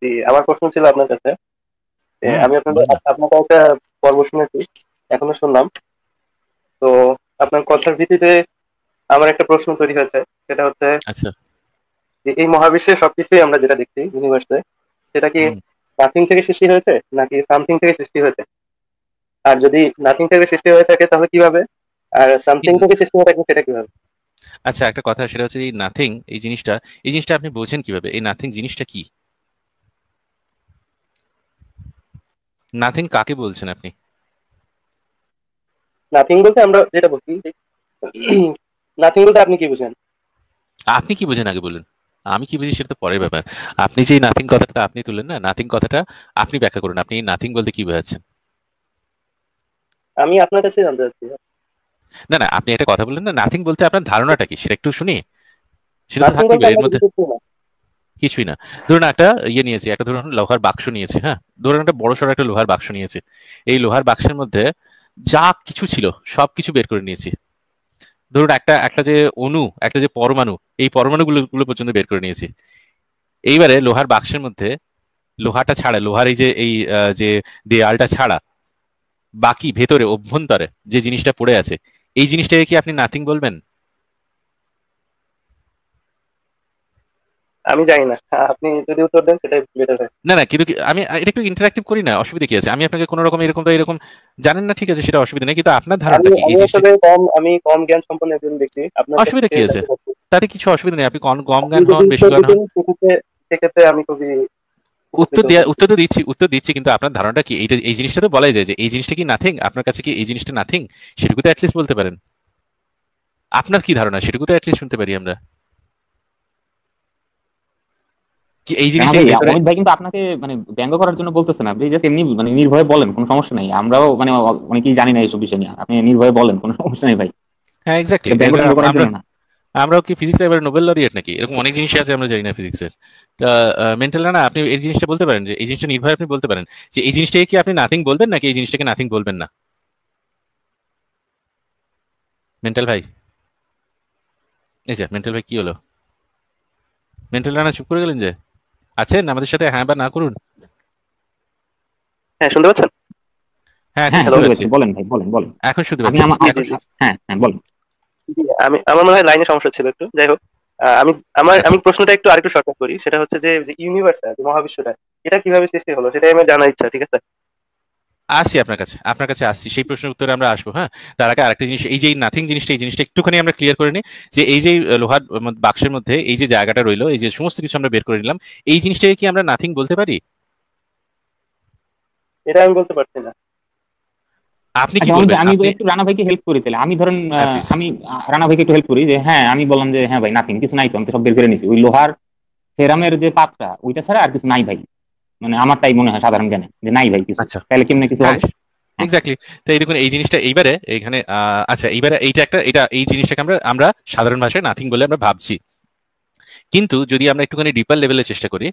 জি আমার প্রশ্ন ছিল আপনার কাছে আমি আপনার আপনার একটা পর্ব শুনেছি এখনো শুনলাম তো আপনার কথার ভিত্তিতে আমার একটা প্রশ্ন তৈরি হয়েছে সেটা হচ্ছে আচ্ছা। যে এই মহাবিশ্বে সবকিছুই আমরা যেটা দেখছি ইউনিভার্সে সেটা কি নাথিং থেকে সৃষ্টি হয়েছে নাকি সামথিং থেকে সৃষ্টি হয়েছে আর যদি নাথিং থেকে সৃষ্টি হয়ে থাকে তাহলে কিভাবে আর সামথিং থেকে সৃষ্টি হয়ে থাকে সেটা কিভাবে আচ্ছা একটা কথা সেটা হচ্ছে এই নাথিং এই জিনিসটা এই জিনিসটা আপনি বলছেন কিভাবে এই নাথিং জিনিসটা কি নাথিং কাকে বলছেন আপনি নাথিং বলতে আমরা যেটা বলছি নাথিং বলতে আপনি কি বুঝেন আপনি কি বুঝেন আগে বলুন আমি কি বুঝি সেটা তো পরের ব্যাপার আপনি যে নাথিং কথাটা আপনি তুলেন না নাথিং কথাটা আপনি ব্যাখ্যা করুন আপনি নাথিং বলতে কি বোঝাচ্ছেন আমি আপনার কাছে জানতে চাচ্ছি না না আপনি একটা কথা বললেন না নাথিং বলতে আপনার ধারণাটা কি সেটা একটু শুনি সেটা থাকবে এর মধ্যে কিছুই না ধরুন একটা ইয়ে নিয়েছি একটা ধরুন লোহার বাক্স নিয়েছি হ্যাঁ ধরুন একটা বড় সড়ো একটা লোহার বাক্স নিয়েছি এই লোহার বাক্সের মধ্যে যা কিছু ছিল সব কিছু বের করে নিয়েছি ধরুন একটা একটা যে অণু একটা যে পরমাণু এই পরমাণুগুলো গুলো পর্যন্ত বের করে নিয়েছি এইবারে লোহার বাক্সের মধ্যে লোহাটা ছাড়া লোহার এই যে এই যে দেয়ালটা ছাড়া বাকি ভেতরে অভ্যন্তরে যে জিনিসটা পড়ে আছে এই জিনিসটাকে কি আপনি নাথিং বলবেন আমি জানি না আপনি যদি উত্তর দেন সেটাই বেটার হয় না না কিন্তু আমি এটা একটু করি না অসুবিধা কি আছে আমি আপনাকে রকম এরকম এরকম জানেন না ঠিক আছে সেটা অসুবিধা নেই কিন্তু আপনার ধারণা কি এই জিনিসটা কম আমি কম জ্ঞান সম্পন্ন একজন ব্যক্তি আপনার অসুবিধা কি আছে তাতে কিছু অসুবিধা নেই আপনি কম কম জ্ঞান হন বেশি জ্ঞান হন সেক্ষেত্রে আমি উত্তর দেয়া উত্তর তো দিচ্ছি উত্তর দিচ্ছি কিন্তু আপনার ধারণাটা কি এইটা এই জিনিসটা তো বলাই যায় যে এই জিনিসটা কি নাথিং আপনার কাছে কি এই জিনিসটা নাথিং সেটুকু তো অ্যাটলিস্ট বলতে পারেন আপনার কি ধারণা সেটুকু তো অ্যাটলিস্ট শুনতে পারি আমরা এই জিনিসটা কিন্তু আপনাকে মানে ব্যঙ্গ করার জন্য বলতেছে না আপনি জাস্ট এমনি মানে নির্ভয়ে বলেন কোনো সমস্যা নাই আমরাও মানে অনেকেই জানি না এইসব বিষয় নিয়ে আপনি নির্ভয়ে বলেন কোনো সমস্যা নাই ভাই হ্যাঁ এক্স্যাক্টলি আমরাও কি ফিজিক্স এবার নোবেল লরিয়েট নাকি এরকম অনেক জিনিস আছে আমরা জানি না ফিজিক্সের তা মেন্টাল না আপনি এই জিনিসটা বলতে পারেন যে এই জিনিসটা নির্ভয় আপনি বলতে পারেন যে এই জিনিসটাকে কি আপনি নাথিং বলবেন নাকি এই জিনিসটাকে নাথিং বলবেন না মেন্টাল ভাই এই যে মেন্টাল ভাই কি হলো মেন্টাল রানা চুপ করে গেলেন যে আছেন আমাদের সাথে হ্যাঁ বা না করুন হ্যাঁ শুনতে পাচ্ছেন হ্যাঁ হ্যাঁ বলেন ভাই বলেন বলেন এখন শুনতে পাচ্ছি হ্যাঁ হ্যাঁ বলেন আমি আমার মনে হয় লাইনে সমস্যা ছিল একটু যাই হোক আমি আমার আমি প্রশ্নটা একটু আরেকটু শর্ট করি সেটা হচ্ছে যে ইউনিভার্স মহাবিশ্বটা এটা কিভাবে সৃষ্টি হলো সেটাই আমার জানার ইচ্ছা ঠিক আছে আসি আপনার কাছে আপনার কাছে আসছি সেই প্রশ্নের উত্তরে আমরা আসবো হ্যাঁ তার আগে আরেকটা জিনিস এই যে নাথিং জিনিসটা এই জিনিসটা একটুখানি আমরা ক্লিয়ার করে নিই যে এই যে লোহার বাক্সের মধ্যে এই যে জায়গাটা রইলো এই যে সমস্ত কিছু আমরা বের করে নিলাম এই জিনিসটাকে কি আমরা নাথিং বলতে পারি এটা আমি বলতে পারছি না আপনি কি আচ্ছা, বলবেন আমি একটু রানা ভাইকে হেল্প করি তাহলে আমি ধরেন হ্যাঁ, আমি রানা ভাইকে একটু হেল্প করি যে হ্যাঁ আমি বললাম যে হ্যাঁ ভাই নাথিং কিছু নাই তো আমি তো সব বের করে নিছি ওই লোহার ফেরামের যে পাতটা ওইটা ছাড়া আর কিছু নাই ভাই মানে আমার তাই মনে হয় সাধারণ জ্ঞানে যে নাই ভাই কিছু আচ্ছা তাহলে কেমনে কিছু হবে এক্স্যাক্টলি তো এই দেখুন এই জিনিসটা এইবারে এখানে আচ্ছা এইবারে এইটা একটা এটা এই জিনিসটাকে আমরা আমরা সাধারণ ভাষায় নাথিং বলে আমরা ভাবছি কিন্তু যদি আমরা একটুখানি ডিপার লেভেলে চেষ্টা করি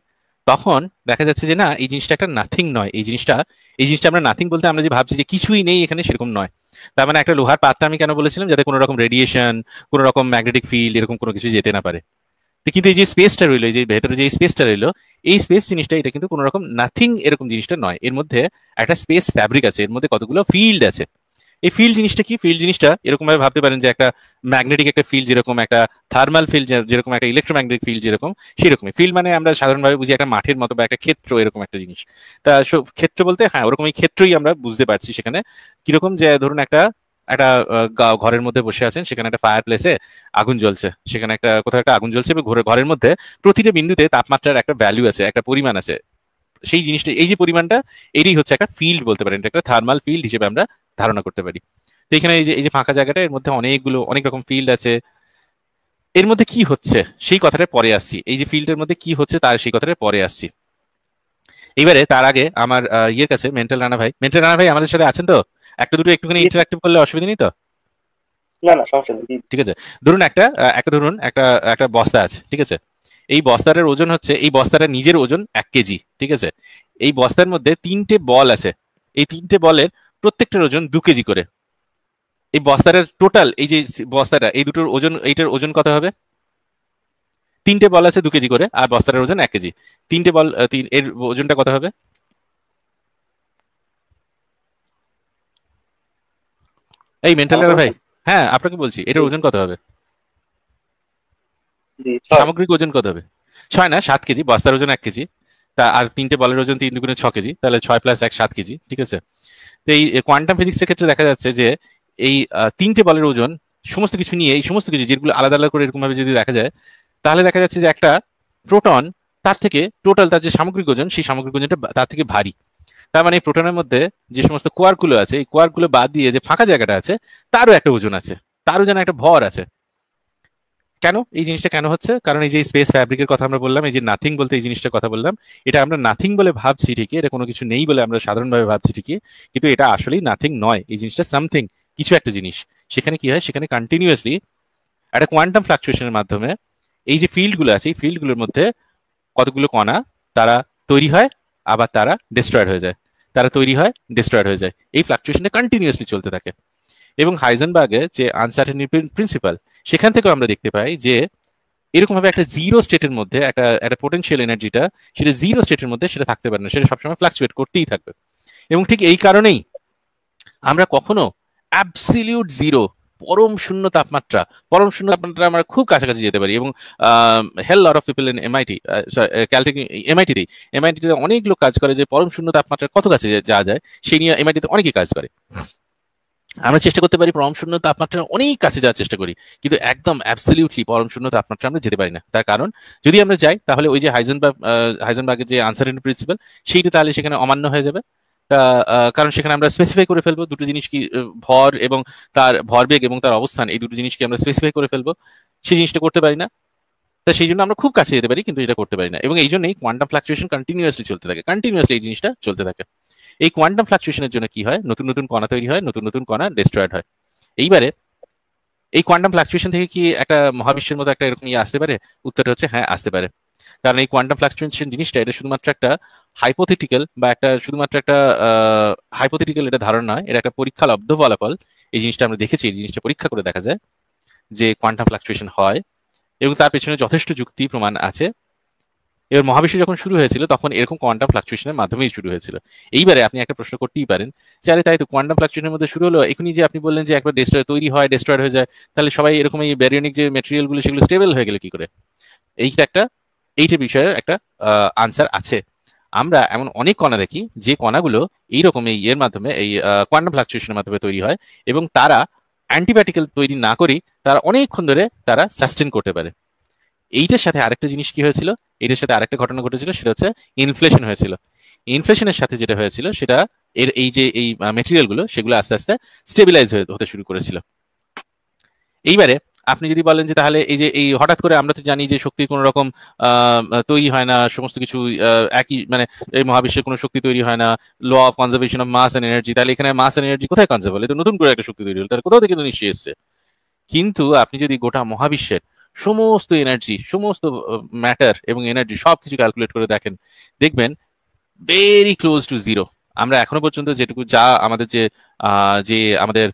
তখন দেখা যাচ্ছে যে না এই জিনিসটা একটা নাথিং নয় এই জিনিসটা এই জিনিসটা আমরা নাথিং বলতে আমরা যে ভাবছি যে কিছুই নেই এখানে সেরকম নয় তার মানে একটা লোহার পাত্র আমি কেন বলেছিলাম যাতে কোনো রকম রেডিয়েশন কোনো রকম ম্যাগনেটিক ফিল্ড এরকম কোনো কিছু যেতে না পারে কিন্তু এই যে স্পেসটা রইলো যে ভেতরে যে স্পেসটা রইলো এই স্পেস জিনিসটা এটা কিন্তু কোনো রকম নাথিং এরকম জিনিসটা নয় এর মধ্যে একটা স্পেস ফ্যাব্রিক আছে এর মধ্যে কতগুলো ফিল্ড আছে এই ফিল্ড জিনিসটা কি ফিল্ড জিনিসটা এরকম ভাবে ভাবতে পারেন যে একটা ম্যাগনেটিক একটা ফিল্ড যেরকম একটা থার্মাল ফিল্ড যেরকম একটা ইলেকট্রোম্যাগনেটিক ফিল্ড যেরকম সেরকমই ফিল্ড মানে আমরা সাধারণভাবে বুঝি একটা মাঠের মতো বা একটা ক্ষেত্র এরকম একটা জিনিস তা ক্ষেত্র বলতে হ্যাঁ ওরকম এই ক্ষেত্রই আমরা বুঝতে পারছি সেখানে কিরকম যে ধরুন একটা একটা ঘরের মধ্যে বসে আছেন সেখানে একটা ফায়ার প্লেসে আগুন জ্বলছে সেখানে একটা কোথাও একটা আগুন জ্বলছে এবং ঘরের মধ্যে প্রতিটা বিন্দুতে তাপমাত্রার একটা ভ্যালু আছে একটা পরিমাণ আছে সেই জিনিসটা এই যে পরিমাণটা এরই হচ্ছে একটা ফিল্ড বলতে পারেন এটা একটা থার্মাল ফিল্ড হিসেবে আমরা ধারণা করতে পারি তো এখানে এই যে এই যে ফাঁকা জায়গাটা এর মধ্যে অনেকগুলো অনেক রকম ফিল্ড আছে এর মধ্যে কি হচ্ছে সেই কথাটা পরে আসছি এই যে ফিল্ডের মধ্যে কি হচ্ছে তার সেই কথাটা পরে আসছি এবারে তার আগে আমার ইয়ের কাছে মেন্টাল রানা ভাই মেন্টাল রানা ভাই আমাদের সাথে আছেন তো একটা দুটো একটুখানি ইন্টারঅ্যাক্টিভ করলে অসুবিধা নেই তো না না সমস্যা ঠিক আছে ধরুন একটা একটা ধরুন একটা একটা বস্তা আছে ঠিক আছে এই বস্তারের ওজন হচ্ছে এই বস্তাটা নিজের ওজন এক কেজি ঠিক আছে এই বস্তার মধ্যে তিনটে বল আছে এই তিনটে বলের প্রত্যেকটার ওজন দু কেজি করে এই বস্তার টোটাল এই যে বস্তাটা এই দুটোর ওজন এইটার ওজন কত হবে তিনটে বল আছে দু কেজি করে আর বস্তার ওজন এক কেজি তিনটে বল এর ওজনটা কত হবে এই মেন্টাল ভাই হ্যাঁ আপনাকে বলছি এটার ওজন কত হবে সামগ্রিক ওজন কত হবে ছয় না সাত কেজি বস্তার ওজন এক কেজি তা আর তিনটে বলের ওজন তিন দুগুণে ছ কেজি তাহলে ছয় প্লাস এক সাত কেজি ঠিক আছে তো এই কোয়ান্টাম ফিজিক্সের ক্ষেত্রে দেখা যাচ্ছে যে এই তিনটে বলের ওজন সমস্ত কিছু নিয়ে এই সমস্ত কিছু যেগুলো আলাদা আলাদা করে এরকম ভাবে যদি দেখা যায় তাহলে দেখা যাচ্ছে যে একটা প্রোটন তার থেকে টোটাল তার যে সামগ্রিক ওজন সেই সামগ্রিক ওজনটা তার থেকে ভারী তার মানে এই প্রোটনের মধ্যে যে সমস্ত কোয়ারগুলো আছে এই কোয়ারগুলো বাদ দিয়ে যে ফাঁকা জায়গাটা আছে তারও একটা ওজন আছে তারও যেন একটা ভর আছে কেন এই জিনিসটা কেন হচ্ছে কারণ এই যে স্পেস ফ্যাব্রিকের কথা আমরা বললাম এই যে নাথিং বলতে এই জিনিসটার কথা বললাম এটা আমরা নাথিং বলে ভাবছি ঠিকই এটা কোনো কিছু নেই বলে আমরা সাধারণভাবে ভাবছি ঠিকই কিন্তু এটা আসলেই নাথিং নয় এই জিনিসটা সামথিং কিছু একটা জিনিস সেখানে কি হয় সেখানে কন্টিনিউয়াসলি একটা কোয়ান্টাম ফ্লাকচুয়েশনের মাধ্যমে এই যে ফিল্ডগুলো আছে এই ফিল্ডগুলোর মধ্যে কতগুলো কণা তারা তৈরি হয় আবার তারা ডিস্ট্রয়েড হয়ে যায় তারা তৈরি হয় ডিস্ট্রয়েড হয়ে যায় এই ফ্লাকচুয়েশনটা কন্টিনিউয়াসলি চলতে থাকে এবং হাইজেনবার্গের যে আনসার্টেনিটি প্রিন্সিপাল সেখান থেকেও আমরা দেখতে পাই যে এরকমভাবে একটা জিরো স্টেটের মধ্যে একটা একটা পোটেন্সিয়াল এনার্জিটা সেটা জিরো স্টেটের মধ্যে সেটা থাকতে পারে না সেটা সবসময় ফ্লাকচুয়েট করতেই থাকবে এবং ঠিক এই কারণেই আমরা কখনো অ্যাবসিলিউট জিরো পরম শূন্য তাপমাত্রা পরম শূন্য তাপমাত্রা আমরা খুব কাছাকাছি যেতে পারি এবং hell lot of people in MIT Caltech এমআইটিতে এমআইটিতে অনেক লোক কাজ করে যে পরম শূন্য তাপমাত্রা কত কাছে যাওয়া যায় সেই নিয়ে এমআইটিতে অনেকেই কাজ করে আমরা চেষ্টা করতে পারি পরম শূন্য তাপমাত্রা অনেক কাছে যাওয়ার চেষ্টা করি কিন্তু একদম অ্যাবসলিউটলি পরম শূন্য তাপমাত্রা আমরা যেতে পারি না তার কারণ যদি আমরা যাই তাহলে ওই যে হাইজেনবার্গ হাইজেনবার্গের যে আনসারেন্ট প্রিন্সিপাল সেইটা তাহলে সেখানে অমান্য হয়ে যাবে কারণ সেখানে আমরা স্পেসিফাই করে ফেলবো দুটো জিনিস কি ভর এবং তার ভরবেগ এবং তার অবস্থান এই দুটো জিনিসকে আমরা স্পেসিফাই করে ফেলবো সেই জিনিসটা করতে পারি না তা সেই জন্য আমরা খুব কাছে যেতে পারি কিন্তু এটা করতে পারি না এবং এই জন্যই কোয়ান্টাম ফ্লাকচুয়েশন কন্টিনিউয়াসলি চলতে থাকে কন্টিনিউয়াসলি এই জিনিসটা চলতে থাকে এই কোয়ান্টাম ফ্লাকচুয়েশনের জন্য কি হয় নতুন নতুন কণা তৈরি হয় নতুন নতুন কণা ডিস্ট্রয়েড হয় এইবারে এই কোয়ান্টাম ফ্লাকচুয়েশন থেকে কি একটা মহাবিশ্বের মতো একটা এরকম ইয়ে আসতে পারে উত্তরটা হচ্ছে হ্যাঁ আসতে পারে কারণ এই কোয়ান্টাম ফ্লাকচুয়েশন জিনিসটা এটা শুধুমাত্র একটা হাইপোথিটিক্যাল বা একটা শুধুমাত্র একটা হাইপোথিটিক্যাল এটা ধারণা নয় এটা একটা পরীক্ষা লব্ধ ফলাফল এই জিনিসটা আমরা দেখেছি এই জিনিসটা পরীক্ষা করে দেখা যায় যে কোয়ান্টাম ফ্লাকচুয়েশন হয় এবং তার পেছনে যথেষ্ট যুক্তি প্রমাণ আছে এবার মহাবিশ্ব যখন শুরু হয়েছিল তখন এরকম কোয়ান্টাম ফ্লাকচুয়েশনের মাধ্যমেই শুরু হয়েছিল এইবারে আপনি একটা প্রশ্ন করতেই পারেন যে আরে তাই তো কোয়ান্টাম ফ্লাকচুয়েশনের মধ্যে শুরু হলো এখনই যে আপনি বললেন যে একবার ডেস্ট্রয় তৈরি হয় ডেস্ট্রয়েড হয়ে যায় তাহলে সবাই এরকম এই ব্যারিয়নিক যে মেটেরিয়ালগুলো সেগুলো স্টেবল হয়ে গেলে কি করে এইটা একটা এইটা বিষয়ের একটা আনসার আছে আমরা এমন অনেক কণা দেখি যে কণাগুলো এইরকম এই এর মাধ্যমে এই কোয়ান্টাম ফ্লাকচুয়েশনের মাধ্যমে তৈরি হয় এবং তারা অ্যান্টিবায়োটিক্যাল তৈরি না করেই তারা অনেকক্ষণ ধরে তারা সাস্টেন করতে পারে এইটার সাথে আরেকটা জিনিস কি হয়েছিল এটার সাথে আরেকটা ঘটনা ঘটেছিল সেটা হচ্ছে ইনফ্লেশন হয়েছিল ইনফ্লেশনের সাথে যেটা হয়েছিল সেটা এর এই যে এই মেটেরিয়ালগুলো সেগুলো আস্তে আস্তে স্টেবিলাইজ হতে শুরু করেছিল এইবারে আপনি যদি বলেন যে তাহলে এই যে এই হঠাৎ করে আমরা তো জানি যে শক্তির কোনো রকম তৈরি হয় না সমস্ত কিছু একই মানে এই মহাবিশ্বের কোনো শক্তি তৈরি হয় না law of conservation of mass and energy তাহলে এখানে মাস এন্ড এনার্জি কোথায় কনজার্ভ হলো নতুন করে একটা শক্তি তৈরি হলো তাহলে কোথাও থেকে তো নিশ্চয়ই এসছে কিন্তু আপনি যদি গোটা মহাবিশ্বের সমস্ত এনার্জি সমস্ত ম্যাটার এবং এনার্জি সবকিছু ক্যালকুলেট করে দেখেন দেখবেন ভেরি ক্লোজ টু জিরো আমরা এখনো পর্যন্ত যেটুকু যা আমাদের যে যে আমাদের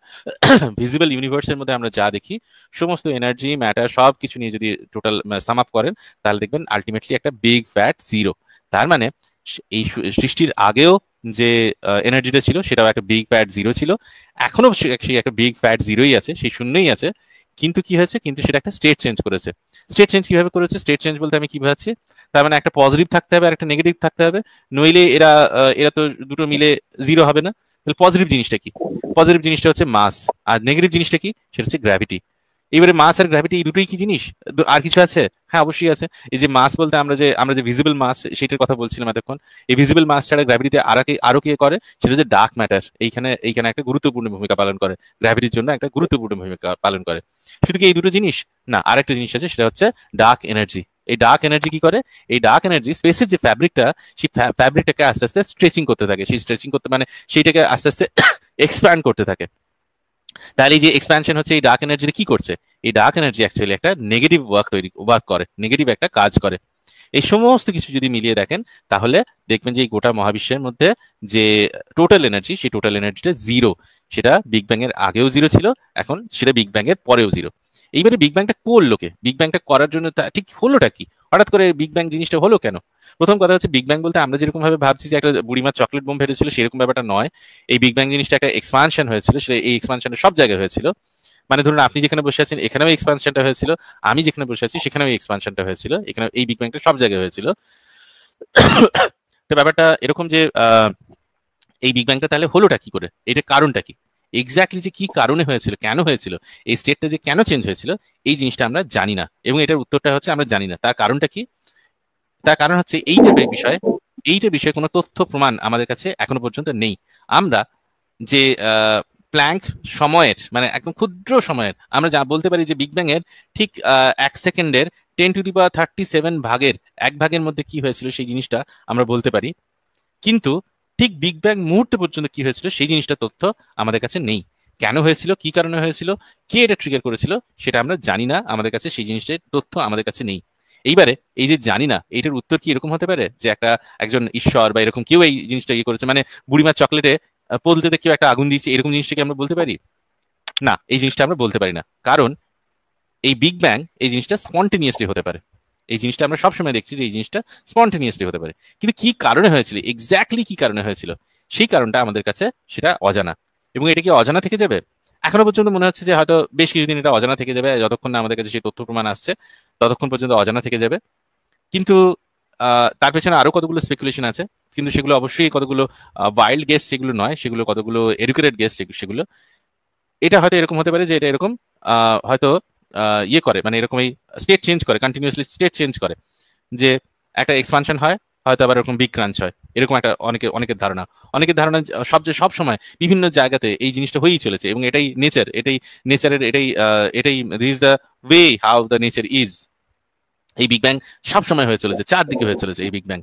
ভিজিবল ইউনিভার্সের মধ্যে আমরা যা দেখি সমস্ত এনার্জি ম্যাটার সব কিছু নিয়ে যদি টোটাল সাম আপ করেন তাহলে দেখবেন আলটিমেটলি একটা বিগ ফ্যাট জিরো তার মানে এই সৃষ্টির আগেও যে এনার্জিটা ছিল সেটাও একটা বিগ ফ্যাট জিরো ছিল এখনো সেই একটা বিগ ফ্যাট জিরোই আছে সেই শূন্যই আছে কিন্তু কি হয়েছে কিন্তু সেটা একটা স্টেট চেঞ্জ করেছে স্টেট চেঞ্জ কিভাবে করেছে স্টেট চেঞ্জ বলতে আমি কি ভাবছি তার মানে একটা পজিটিভ থাকতে হবে আর একটা নেগেটিভ থাকতে হবে নইলে এরা এরা তো দুটো মিলে জিরো হবে না তাহলে পজিটিভ জিনিসটা কি পজিটিভ জিনিসটা হচ্ছে মাস আর নেগেটিভ জিনিসটা কি সেটা হচ্ছে গ্র্যাভিটি এবারে মাস আর গ্র্যাভিটি এই দুটোই কি জিনিস আর কিছু আছে হ্যাঁ অবশ্যই আছে এই যে মাস বলতে আমরা যে আমরা যে ভিজিবল মাস সেটার কথা বলছিলাম এতক্ষণ এই ভিজিবল মাস ছাড়া গ্র্যাভিটিতে কি আরো কে করে সেটা যে ডার্ক ম্যাটার এইখানে এইখানে একটা গুরুত্বপূর্ণ ভূমিকা পালন করে গ্র্যাভিটির জন্য একটা গুরুত্বপূর্ণ ভূমিকা পালন করে শুধু কি এই দুটো জিনিস না আর একটা জিনিস আছে সেটা হচ্ছে ডার্ক এনার্জি এই ডার্ক এনার্জি কি করে এই ডার্ক এনার্জি স্পেসের যে ফ্যাব্রিকটা সেই ফ্যাব্রিকটাকে আস্তে আস্তে স্ট্রেচিং করতে থাকে সেই স্ট্রেচিং করতে মানে সেইটাকে আস্তে আস্তে এক্সপ্যান্ড করতে থাকে তাহলে এই যে এক্সপ্যানশন হচ্ছে এই ডার্ক এনার্জিটা কি করছে এই ডার্ক এনার্জি অ্যাকচুয়ালি একটা নেগেটিভ ওয়ার্ক তৈরি ওয়ার্ক করে নেগেটিভ একটা কাজ করে এই সমস্ত কিছু যদি মিলিয়ে দেখেন তাহলে দেখবেন যে এই গোটা মহাবিশ্বের মধ্যে যে টোটাল এনার্জি সেই টোটাল এনার্জিটা জিরো সেটা বিগ ব্যাং এর আগেও জিরো ছিল এখন সেটা বিগ ব্যাং এর পরেও জিরো এইবারে বিগ ব্যাংটা করলো কে বিগ ব্যাংটা করার জন্য ঠিক হলোটা কি হঠাৎ করে বিগ ব্যাং জিনিসটা হলো কেন প্রথম কথা হচ্ছে বিগ ব্যাং বলতে আমরা যেরকম ভাবে ভাবছি যে একটা বুড়িমার চকলেট বোম ফেটেছিল সেরকম ব্যাপারটা নয় এই বিগ ব্যাং জিনিসটা একটা এক্সপানশন হয়েছিল সেটা এই এক্সপানশনটা সব জায়গায় হয়েছিল মানে ধরুন আপনি যেখানে বসে আছেন এখানেও এক্সপানশনটা হয়েছিল আমি যেখানে বসে আছি সেখানেও এক্সপানশনটা হয়েছিল এখানে এই বিগ ব্যাংটা সব জায়গায় হয়েছিল তো ব্যাপারটা এরকম যে এই বিগ ব্যাংটা তাহলে হলোটা কি করে এটা কারণটা কি এক্স্যাক্টলি যে কি কারণে হয়েছিল কেন হয়েছিল এই স্টেটটা যে কেন চেঞ্জ হয়েছিল এই জিনিসটা আমরা জানি না এবং এটার উত্তরটা হচ্ছে আমরা জানি না তার কারণটা কি তার কারণ হচ্ছে এই টাইপের বিষয়ে এইটা বিষয়ে কোনো তথ্য প্রমাণ আমাদের কাছে এখনো পর্যন্ত নেই আমরা যে প্ল্যাঙ্ক সময়ের মানে একদম ক্ষুদ্র সময়ের আমরা যা বলতে পারি যে বিগ ব্যাং এর ঠিক এক সেকেন্ডের ten to the power thirty seven ভাগের এক ভাগের মধ্যে কি হয়েছিল সেই জিনিসটা আমরা বলতে পারি কিন্তু ঠিক বিগ ব্যাং মুহূর্তে পর্যন্ত কি হয়েছিল সেই জিনিসটা তথ্য আমাদের কাছে নেই কেন হয়েছিল কি কারণে হয়েছিল কে এটা ট্রিগার করেছিল সেটা আমরা জানি না আমাদের কাছে সেই জিনিসটার তথ্য আমাদের কাছে নেই এইবারে এই যে জানি না এটার উত্তর কি এরকম হতে পারে যে একটা একজন ঈশ্বর বা এরকম কেউ এই জিনিসটা ইয়ে করেছে মানে বুড়িমার চকলেটে পোলতে কেউ একটা আগুন দিয়েছে এরকম জিনিসটাকে আমরা বলতে পারি না এই জিনিসটা আমরা বলতে পারি না কারণ এই বিগ ব্যাং এই জিনিসটা স্পন্টেনিয়াসলি হতে পারে এই জিনিসটা আমরা সবসময় দেখছি যে এই জিনিসটা স্পন্টেনিয়াসলি হতে পারে কিন্তু কি কারণে হয়েছিল এক্স্যাক্টলি কি কারণে হয়েছিল সেই কারণটা আমাদের কাছে সেটা অজানা এবং এটা কি অজানা থেকে যাবে এখনো পর্যন্ত মনে হচ্ছে যে হয়তো বেশ কিছুদিন এটা অজানা থেকে যাবে যতক্ষণ না আমাদের কাছে সেই তথ্য প্রমাণ আসছে ততক্ষণ পর্যন্ত অজানা থেকে যাবে কিন্তু তার পেছনে আরো কতগুলো স্পেকুলেশন আছে কিন্তু সেগুলো অবশ্যই কতগুলো ওয়াইল্ড গেস সেগুলো নয় সেগুলো কতগুলো এডুকেটেড গেস সেগুলো এটা হয়তো এরকম হতে পারে যে এটা এরকম হয়তো ইয়ে করে মানে এই স্টেট চেঞ্জ করে কন্টিনিউসলি স্টেট চেঞ্জ করে যে একটা এক্সপানশন হয় হয়তো আবার এরকম বিগ ক্রাঞ্চ হয় এরকম একটা অনেকে অনেকের ধারণা অনেকের ধারণা সবচেয়ে সব সময় বিভিন্ন জায়গাতে এই জিনিসটা হয়েই চলেছে এবং এটাই নেচার এটাই নেচারের এটাই এটাই this the way how the nature is এই বিগ ব্যাং সবসময় হয়ে চলেছে চারদিকে হয়ে চলেছে এই বিগ ব্যাং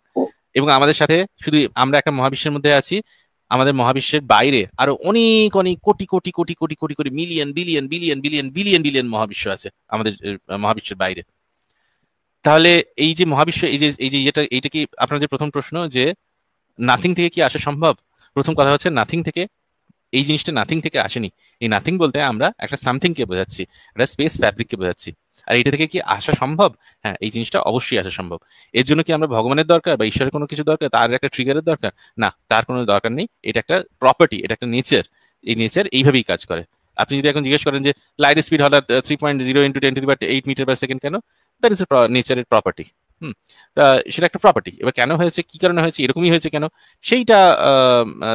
এবং আমাদের সাথে শুধু আমরা একটা মহাবিশ্বের মধ্যে আছি আমাদের মহাবিশ্বের বাইরে আরো অনেক অনেক কোটি crore crore crore crore crore million billion billion billion billion billion মহাবিশ্ব আছে আমাদের মহাবিশ্বের বাইরে তাহলে এই যে মহাবিশ্ব এই যে এই যে এটা এইটা কি আপনার যে প্রথম প্রশ্ন যে নাথিং থেকে কি আসা সম্ভব প্রথম কথা হচ্ছে নাথিং থেকে এই জিনিসটা নাথিং থেকে আসেনি এই নাথিং বলতে আমরা একটা সামথিংকে বোঝাচ্ছি একটা স্পেস ফ্যাব্রিককে বোঝাচ্ছি আর এটা থেকে কি আসা সম্ভব হ্যাঁ এই জিনিসটা অবশ্যই আসা সম্ভব এর জন্য কি আমরা ভগবানের দরকার বা ঈশ্বরের কোনো কিছু দরকার তার একটা ট্রিগারের দরকার না তার কোনো দরকার নেই এটা একটা প্রপার্টি এটা একটা নেচার এই নেচার এইভাবেই কাজ করে আপনি যদি এখন জিজ্ঞেস করেন যে লাইট স্পিড হলার three point zero into ten to eight metre per second কেন দ্যাট ইস নেচারের প্রপার্টি হুম সেটা একটা প্রপার্টি এবার কেন হয়েছে কি কারণে হয়েছে এরকমই হয়েছে কেন সেইটা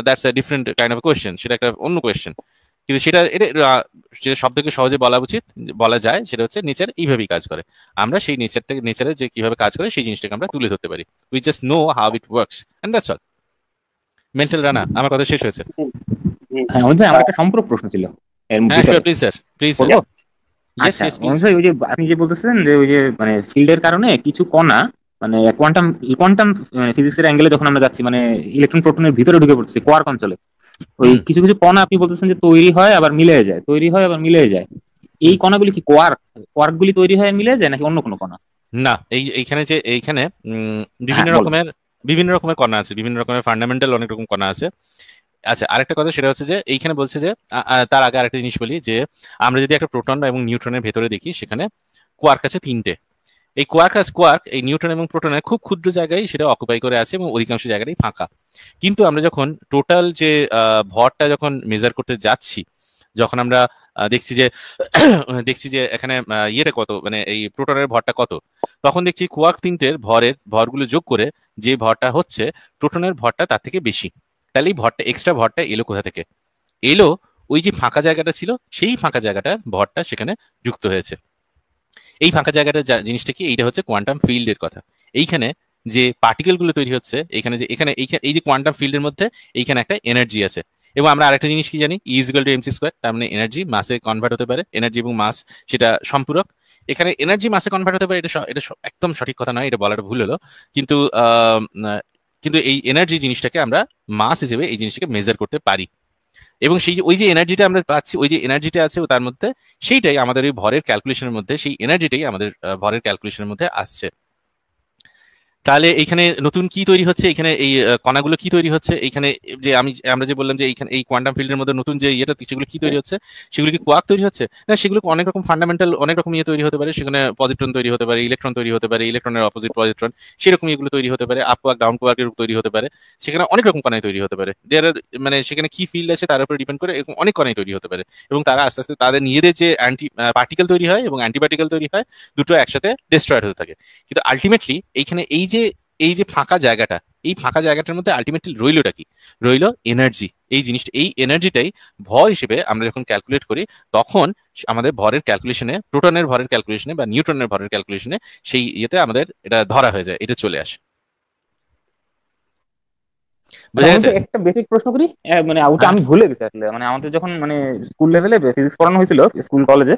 that's a different kind of question সেটা একটা অন্য কোয়েশ্চেন কিন্তু সেটা এটা যেটা সব থেকে সহজে বলা উচিত বলা যায় সেটা হচ্ছে নেচার এইভাবেই কাজ করে আমরা সেই নেচারটাকে নেচারে যে কিভাবে কাজ করে সেই জিনিসটাকে আমরা তুলে ধরতে পারি we just know how it works and that's all mental Rana আমার কথা শেষ হয়েছে হ্যাঁ আমার একটা সম্পূর্ণ প্রশ্ন ছিল হ্যাঁ প্লিজ স্যার প্লিজ স্যার আচ্ছা, আপনি যে বলতেছেন যে ওই যে মানে ফিল্ডের কারণে কিছু কণা মানে কোয়ান্টাম কোয়ান্টাম ফিজিক্সের অ্যাঙ্গেলে যখন আমরা যাচ্ছি মানে ইলেকট্রন প্রোটনের ভিতরে ঢুকে পড়ছে কোয়ার্ক অঞ্চলে ওই কিছু কিছু কণা আপনি বলতেছেন যে তৈরি হয় আবার মিলে যায় তৈরি হয় আবার মিলে যায় এই কণাগুলি কি কোয়ার্ক কোয়ার্ক গুলি তৈরি হয় মিলে যায় নাকি অন্য কোনো কণা না এই এইখানে যে এইখানে বিভিন্ন হ্যাঁ, রকমের বিভিন্ন রকমের কণা আছে বিভিন্ন রকমের ফান্ডামেন্টাল অনেক রকম কণা আছে আচ্ছা আরেকটা কথা সেটা হচ্ছে যে এইখানে বলছে যে তার আগে আরেকটা জিনিস বলি যে আমরা যদি একটা প্রোটন এবং নিউট্রনের ভেতরে দেখি সেখানে কোয়ার্ক আছে তিনটে এই কোয়ার্ক আছে কোয়ার্ক এই নিউট্রন এবং প্রোটনের খুব ক্ষুদ্র জায়গায় সেটা অকুপাই করে আছে এবং অধিকাংশ জায়গাটাই ফাঁকা কিন্তু আমরা যখন টোটাল যে ভরটা যখন মেজার করতে যাচ্ছি যখন আমরা দেখছি যে দেখছি যে এখানে ইয়েটা কত মানে এই প্রোটনের ভরটা কত তখন দেখছি কোয়ার্ক তিনটের ভরের ভরগুলো যোগ করে যে ভরটা হচ্ছে প্রোটনের ভরটা তার থেকে বেশি তাহলে এই ভরটা এক্সট্রা ভরটা এলো কোথা থেকে এলো ওই যে ফাঁকা জায়গাটা ছিল সেই ফাঁকা জায়গাটার ভরটা সেখানে যুক্ত হয়েছে এই ফাঁকা জায়গাটা জিনিসটা কি এইটা হচ্ছে কোয়ান্টাম ফিল্ডের কথা এইখানে যে পার্টিকেলগুলো তৈরি হচ্ছে এখানে যে এখানে এই যে কোয়ান্টাম ফিল্ডের মধ্যে এইখানে একটা এনার্জি আছে এবং আমরা আরেকটা জিনিস কি জানি ইজিক্যাল টু এমসি স্কোয়ার তার মানে এনার্জি মাসে কনভার্ট হতে পারে এনার্জি এবং মাস সেটা সম্পূরক এখানে এনার্জি মাসে কনভার্ট হতে পারে এটা এটা একদম সঠিক কথা নয় এটা বলাটা ভুল হলো কিন্তু কিন্তু এই এনার্জি জিনিসটাকে আমরা মাস হিসেবে এই জিনিসটাকে মেজার করতে পারি এবং সেই ওই যে এনার্জিটা আমরা পাচ্ছি ওই যে এনার্জিটা আছে তার মধ্যে সেইটাই আমাদের ওই ভরের ক্যালকুলেশনের মধ্যে সেই এনার্জিটাই আমাদের ভরের ক্যালকুলেশনের মধ্যে আসছে তাহলে এখানে নতুন কি তৈরি হচ্ছে এখানে এই কণাগুলো কি তৈরি হচ্ছে এখানে যে আমি আমরা যে বললাম যে এইখানে এই কোয়ান্টাম ফিল্ডের মধ্যে নতুন যে ইয়েটা সেগুলো কি তৈরি হচ্ছে সেগুলো কি কোয়াক তৈরি হচ্ছে না সেগুলো অনেক রকম ফান্ডামেন্টাল অনেক রকম ইয়ে তৈরি হতে পারে সেখানে পজিট্রন তৈরি হতে পারে ইলেকট্রন তৈরি হতে পারে ইলেকট্রনের অপোজিট পজিট্রন সেরকম ইয়েগুলো তৈরি হতে পারে আপ কোয়াক ডাউন কোয়াকের তৈরি হতে পারে সেখানে অনেক রকম কণাই তৈরি হতে পারে দেয়ার মানে সেখানে কি ফিল্ড আছে তার উপর ডিপেন্ড করে এরকম অনেক কণাই তৈরি হতে পারে এবং তারা আস্তে আস্তে তাদের নিজেদের যে অ্যান্টি পার্টিকেল তৈরি হয় এবং অ্যান্টিবায়োটিক্যাল তৈরি হয় দুটো একসাথে ডিস্ট্রয়েড হতে থাকে কিন্তু আলটিমেটলি এইখানে এই যে এই যে ফাঁকা জায়গাটা এই ফাঁকা জায়গাটার মধ্যে আলটিমেটলি রইলটা কি রইল এনার্জি এই জিনিসটা এই এনার্জিটাই ভর হিসেবে আমরা যখন ক্যালকুলেট করি তখন আমাদের ভরের ক্যালকুলেশনে প্রোটনের ভরের ক্যালকুলেশনে বা নিউট্রনের ভরের ক্যালকুলেশনে সেই ইয়েতে আমাদের এটা ধরা হয়ে যায় এটা চলে আসে একটা বেসিক প্রশ্ন করি মানে ওটা হ্যাঁ। আমি ভুলে গেছি আসলে মানে আমাদের যখন মানে স্কুল লেভেলে ফিজিক্স পড়ানো হয়েছিল স্কুল কলেজে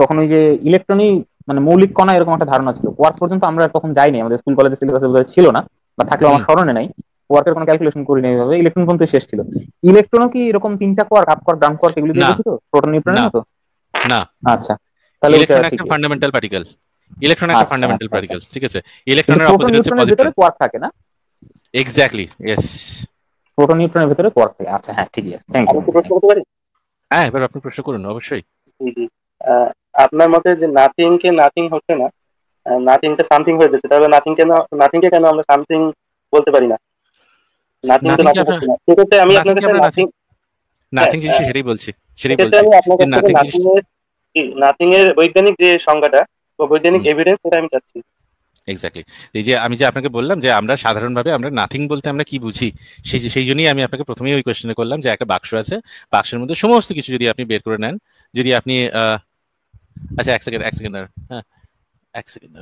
তখন ওই যে ইলেকট্রনিক মানে মৌলিক কণা এরকম একটা ধারণা ছিল কোয়ার্ক পর্যন্ত আমরা কখন যাইনি আমাদের স্কুল কলেজের সিলেবাসে বোধহয় ছিল না বা থাকলেও আমার স্মরণে নাই কোয়ার্কের কোনো ক্যালকুলেশন করি নাই এভাবে ইলেকট্রন পর্যন্ত শেষ ছিল ইলেকট্রনও কি এরকম তিনটা quark up quark down quark এগুলো দিয়ে গঠিত প্রোটন না তো না আচ্ছা তাহলে ইলেকট্রন একটা ফান্ডামেন্টাল পার্টিকেল ইলেকট্রন একটা ফান্ডামেন্টাল আচ্ছা, আচ্ছা। পার্টিকেল ঠিক আছে ইলেকট্রনের অপোজিট হচ্ছে পজিট্রন কোয়ার্ক থাকে না এক্স্যাক্টলি ইয়েস প্রোটন নিউট্রনের ভিতরে কোয়ার্ক থাকে আচ্ছা হ্যাঁ ঠিক আছে থ্যাংক ইউ প্রশ্ন করতে পারি হ্যাঁ এবার আপনি প্রশ্ন করুন অবশ্যই আপনার মতে যে নাথিং কে নাথিং হচ্ছে না নাথিংটা সামথিং হয়ে গেছে তাহলে নাথিং কে নাথিং কে কেন আমরা সামথিং বলতে পারি না নাথিং তো নাথিং না সেক্ষেত্রে আমি আপনার নাথিং নাথিং জিনিস সেটাই বলছি সেটাই বলছি নাথিং এর নাথিং এর বৈজ্ঞানিক যে সংজ্ঞাটা বৈজ্ঞানিক এভিডেন্স সেটা আমি চাচ্ছি এক্স্যাক্টলি এই যে আমি যে আপনাকে বললাম যে আমরা সাধারণভাবে আমরা নাথিং বলতে আমরা কি বুঝি সেই সেই জন্যই আমি আপনাকে প্রথমেই ওই কোয়েশ্চেনে করলাম যে একটা বাক্স আছে বাক্সের মধ্যে সমস্ত কিছু যদি আপনি বের করে নেন যদি আপনি আহ আচ্ছা এক সেকেন্ড এক সেকেন্ড হ্যাঁ এক সেকেন্ড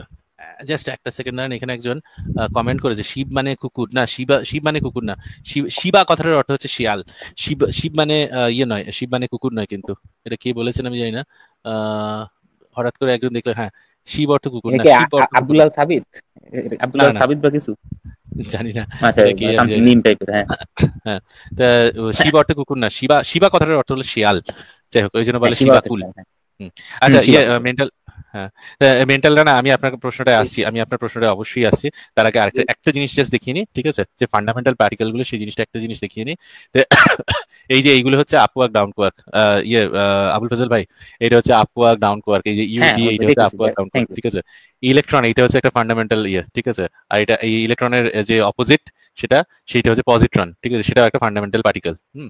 জাস্ট একটা সেকেন্ড দাঁড়ান এখানে একজন কমেন্ট করেছে শিব মানে কুকুর না শিবা শিব মানে কুকুর না শিবা কথাটার অর্থ হচ্ছে শিয়াল শিব শিব মানে ইয়ে নয় শিব মানে কুকুর নয় কিন্তু এটা কে বলেছেন আমি জানি না হঠাৎ করে একজন দেখলো হ্যাঁ শিব অর্থ কুকুর না শিব অর্থ আব্দুল্লাহ সাবিত আব্দুল্লাহ সাবিত বা কিছু জানি না আচ্ছা, হ্যাঁ, হ্যাঁ শিব অর্থ কুকুর না শিবা শিবা কথাটার অর্থ হলো শিয়াল যাই হোক ওই জন্য বলে হ্যাঁ, শিবাকুল আচ্ছা ইয়ে মেন্টাল হ্যাঁ মেন্টাল না আমি আপনার প্রশ্নটা আসছি আমি আপনার প্রশ্নটা অবশ্যই আসছি তার আগে আরেকটা একটা জিনিস জাস্ট দেখিয়ে নিই ঠিক আছে যে ফান্ডামেন্টাল পার্টিকেল গুলো সেই জিনিসটা একটা জিনিস দেখিয়ে নিই এই যে এইগুলো হচ্ছে আপওয়ার্ক ডাউন কোয়ার্ক ইয়ে আবুল ফজল ভাই এটা হচ্ছে আপওয়ার্ক ডাউন কোয়ার্ক এই যে ইউডি হ্যাঁ, এটা হচ্ছে আপওয়ার্ক ডাউন কোয়ার্ক ঠিক আছে ইলেকট্রন এটা হচ্ছে একটা ফান্ডামেন্টাল ইয়ে ঠিক আছে আর এটা এই ইলেকট্রনের যে অপোজিট সেটা সেটা হচ্ছে পজিট্রন ঠিক আছে সেটাও একটা ফান্ডামেন্টাল পার্টিকেল হুম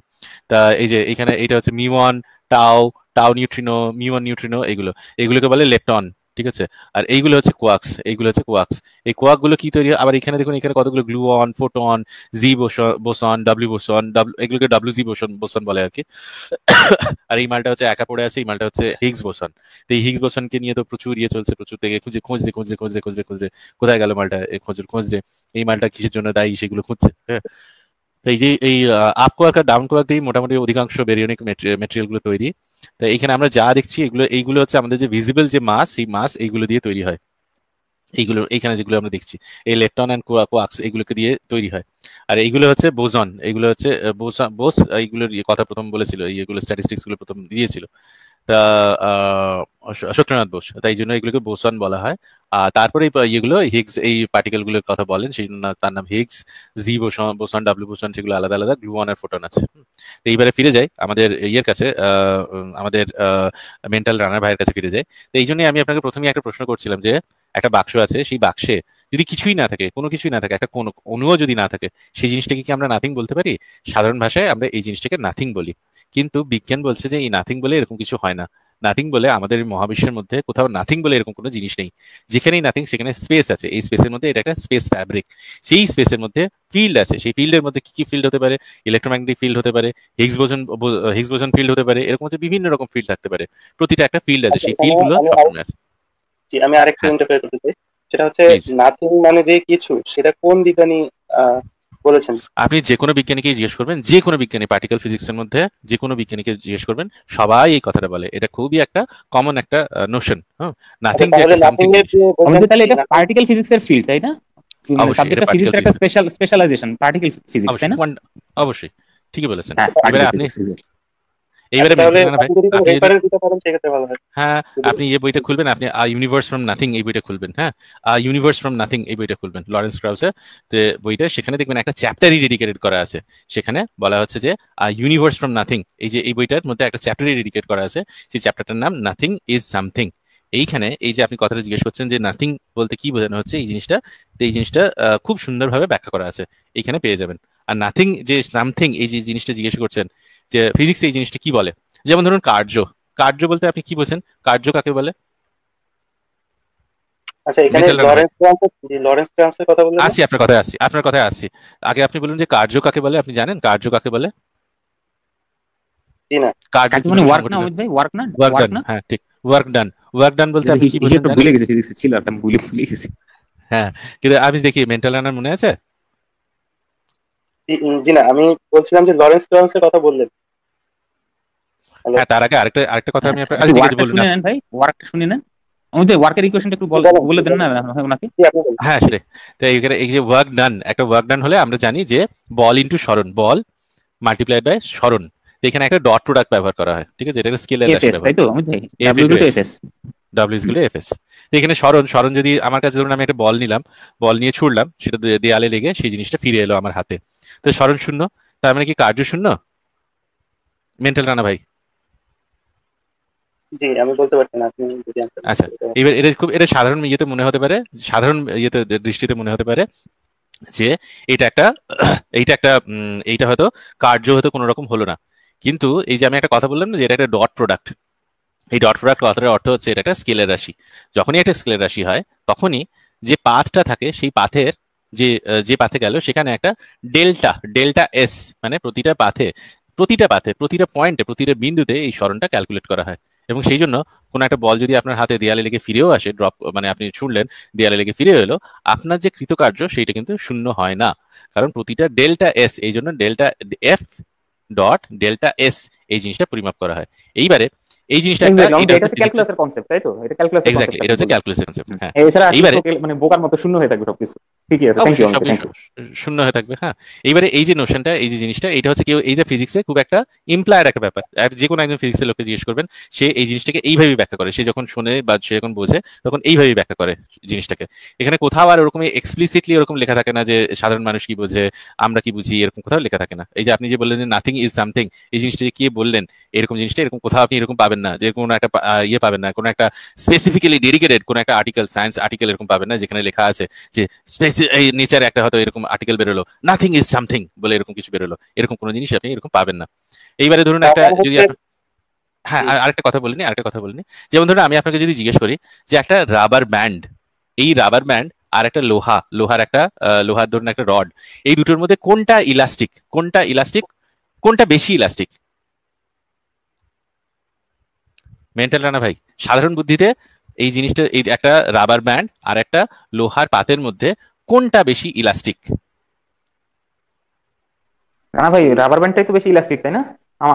তা এই যে এখানে এটা হচ্ছে মিওয়ান টাও টাও নিউট্রিনো মিউন নিউট্রিনো এগুলো এগুলোকে বলে লেপটন ঠিক আছে আর এইগুলো হচ্ছে কোয়াক্স এইগুলো হচ্ছে কোয়াক্স এই গুলো কি তৈরি আবার এখানে দেখুন এখানে কতগুলো gluon photon Z boson W boson এগুলোকে ডাব্লিউ জি বোসন বোসন বলে আর কি আর এই মালটা হচ্ছে একা পড়ে আছে এই মালটা হচ্ছে হিগস বোসন তো এই হিগস বোসনকে নিয়ে তো প্রচুর ইয়ে চলছে প্রচুর থেকে খুঁজে খোঁজরে খোঁজরে খোঁজরে খোঁজরে খোঁজরে কোথায় গেল মালটা খোঁজরে খোঁজরে এই মালটা কিসের জন্য দায়ী সেগুলো খুঁজছে হ্যাঁ এই যে এই আপ কোয়ার্ক আর ডাউন কোয়ার্ক দিয়ে মোটামুটি অধিকাংশ বেরিয়নিক মেটেরিয়ালগুলো তৈরি তো এইখানে আমরা যা দেখছি এগুলো এইগুলো হচ্ছে আমাদের যে ভিজিবল যে মাস এই মাস এইগুলো দিয়ে তৈরি হয় এইগুলো এইখানে যেগুলো আমরা দেখছি এই লেটন অ্যান্ড কোয়াক্স এগুলোকে দিয়ে তৈরি হয় আর এইগুলো হচ্ছে বোজন এগুলো হচ্ছে বোস এইগুলোর কথা প্রথম বলেছিল এইগুলো স্ট্যাটিস্টিক্স গুলো প্রথম দিয়েছিল তা সত্যনাথ বোস তাই জন্য এগুলোকে বোসন বলা হয় আর তারপরে ইয়েগুলো হিগস এই পার্টিকেলগুলোর কথা বলেন সেই তার নাম Higgs Z boson boson W boson সেগুলো আলাদা আলাদা গ্লুঅন ফোটন আছে তো এইবারে ফিরে যাই আমাদের ইয়ের কাছে আমাদের মেন্টাল রানার ভাইয়ের কাছে ফিরে যাই তো এই জন্যই আমি আপনাকে প্রথমে একটা প্রশ্ন করছিলাম যে একটা বাক্স আছে সেই বাক্সে যদি কিছুই না থাকে কোনো কিছুই না থাকে একটা কোনো অনুও যদি না থাকে সেই জিনিসটাকে কি আমরা নাথিং বলতে পারি সাধারণ ভাষায় আমরা এই জিনিসটাকে নাথিং বলি কিন্তু বিজ্ঞান বলছে যে এই নাথিং বলে এরকম কিছু হয় না নাথিং বলে আমাদের মহাবিশ্বের মধ্যে কোথাও নাথিং বলে এরকম কোনো জিনিস নেই যেখানেই নাথিং সেখানে স্পেস আছে এই স্পেসের মধ্যে এটা একটা স্পেস ফ্যাব্রিক সেই স্পেসের মধ্যে ফিল্ড আছে সেই ফিল্ডের মধ্যে কি কি ফিল্ড হতে পারে ইলেকট্রোম্যাগনেটিক ফিল্ড হতে পারে হেক্সবোজন হেক্সবোজন ফিল্ড হতে পারে এরকম হচ্ছে বিভিন্ন রকম ফিল্ড থাকতে পারে প্রতিটা একটা ফিল্ড আছে আচ্ছা, সেই ফিল্ডগুলো সবসময় আছে আমি আরেকটা ইন্টারফেয়ার হ্যাঁ। করতে চাই সেটা হচ্ছে নাথিং মানে যে কিছু সেটা কোন বিজ্ঞানী বলেছেন আপনি যে কোনো বিজ্ঞানীকে জিজ্ঞেস করবেন যে কোনো বিজ্ঞানী পার্টিকেল ফিজিক্স এর মধ্যে যে কোনো বিজ্ঞানীকে জিজ্ঞেস করবেন সবাই এই কথাটা বলে এটা খুবই একটা কমন একটা নোশন হ্যাঁ? নাথিং তাহলে এটা পার্টিকেল ফিজিক্স এর ফিল্ড তাই না সাবজেক্টটা ফিজিক্সের স্পেশালাইজেশন পার্টিকেল ফিজিক্স তাই অবশ্যই ঠিকই বলেছেন হ্যাঁ, আপনি এইবারে আচ্ছা, হ্যাঁ আপনি যে বইটা খুলবেন আপনি ইউনিভার্স ফ্রম নাথিং এই বইটা খুলবেন হ্যাঁ ইউনিভার্স ফ্রম নাথিং এই বইটা খুলবেন লরেন্স ক্রাউসের তো বইটা সেখানে দেখবেন একটা চ্যাপ্টারই ডেডিকেটেড করা আছে সেখানে বলা হচ্ছে যে ইউনিভার্স ফ্রম নাথিং এই যে এই বইটার মধ্যে একটা চ্যাপ্টারই ডেডিকেট করা আছে সেই চ্যাপ্টারটার নাম নাথিং ইজ সামথিং এইখানে এই যে আপনি কথাটা জিজ্ঞেস করছেন যে নাথিং বলতে কি বোঝানো হচ্ছে এই জিনিসটা এই জিনিসটা খুব সুন্দরভাবে ব্যাখ্যা করা আছে এইখানে পেয়ে যাবেন আর নাথিং যে সামথিং এই যে জিনিসটা জিজ্ঞেস করছেন যে ফিজিক্স এই জিনিসটা কি বলে যেমন ধরুন কার্য কার্য বলতে আপনি কি বলছেন কার্য কাকে বলে আচ্ছা, আসি আপনার কথায় আসি আপনার কথায় আসি আগে আপনি বলুন যে কার্য কাকে বলে আপনি জানেন কার্য কাকে বলে মানে হ্যাঁ, ঠিক ওয়ার্ক ডান ওয়ার্ক ডান হ্যাঁ দেখি মেন্টাল মনে আছে জি না আমি বলছিলাম যে লরেন্স লরেন্সের কথা বললেন হ্যাঁ তার আগে আরেকটা আরেকটা কথা আমি আপনাকে আচ্ছা, আচ্ছা, ঠিক আছে বলুন ভাই ওয়ার্কটা শুনি না হ্যাঁ এই যে ওয়ার্ক ডান একটা ওয়ার্ক ডান হলে আমরা জানি যে বল ইনটু সরণ বল মাল্টিপ্লাই বাই সরণ এখানে একটা ডট প্রোডাক্ট ব্যবহার করা হয় ঠিক আছে এটা তাই তো ডাব্লিউ গুলো এফ এস এখানে স্মরণ স্মরণ যদি আমার কাছে ধরুন আমি একটা বল নিলাম বল নিয়ে ছুড়লাম সেটা দেয়ালে লেগে সেই জিনিসটা ফিরে এলো আমার হাতে তো স্মরণ শূন্য তার মানে কি কার্য শূন্য মেন্টাল রানা ভাই আমি বলতে পারছি না আচ্ছা এবার এটা খুব এটা সাধারণ ইয়েতে মনে হতে পারে সাধারণ ইয়েতে দৃষ্টিতে মনে হতে পারে যে এটা একটা এইটা একটা এইটা হয়তো কার্য হয়তো কোনো রকম হলো না কিন্তু এই যে আমি একটা কথা বললাম না যে এটা একটা ডট প্রোডাক্ট এই ডট প্রোডাক্ট কথাটার অর্থ হচ্ছে এটা একটা স্কেলের রাশি যখনই একটা স্কেলের রাশি হয় তখনই যে পাথটা থাকে সেই পাথের যে যে পাথে গেল সেখানে একটা ডেল্টা ডেল্টা এস মানে প্রতিটা পাথে প্রতিটা পাথে প্রতিটা পয়েন্টে প্রতিটা বিন্দুতে এই স্মরণটা ক্যালকুলেট করা হয় এবং সেই জন্য কোনো একটা বল যদি আপনার হাতে দেয়ালে লেগে ফিরেও আসে ড্রপ মানে আপনি ছুড়লেন দেয়ালে লেগে ফিরে এলো আপনার যে কৃতকার্য সেইটা কিন্তু শূন্য হয় না কারণ প্রতিটা ডেল্টা এস এই জন্য delta F dot delta S এই জিনিসটা পরিমাপ করা হয় এইবারে এই জিনিসটা একটা এটা হচ্ছে ক্যালকুলাসের কনসেপ্ট তাই তো এটা ক্যালকুলাসের এক্স্যাক্টলি এটা হচ্ছে ক্যালকুলাসের কনসেপ্ট হ্যাঁ এইবারে মানে বোকার মতো শূন্য হয়ে থাকবে সবকিছু ঠিকই আছে থ্যাংক ইউ থ্যাংক ইউ শূন্য হয়ে থাকবে হ্যাঁ এইবারে এই যে নোশনটা এই যে জিনিসটা এটা হচ্ছে কেউ এইটা ফিজিক্সে খুব একটা ইমপ্লায়ার একটা ব্যাপার আর যে কোনো একজন ফিজিক্সের লোককে জিজ্ঞেস করবেন সে এই জিনিসটাকে এইভাবেই ব্যাখ্যা করে সে যখন শুনে বা সে যখন বোঝে তখন এইভাবেই ব্যাখ্যা করে জিনিসটাকে এখানে কোথাও আর ওরকম এক্সপ্লিসিটলি এরকম লেখা থাকে না যে সাধারণ মানুষ কি বোঝে আমরা কি বুঝি এরকম কোথাও লেখা থাকে না এই যে আপনি যে বললেন যে নাথিং ইজ সামথিং এই জিনিসটা কি বললেন এরকম জিনিসটা এরকম কোথাও আপনি এরকম পাবেন পাবেন না যে কোনো একটা ইয়ে পাবেন না কোনো একটা স্পেসিফিক্যালি ডেডিকেটেড কোনো একটা আর্টিকেল সায়েন্স আর্টিকেল এরকম পাবেন না যেখানে লেখা আছে যে এই নেচারে একটা হয়তো এরকম আর্টিকেল বেরোলো নাথিং ইজ সামথিং বলে এরকম কিছু বেরোলো এরকম কোনো জিনিস আপনি এরকম পাবেন না এইবারে ধরুন একটা যদি হ্যাঁ আরেকটা কথা বলিনি আরেকটা কথা বলিনি যেমন ধরুন আমি আপনাকে যদি জিজ্ঞেস করি যে একটা রাবার ব্যান্ড এই রাবার ব্যান্ড আর একটা লোহা লোহার একটা লোহার ধরুন একটা রড এই দুটোর মধ্যে কোনটা ইলাস্টিক কোনটা ইলাস্টিক কোনটা বেশি ইলাস্টিক মেন্টাল রানা ভাই সাধারণ বুদ্ধিতে এই জিনিসটা এই একটা রাবার ব্যান্ড আর একটা লোহার পাতের মধ্যে কোনটা বেশি ইলাস্টিক না ভাই রাবার ব্যান্ডটাই তো বেশি ইলাস্টিক তাই না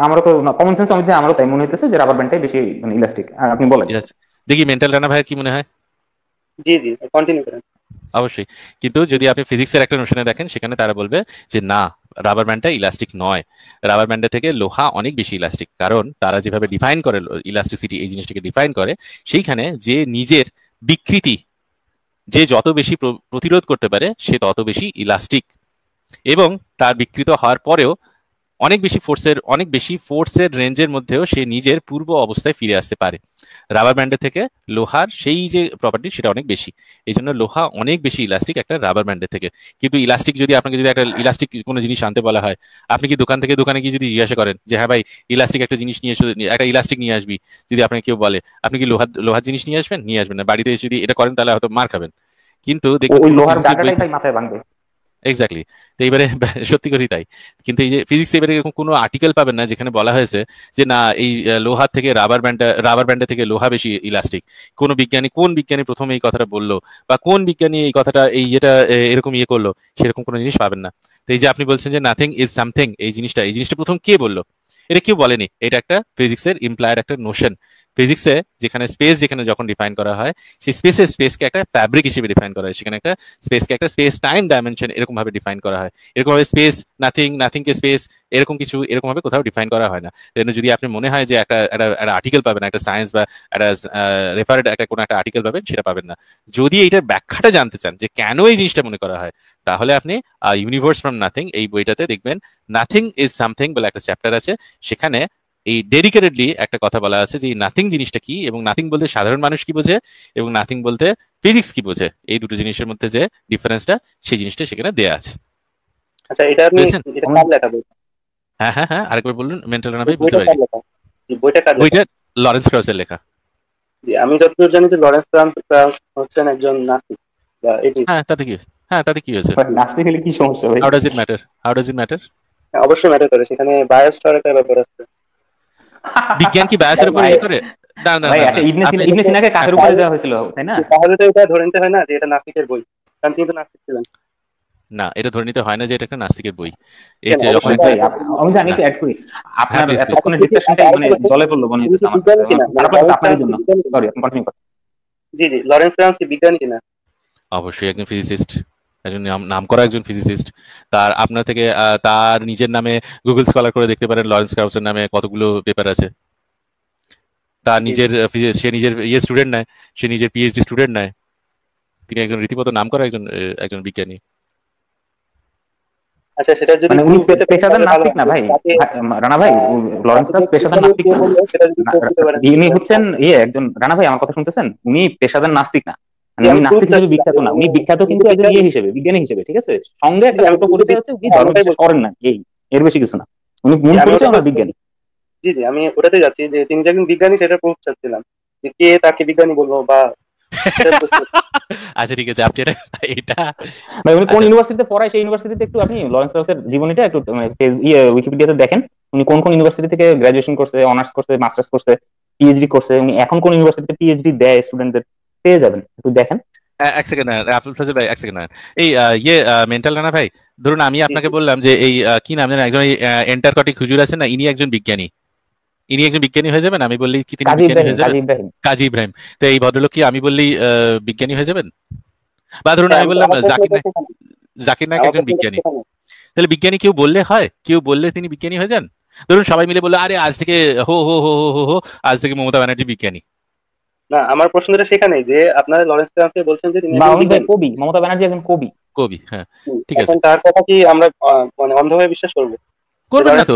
আমরা তো কমন সেন্স অনুযায়ী আমরা তাই মনে হইতেছে যে রাবার ব্যান্ডটাই বেশি মানে ইলাস্টিক আপনি বলেন দেখি মেন্টাল রানা ভাই কি মনে হয় জি জি কন্টিনিউ করেন অবশ্যই কিন্তু যদি আপনি ফিজিক্সের একটা অনুষ্ঠানে দেখেন সেখানে তারা বলবে যে না রাবার ব্যান্ডটা ইলাস্টিক নয় রাবার ব্যান্ডের থেকে লোহা অনেক বেশি ইলাস্টিক কারণ তারা যেভাবে ডিফাইন করে ইলাস্টিসিটি এই জিনিসটিকে ডিফাইন করে সেইখানে যে নিজের বিকৃতি যে যত বেশি প্রতিরোধ করতে পারে সে তত বেশি ইলাস্টিক এবং তার বিকৃত হওয়ার পরেও অনেক বেশি ফোর্সের অনেক বেশি ফোর্সের রেঞ্জের মধ্যেও সে নিজের পূর্ব অবস্থায় ফিরে আসতে পারে রাবার ব্যান্ডের থেকে লোহার সেই যে প্রপার্টি সেটা অনেক বেশি এই জন্য লোহা অনেক বেশি ইলাস্টিক একটা রাবার ব্যান্ডের থেকে কিন্তু ইলাস্টিক যদি আপনাকে যদি একটা ইলাস্টিক কোনো জিনিস আনতে বলা হয় আপনি কি দোকান থেকে দোকানে গিয়ে যদি জিজ্ঞাসা করেন যে হ্যাঁ ভাই ইলাস্টিক একটা জিনিস নিয়ে একটা ইলাস্টিক নিয়ে আসবি যদি আপনাকে কেউ বলে আপনি কি লোহার লোহার জিনিস নিয়ে আসবেন নিয়ে আসবেন না বাড়িতে যদি এটা করেন তাহলে হয়তো মার খাবেন কিন্তু দেখবেন লোহার মাথায় ভাঙবে এক্স্যাক্টলি তো এইবারে সত্যি করি তাই কিন্তু এই যে ফিজিক্স এবারে এরকম কোনো আর্টিকেল পাবেন না যেখানে বলা হয়েছে যে না এই লোহার থেকে রাবার ব্যান্ড রাবার ব্যান্ডের থেকে লোহা বেশি ইলাস্টিক কোন বিজ্ঞানী কোন বিজ্ঞানী প্রথমে এই কথাটা বললো বা কোন বিজ্ঞানী এই কথাটা এই যেটা এরকম ইয়ে করলো সেরকম কোনো জিনিস পাবেন না তো এই যে আপনি বলছেন যে নাথিং ইজ সামথিং এই জিনিসটা এই জিনিসটা প্রথম কে বললো এটা কেউ বলেনি এটা একটা ফিজিক্সের ইমপ্লায়ের একটা নোশন ফিজিক্সে যেখানে স্পেস যেখানে যখন ডিফাইন করা হয় সেই স্পেসের স্পেসকে একটা ফ্যাব্রিক হিসেবে ডিফাইন করা হয় সেখানে একটা স্পেসকে একটা স্পেস টাইম ডাইমেনশন এরকম ভাবে ডিফাইন করা হয় এরকম ভাবে স্পেস নাথিং নাথিং কে স্পেস এরকম কিছু এরকম ভাবে কোথাও ডিফাইন করা হয় না যদি আপনি মনে হয় যে একটা একটা আর্টিকেল পাবেন একটা সায়েন্স বা একটা রেফারেড একটা কোনো একটা আর্টিকেল পাবেন সেটা পাবেন না যদি এইটার ব্যাখ্যাটা জানতে চান যে কেন এই জিনিসটা মনে করা হয় তাহলে আপনি ইউনিভার্স ফ্রম নাথিং এই বইটাতে দেখবেন নাথিং ইজ সামথিং বলে একটা চ্যাপ্টার আছে সেখানে এই ডেডিকেটেডলি একটা কথা বলা আছে যে নাথিং জিনিসটা কি এবং নাথিং বলতে সাধারণ মানুষ কি বোঝে এবং নাথিং বলতে ফিজিক্স কি বোঝে এই দুটো জিনিসের মধ্যে যে ডিফারেন্সটা সেই জিনিসটা সেখানে দেয়া আছে আচ্ছা এটা আপনি এটা লেখা হ্যাঁ হ্যাঁ হ্যাঁ আরেকবার বলুন মেন্টাল বুঝতে পারি বইটা কার বইটা লরেন্স লেখা জি আমি যতদূর জানি যে লরেন্স ক্রাউস হচ্ছেন একজন নাস্তিক হ্যাঁ তাতে কি হ্যাঁ তাতে কি হয়েছে হ্যাঁ, নাস্তিক হলে কি সমস্যা ভাই how does it matter how does it matter অবশ্যই ম্যাটার করে সেখানে বায়াস একটা ব্যাপার আছে বিজ্ঞান কি বায়াসের উপর ইয়ে করে আচ্ছা, ইবনে সিনা ইবনে সিনাকে কাকের উপরে দেওয়া হয়েছিল তাই না তাহলে তো এটা ধরে নিতে হয় না যে এটা নাস্তিকের বই কারণ তিনি তো নাস্তিক ছিলেন না এটা ধরে নিতে হয় না যে এটা একটা নাস্তিকের বই এই যে যখন আমি জানি কি অ্যাড করি আপনার হ্যাঁ, এতক্ষণে ডিসকাশনটা মানে জলে পড়লো মনে হচ্ছে আমার আপনার জন্য সরি আপনি কন্টিনিউ করুন জি জি লরেন্স ফ্রান্স কি বিজ্ঞানী কিনা অবশ্যই একজন ফিজিসিস্ট একজন নাম করা একজন ফিজিসিস্ট তার আপনার থেকে তার নিজের নামে গুগল স্কলার করে দেখতে পারেন লরেন্স ক্রাউসের নামে কতগুলো পেপার আছে তার নিজের সে নিজের ইয়ে স্টুডেন্ট নেয় সে নিজের পিএইচডি স্টুডেন্ট নেয় তিনি একজন রীতিমতো নাম করা একজন একজন বিজ্ঞানী আচ্ছা সেটা যদি মানে উনি পেশাদার নাস্তিক না ভাই রানা ভাই লরেন্স পেশাদার নাস্তিক না উনি হচ্ছেন ইয়ে একজন রানা ভাই আমার কথা শুনতেছেন উনি পেশাদার নাস্তিক না মানে নাস্তিক হিসেবে বিখ্যাত না উনি বিখ্যাত কিন্তু একজন ইয়ে হিসেবে বিজ্ঞানী হিসেবে ঠিক আছে সঙ্গে একটা পরিচয় উনি ধর্ম করেন না এই এর বেশি কিছু না উনি মূল পরিচয় বিজ্ঞানী জি জি আমি ওটাতে যাচ্ছি যে তিনি যে একজন বিজ্ঞানী সেটা প্রুফ চাচ্ছিলাম যে কে তাকে বিজ্ঞানী বলবো বা আচ্ছা ঠিক আছে আপনি এটা মানে উনি কোন ইউনিভার্সিটিতে আচ্ছা। পড়ায় সেই ইউনিভার্সিটিতে একটু আপনি লরেন্স রাউসের জীবনীটা একটু উইকিপিডিয়াতে মানে, দেখেন উনি কোন কোন ইউনিভার্সিটি থেকে গ্রাজুয়েশন করছে অনার্স করছে মাস্টার্স করছে পিএইচডি করছে উনি এখন কোন ইউনিভার্সিটিতে পিএইচডি দেয় স্টুডেন্টদের পেয়ে যাবেন একটু দেখেন এক সেকেন্ড আপনি ভাই এক সেকেন্ড এই ইয়ে মেন্টাল রানা ভাই ধরুন আমি আপনাকে বললাম যে এই কি নাম জানেন একজন এন্টারকটিক হুজুর আছেন না ইনি একজন বিজ্ঞানী ইনি একজন বিজ্ঞানী হয়ে যাবেন আমি বললি কি তিনি বিজ্ঞানী হয়ে যাবেন কাজী ইব্রাহিম তো এই ভদ্রলোক কি আমি বললি বিজ্ঞানী হয়ে যাবেন বা ধরুন আমি হ্যাঁ, বললাম জাকির নায়ক জাকির নায়ক একজন বিজ্ঞানী তাহলে বিজ্ঞানী কেউ বললে হয় কেউ বললে তিনি বিজ্ঞানী হয়ে যান ধরুন সবাই মিলে বললো আরে আজ থেকে হো হো হো হো হো আজ থেকে মমতা ব্যানার্জি বিজ্ঞানী না আমার প্রশ্নটা যে আপনারা লরেন্স বলছেন যে তিনি কবি মমতা ব্যানার্জি একজন কবি কবি হ্যাঁ ঠিক আছে তার কথা কি আমরা মানে অন্ধভাবে বিশ্বাস করব করবেন না তো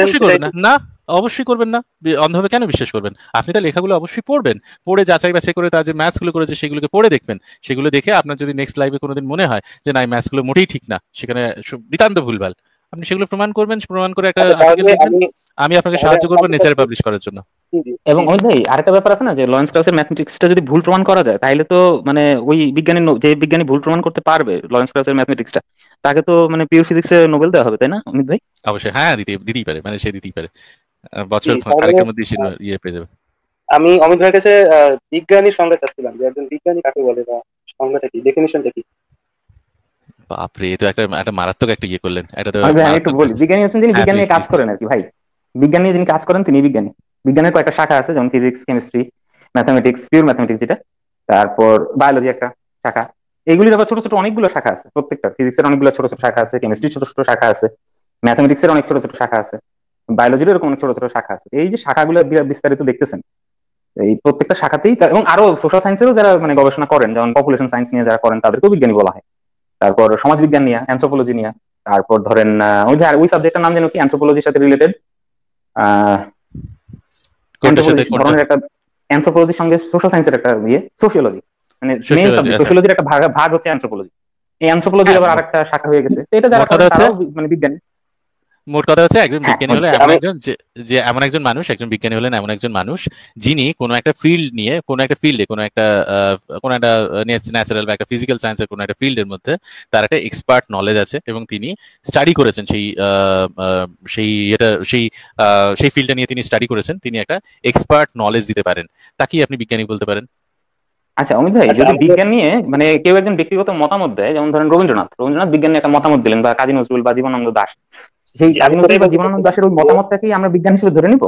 অবশ্যই করবেন না না অবশ্যই করবেন না অন্ধভাবে কেন বিশ্বাস করবেন আপনি তার লেখাগুলো অবশ্যই পড়বেন পড়ে যাচাই বাছাই করে তার যে ম্যাথসগুলো করেছে সেগুলোকে পড়ে দেখবেন সেগুলো দেখে আপনার যদি নেক্সট লাইভে কোনোদিন মনে হয় যে না এই ম্যাথসগুলো মোটেই ঠিক না সেখানে নিতান্ত ভুলভাল আপনি সেগুলো প্রমাণ করবেন প্রমাণ করে একটা আচ্ছা, আমি আপনাকে সাহায্য করবো নেচারে পাবলিশ করার জন্য এবং হ্যাঁ। ওই ভাই আরেকটা ব্যাপার আছে না যে লরেন্স ক্রাউসের ম্যাথমেটিক্সটা যদি ভুল প্রমাণ করা যায় তাহলে তো মানে ওই বিজ্ঞানী যে বিজ্ঞানী ভুল প্রমাণ করতে পারবে লরেন্স ক্রাউসের ম্যাথমেটিক্সটা তাকে তো মানে পিওর ফিজিক্সে নোবেল দেওয়া হবে তাই না অমিত ভাই অবশ্যই হ্যাঁ দিতে দিতেই পারে মানে সে দিতেই পারে বছর আরেকের মধ্যে সে হ্যাঁ। ইয়ে পেয়ে যাবে আমি অমিত ভাইয়ের কাছে বিজ্ঞানী সংজ্ঞা চাচ্ছিলাম যে একজন বিজ্ঞানী কাকে বলে বা সংজ্ঞাটা কি ডেফিনিশনটা কি বাপরে তো একটা একটা মারাত্মক একটা ইয়ে করলেন এটা তো আমি একটু বলি বিজ্ঞানী হচ্ছেন যিনি হ্যাঁ, বিজ্ঞানী কাজ করেন আর কি ভাই বিজ্ঞানী যিনি কাজ করেন তিনি বিজ্ঞানী বিজ্ঞানের কয়েকটা শাখা আছে যেমন physics chemistry mathematics pure mathematics যেটা তারপর বায়োলজি একটা শাখা এইগুলির আবার ছোট ছোট অনেকগুলো শাখা আছে প্রত্যেকটা ফিজিক্সের অনেকগুলো ছোট ছোট শাখা আছে কেমিস্ট্রি ছোট ছোট শাখা আছে ম্যাথামেটিক্সের অনেক ছোট ছোট শাখা আছে বায়োলজির এরকম অনেক ছোট ছোট শাখা আছে এই যে শাখাগুলো বিস্তারিত দেখতেছেন এই প্রত্যেকটা শাখাতেই এবং আরো সোশ্যাল সায়েন্সেরও যারা মানে গবেষণা করেন যেমন পপুলেশন সায়েন্স নিয়ে যারা করেন তাদেরকেও বিজ্ঞানী বলা হয় তারপর সমাজবিজ্ঞান নিয়ে অ্যান্থ্রোপোলজি নিয়ে তারপর ধরেন ওই ওই সাবজেক্টের নাম যেন কি অ্যান্থ্রোপোলজির সাথে রিলেটেড ধরনের একটা অ্যানথ্রোপোলজির সঙ্গে সোশ্যাল সায়েন্সের একটা ইয়ে সোশিওলজি মানে মেইন সাবজেক্ট সোশিওলজির একটা ভাগ ভাগ হচ্ছে অ্যানথ্রোপোলজি এই অ্যানথ্রোপোলজির হ্যাঁ। আবার আরেকটা শাখা হয়ে গেছে তো এটা যারা মানে বিজ্ঞানী মোট কথা হচ্ছে একজন হ্যাঁ, বিজ্ঞানী হলেন এমন একজন যে এমন একজন মানুষ একজন বিজ্ঞানী হলেন এমন একজন মানুষ যিনি কোনো একটা ফিল্ড নিয়ে কোনো একটা ফিল্ডে কোনো একটা কোনো একটা ন্যাচারাল বা একটা ফিজিক্যাল সায়েন্সের কোনো একটা ফিল্ডের মধ্যে তার একটা এক্সপার্ট নলেজ আছে এবং তিনি স্টাডি করেছেন সেই সেই এটা সেই সেই ফিল্ডটা নিয়ে তিনি স্টাডি করেছেন তিনি একটা এক্সপার্ট নলেজ দিতে পারেন তাকেই আপনি বিজ্ঞানী বলতে পারেন আচ্ছা অমিত ভাই আচ্ছা, যদি বিজ্ঞান নিয়ে মানে কেউ একজন ব্যক্তিগত মতামত দেয় যেমন ধরেন রবীন্দ্রনাথ রবীন্দ্রনাথ বিজ্ঞান নিয়ে একটা মতামত দিলেন বা কাজী নজরুল বা জীবনানন্দ দাস সেই জীবনানন্দ দাসের ওই মতামতটাকেই আমরা বিজ্ঞান হিসেবে ধরে নিব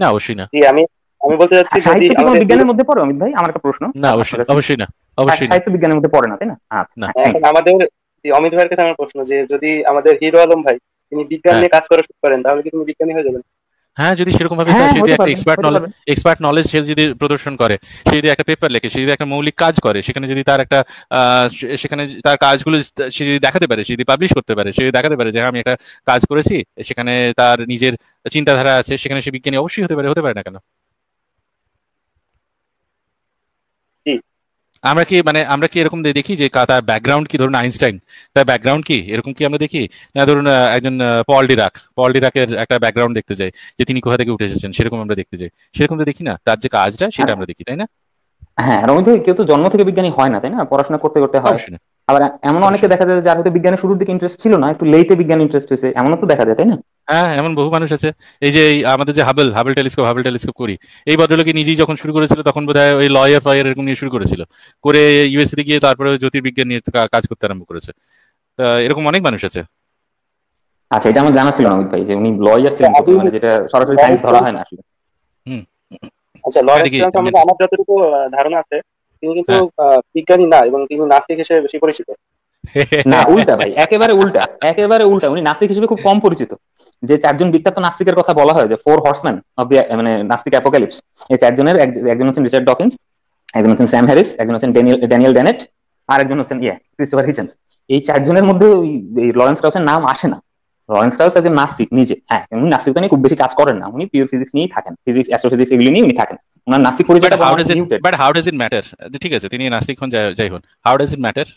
না অবশ্যই না আমি আমি বলতে চাচ্ছি সাহিত্য কি বিজ্ঞানের মধ্যে পড়ে অমিত ভাই আমার একটা প্রশ্ন না অবশ্যই আচ্ছা, অবশ্যই না অবশ্যই সাহিত্য বিজ্ঞানের মধ্যে পড়ে না তাই না আচ্ছা আমাদের অমিত ভাইয়ের কাছে আমার প্রশ্ন যে যদি আমাদের হিরো আলম ভাই তিনি বিজ্ঞান হ্যাঁ। নিয়ে কাজ করা শুরু করেন তাহলে কি তুমি বিজ্ঞানী হয়ে যাবেন হ্যাঁ যদি সেরকম ভাবে হ্যাঁ, সে যদি একটা এক্সপার্ট নলেজ এক্সপার্ট নলেজ সে যদি প্রদর্শন করে সে যদি একটা পেপার লেখে সে যদি একটা মৌলিক কাজ করে সেখানে যদি তার একটা সেখানে তার কাজগুলো সে যদি দেখাতে পারে সে যদি পাবলিশ করতে পারে সে যদি দেখাতে পারে যে হ্যাঁ, আমি একটা কাজ করেছি সেখানে তার নিজের চিন্তাধারা আছে সেখানে সে বিজ্ঞানী অবশ্যই হতে পারে হতে পারে না কেন আমরা কি মানে আমরা কি এরকম দেখি যে তার ব্যাকগ্রাউন্ড কি ধরুন আইনস্টাইন তার ব্যাকগ্রাউন্ড কি এরকম কি আমরা দেখি না ধরুন একজন পল ডিরাক পল ডিরাকের একটা ব্যাকগ্রাউন্ড দেখতে যাই যে তিনি কোথা থেকে উঠে এসেছেন সেরকম আমরা দেখতে যাই সেরকম তো দেখি না তার যে কাজটা সেটা হ্যাঁ। আমরা দেখি তাই না হ্যাঁ রবীন্দ্র কেউ তো জন্ম থেকে বিজ্ঞানী হয় না তাই না পড়াশোনা করতে করতে হয় আবার এমন অনেকে আচ্ছা। দেখা যায় যার হয়তো বিজ্ঞানের শুরুর দিকে ইন্টারেস্ট ছিল না একটু লেটে বিজ্ঞান ইন্টারেস্ট হয়েছে এমনও তো দেখা যায় তাই না হ্যাঁ, হ্যাঁ এমন বহু মানুষ আছে এই যে আমাদের যে হাবেল হাবেল টেলিস্কোপ হাবেল টেলিস্কোপ করি এই ভদ্রলোকে নিজেই যখন শুরু করেছিল তখন বোধ হয় ওই লয়ার ফায়ার এরকম নিয়ে শুরু করেছিল করে ইউএসএ গিয়ে তারপরে জ্যোতির্বিজ্ঞান নিয়ে কাজ করতে আরম্ভ করেছে তা এরকম অনেক মানুষ আছে আচ্ছা এটা আমার জানা ছিল না অমিত ভাই যে উনি লয়ার ছিলেন মানে যেটা সরাসরি সায়েন্স ধরা হয় না আসলে হুম আচ্ছা লয়ার সম্পর্কে আমার যতটুকু ধারণা আছে তিনি কিন্তু হ্যাঁ। বিজ্ঞানী না এবং তিনি নাস্তিক হিসেবে বেশি পরিচিত না উল্টা ভাই একেবারে উল্টা একেবারে উল্টা উনি নাস্তিক হিসেবে খুব কম পরিচিত যে চারজন বিখ্যাত নাস্তিকের কথা বলা হয় যে ফোর হর্সম্যান অফ দি মানে নাস্তিক অ্যাপোকালিপস এই চারজনের একজন হচ্ছেন রিচার্ড ডকিন্স একজন হচ্ছেন স্যাম হ্যারিস একজন হচ্ছেন ড্যানিয়েল ড্যানিয়েল ড্যানেট আর একজন হচ্ছেন ইয়ে ক্রিস্টোফার হিচেন্স এই চারজনের মধ্যে ওই লরেন্স রসের নাম আসে না লরেন্স ক্রাউস একজন নাস্তিক নিজে হ্যাঁ উনি নাস্তিকতা নিয়ে খুব বেশি কাজ করেন না উনি পিওর ফিজিক্স নিয়েই থাকেন ফিজিক্স অ্যাস্ট্রোফিজিক্স এগুলো নিয়ে উনি থাকেন উনার নাস্তিক পরিচয়টা how does it but how does it matter ঠিক আছে তিনি নাস্তিক হন যাই হন how does it matter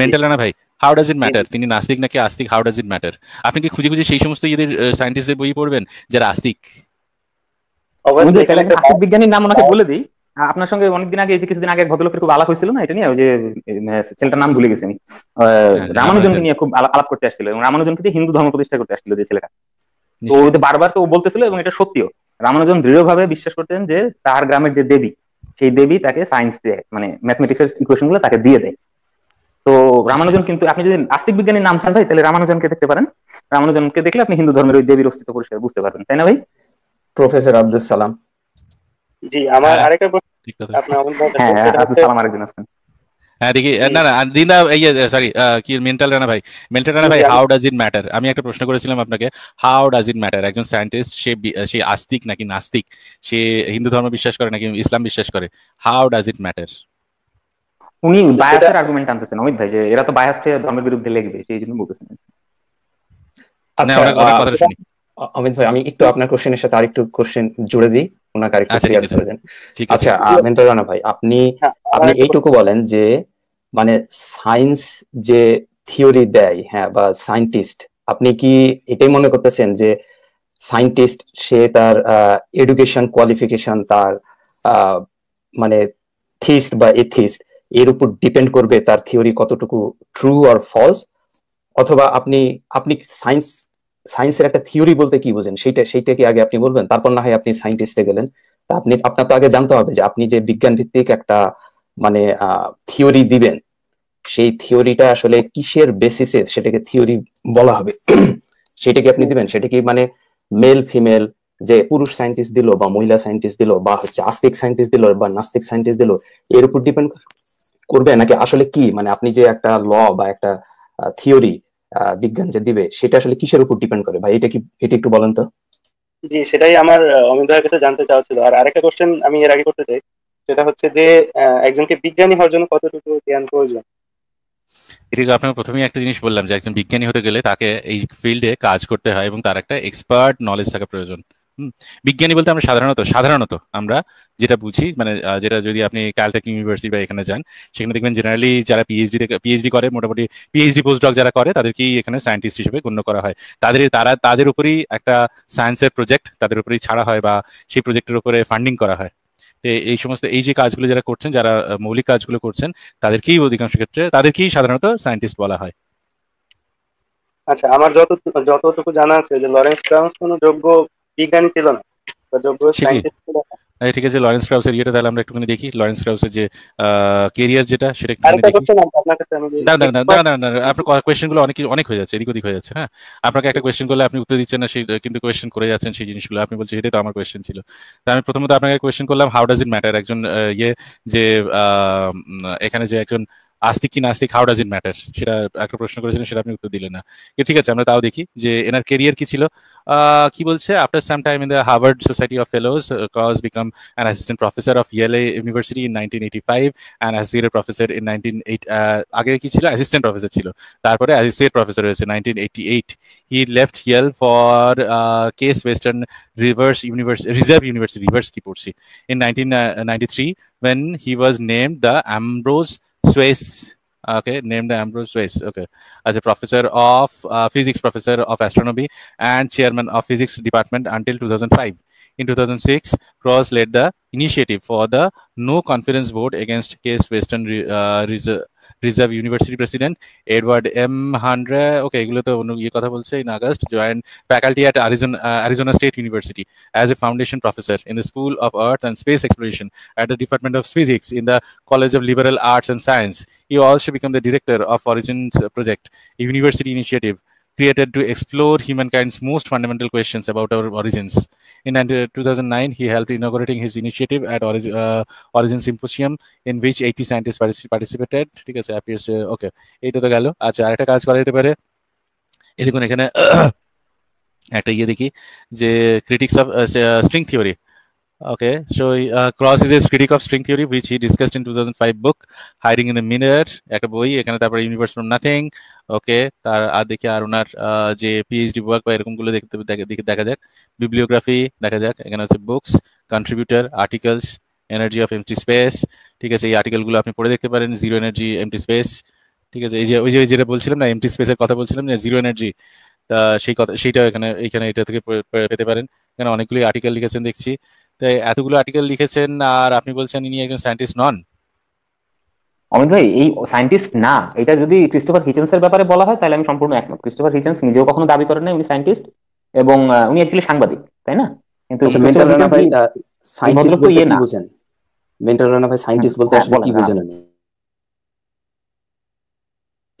mental না ভাই হাউ ডাজ ইট ম্যাটার তিনি নাস্তিক নাকি আস্তিক হাউ ডাজ ইট ম্যাটার আপনি কি খুঁজে খুঁজে সেই সমস্ত ইয়েদের সায়েন্টিস্টদের বই পড়বেন যারা আস্তিক একটা বিজ্ঞানীর নাম ওনাকে বলে দিই আপনার সঙ্গে অনেকদিন আগে যে কিছুদিন আগে ভদ্রলোকের খুব আলাপ হয়েছিল না এটা নিয়ে ওই যে ছেলেটার নাম ভুলে গেছি আমি হ্যাঁ, রামানুজনকে নিয়ে খুব আলাপ করতে আসছিল এবং রামানুজনকে যে হিন্দু ধর্ম প্রতিষ্ঠা করতে আসছিল যে ছেলেটা তো বারবার তো বলতেছিল এবং এটা সত্যিও রামানুজন দৃঢ়ভাবে বিশ্বাস করতেন যে তার গ্রামের যে দেবী সেই দেবী তাকে সায়েন্স দেয় মানে ম্যাথমেটিক্স এর ইকুয়েশন গুলো তাকে দিয়ে দেয় তো রামানুজন কিন্তু আপনি যদি আস্তিক বিজ্ঞানীর নাম চান ভাই তাহলে রামানুজনকে দেখতে পারেন রামানুজনকে দেখলে আপনি হিন্দু ধর্মের ওই দেবীর অস্তিত্ব পরিষ্কার বুঝতে পারবেন তাই না ভাই প্রফেসর আব্দুল সালাম জি আমার হ্যাঁ। আরেকটা ঠিক কথা হ্যাঁ, হ্যাঁ দেখি না না দিনা সরি কি মেন্টাল রানা ভাই মেন্টাল রানা ভাই হাউ ডাজ ইট ম্যাটার আমি একটা প্রশ্ন করেছিলাম আপনাকে হাউ ডাজ ইট ম্যাটার একজন সায়েন্টিস্ট সে সে আস্তিক নাকি নাস্তিক সে হিন্দু ধর্ম বিশ্বাস করে নাকি ইসলাম বিশ্বাস করে হাউ ডাজ ইট ম্যাটার উনি বায়াসের আর্গুমেন্ট আনতেছেন অমিত ভাই যে এরা তো বায়াস ধর্মের বিরুদ্ধে লিখবে সেই জন্য বলতেছেন আচ্ছা, অমিত ভাই আমি একটু আপনার কোশ্চেনের সাথে আরেকটু কোশ্চেন জুড়ে দিই ওনাকে আরেকটু ক্লিয়ার করে আচ্ছা, আচ্ছা রানা ভাই আপনি হ্যাঁ, আপনি এইটুকু বলেন যে মানে সায়েন্স যে থিওরি দেয় হ্যাঁ বা সায়েন্টিস্ট আপনি কি এটাই মনে করতেছেন যে সায়েন্টিস্ট সে তার এডুকেশন কোয়ালিফিকেশন তার মানে থিস্ট বা এথিস্ট এর উপর ডিপেন্ড করবে তার থিওরি কতটুকু ট্রু আর ফলস অথবা আপনি আপনি সায়েন্স সায়েন্সের একটা থিওরি বলতে কি বোঝেন সেইটা সেইটা কি আগে আপনি বলবেন তারপর না হয় আপনি সায়েন্টিস্টে গেলেন তা আপনি আপনার তো আগে জানতে হবে যে আপনি যে বিজ্ঞান ভিত্তিক একটা মানে থিওরি দিবেন সেই থিওরিটা আসলে কিসের বেসিসে সেটাকে থিওরি বলা হবে সেটা কি আপনি দিবেন সেটা কি মানে মেল ফিমেল যে পুরুষ সায়েন্টিস্ট দিল বা মহিলা সায়েন্টিস্ট দিল বা হচ্ছে আস্তিক সায়েন্টিস্ট দিল বা নাস্তিক সায়েন্টিস্ট দিল এর উপর ডিপেন্ড করবে নাকি আসলে কি মানে আপনি যে একটা ল বা একটা থিওরি বিজ্ঞান যে দিবে সেটা আসলে কিসের উপর ডিপেন্ড করে ভাই এটা কি এটা একটু বলেন তো জি সেটাই আমার অমিত ভাইয়ের কাছে জানতে চাওয়া ছিল আর আরেকটা কোশ্চেন আমি এর আগে করতে চাই সেটা হচ্ছে যে একজনকে বিজ্ঞানী হওয়ার জন্য কতটুকু জ্ঞান প্রয়োজন এটিকে আপনার প্রথমেই একটা জিনিস বললাম যে একজন বিজ্ঞানী হতে গেলে তাকে এই ফিল্ডে কাজ করতে হয় এবং তার একটা এক্সপার্ট নলেজ থাকা প্রয়োজন বিজ্ঞানী বলতে আমরা সাধারণত সাধারণত আমরা যেটা বুঝি মানে যেটা যদি আপনি ক্যালটেক ইউনিভার্সিটি বা এখানে যান সেখানে দেখবেন জেনারেলি যারা পিএইচডি পিএইচডি করে মোটামুটি পিএইচডি পোস্টডক যারা করে তাদেরকেই এখানে সায়েন্টিস্ট হিসেবে গণ্য করা হয় তাদের তারা তাদের উপরেই একটা সায়েন্সের প্রজেক্ট তাদের উপরেই ছাড়া হয় বা সেই প্রজেক্টের উপরে ফান্ডিং করা হয় তো এই সমস্ত এই যে কাজগুলো যারা করছেন যারা মৌলিক কাজগুলো করছেন তাদেরকেই অধিকাংশ ক্ষেত্রে তাদেরকেই সাধারণত সায়েন্টিস্ট বলা হয় আচ্ছা আমার যত যতটুকু জানা আছে যে লরেন্স ব্রাউনসন যোগ্য বিজ্ঞানী ছিল না ঠিক আছে লরেন্স ক্রাউসের ইয়েটা তাহলে আমরা একটুখানি দেখি লরেন্স ক্রাউসের যে ক্যারিয়ার যেটা সেটা একটু দেখি না না না না না আপনার কোয়েশ্চেনগুলো অনেক অনেক হয়ে যাচ্ছে এদিক ওদিক হয়ে যাচ্ছে হ্যাঁ আপনাকে একটা কোয়েশ্চেন করলে আপনি উত্তর দিচ্ছেন না সেই কিন্তু কোয়েশ্চেন করে যাচ্ছেন সেই জিনিসগুলো আপনি বলছেন এটাই তো আমার কোশ্চেন ছিল তা আমি প্রথমত আপনাকে কোয়েশ্চেন করলাম হাউ ডাজ ইট ম্যাটার একজন ইয়ে যে এখানে যে একজন আস্তিক কি নাস্তিক হাউ ডাজ ইট ম্যাটার সেটা একটা প্রশ্ন করেছিলেন সেটা আপনি উত্তর দিলেন না ঠিক আছে আমরা তাও দেখি যে এনার কেরিয়ার কি ছিল কি বলছে after some time in the Harvard Society of Fellows cause become an assistant professor of ইয়েলে University in nineteen eighty five and associate professor in nineteen eight আগে কি ছিল অ্যাসিস্ট্যান্ট প্রফেসর ছিল তারপরে অ্যাসোসিয়েট প্রফেসর হয়েছে nineteen eighty eight he left for Case Western reverse universe Reserve University reverse কি পড়ছি in nineteen ninety three when he was name the Ambrose Swiss, ah, okay, named Ambrose Swiss, okay, as a professor of uh, physics, professor of astronomy, and chairman of physics department until 2005. In 2006, Cross led the initiative for the No Conference Vote against Case Western uh, Reserve Reserve University president Edward M Hundert okay এগুলো তো অন্য ইয়ে কথা বলছে in August join faculty at Arizona Arizona State University as a foundation professor in the School of Earth and Space Exploration at the Department of Physics in the College of Liberal Arts and Science you also become the director of Origins Project University initiative created to explore humankind's most fundamental questions about our origins. In 2009, he helped inaugurating his initiative at Origin, uh, Origin Symposium, in which 80 scientists participated. ঠিক আছে appears ওকে এইটা তো গেল আচ্ছা আরেকটা কাজ করা যেতে পারে এই দেখুন এখানে একটা ইয়ে দেখি যে critics of string theory Okay, so uh, Cross is his critic of string theory, which he discussed in 2005 book, Hiding in a Mirror, একটা বই এখানে তারপরে ইউনিভার্স ফ্রম নাথিং ওকে তার আর দেখি আর ওনার যে পিএইচডি ওয়ার্ক বা এরকমগুলো দেখতে দেখে দেখা যাক বিবলিওগ্রাফি দেখা যাক এখানে হচ্ছে books contributor articles energy of empty space ঠিক আছে এই আর্টিকেলগুলো আপনি পড়ে দেখতে পারেন জিরো এনার্জি এমটি স্পেস ঠিক আছে এই যে ওই যে যেটা বলছিলাম না এমটি স্পেসের কথা বলছিলাম যে জিরো এনার্জি তা সেই কথা সেইটা এখানে এখানে এটা থেকে পেতে পারেন এখানে অনেকগুলি আর্টিকেল লিখেছেন দেখছি এতগুলো আর্টিকেল লিখেছেন আর আপনি বলছেন ইনি একজন সায়েন্টিস্ট নন অমিত ভাই এই সায়েন্টিস্ট না এটা যদি ক্রিস্টোফার এর ব্যাপারে বলা হয় তাহলে আমি সম্পূর্ণ একমত ক্রিস্টোফার হিচেন্স নিজেও কখনো দাবি করেন না উনি সায়েন্টিস্ট এবং উনি অ্যাকচুয়ালি সাংবাদিক তাই না কিন্তু আচ্ছা, ভদ্রলোক মেন্টাল রানা ইয়ে ভাই সায়েন্টিস্ট বলতে আসলে কি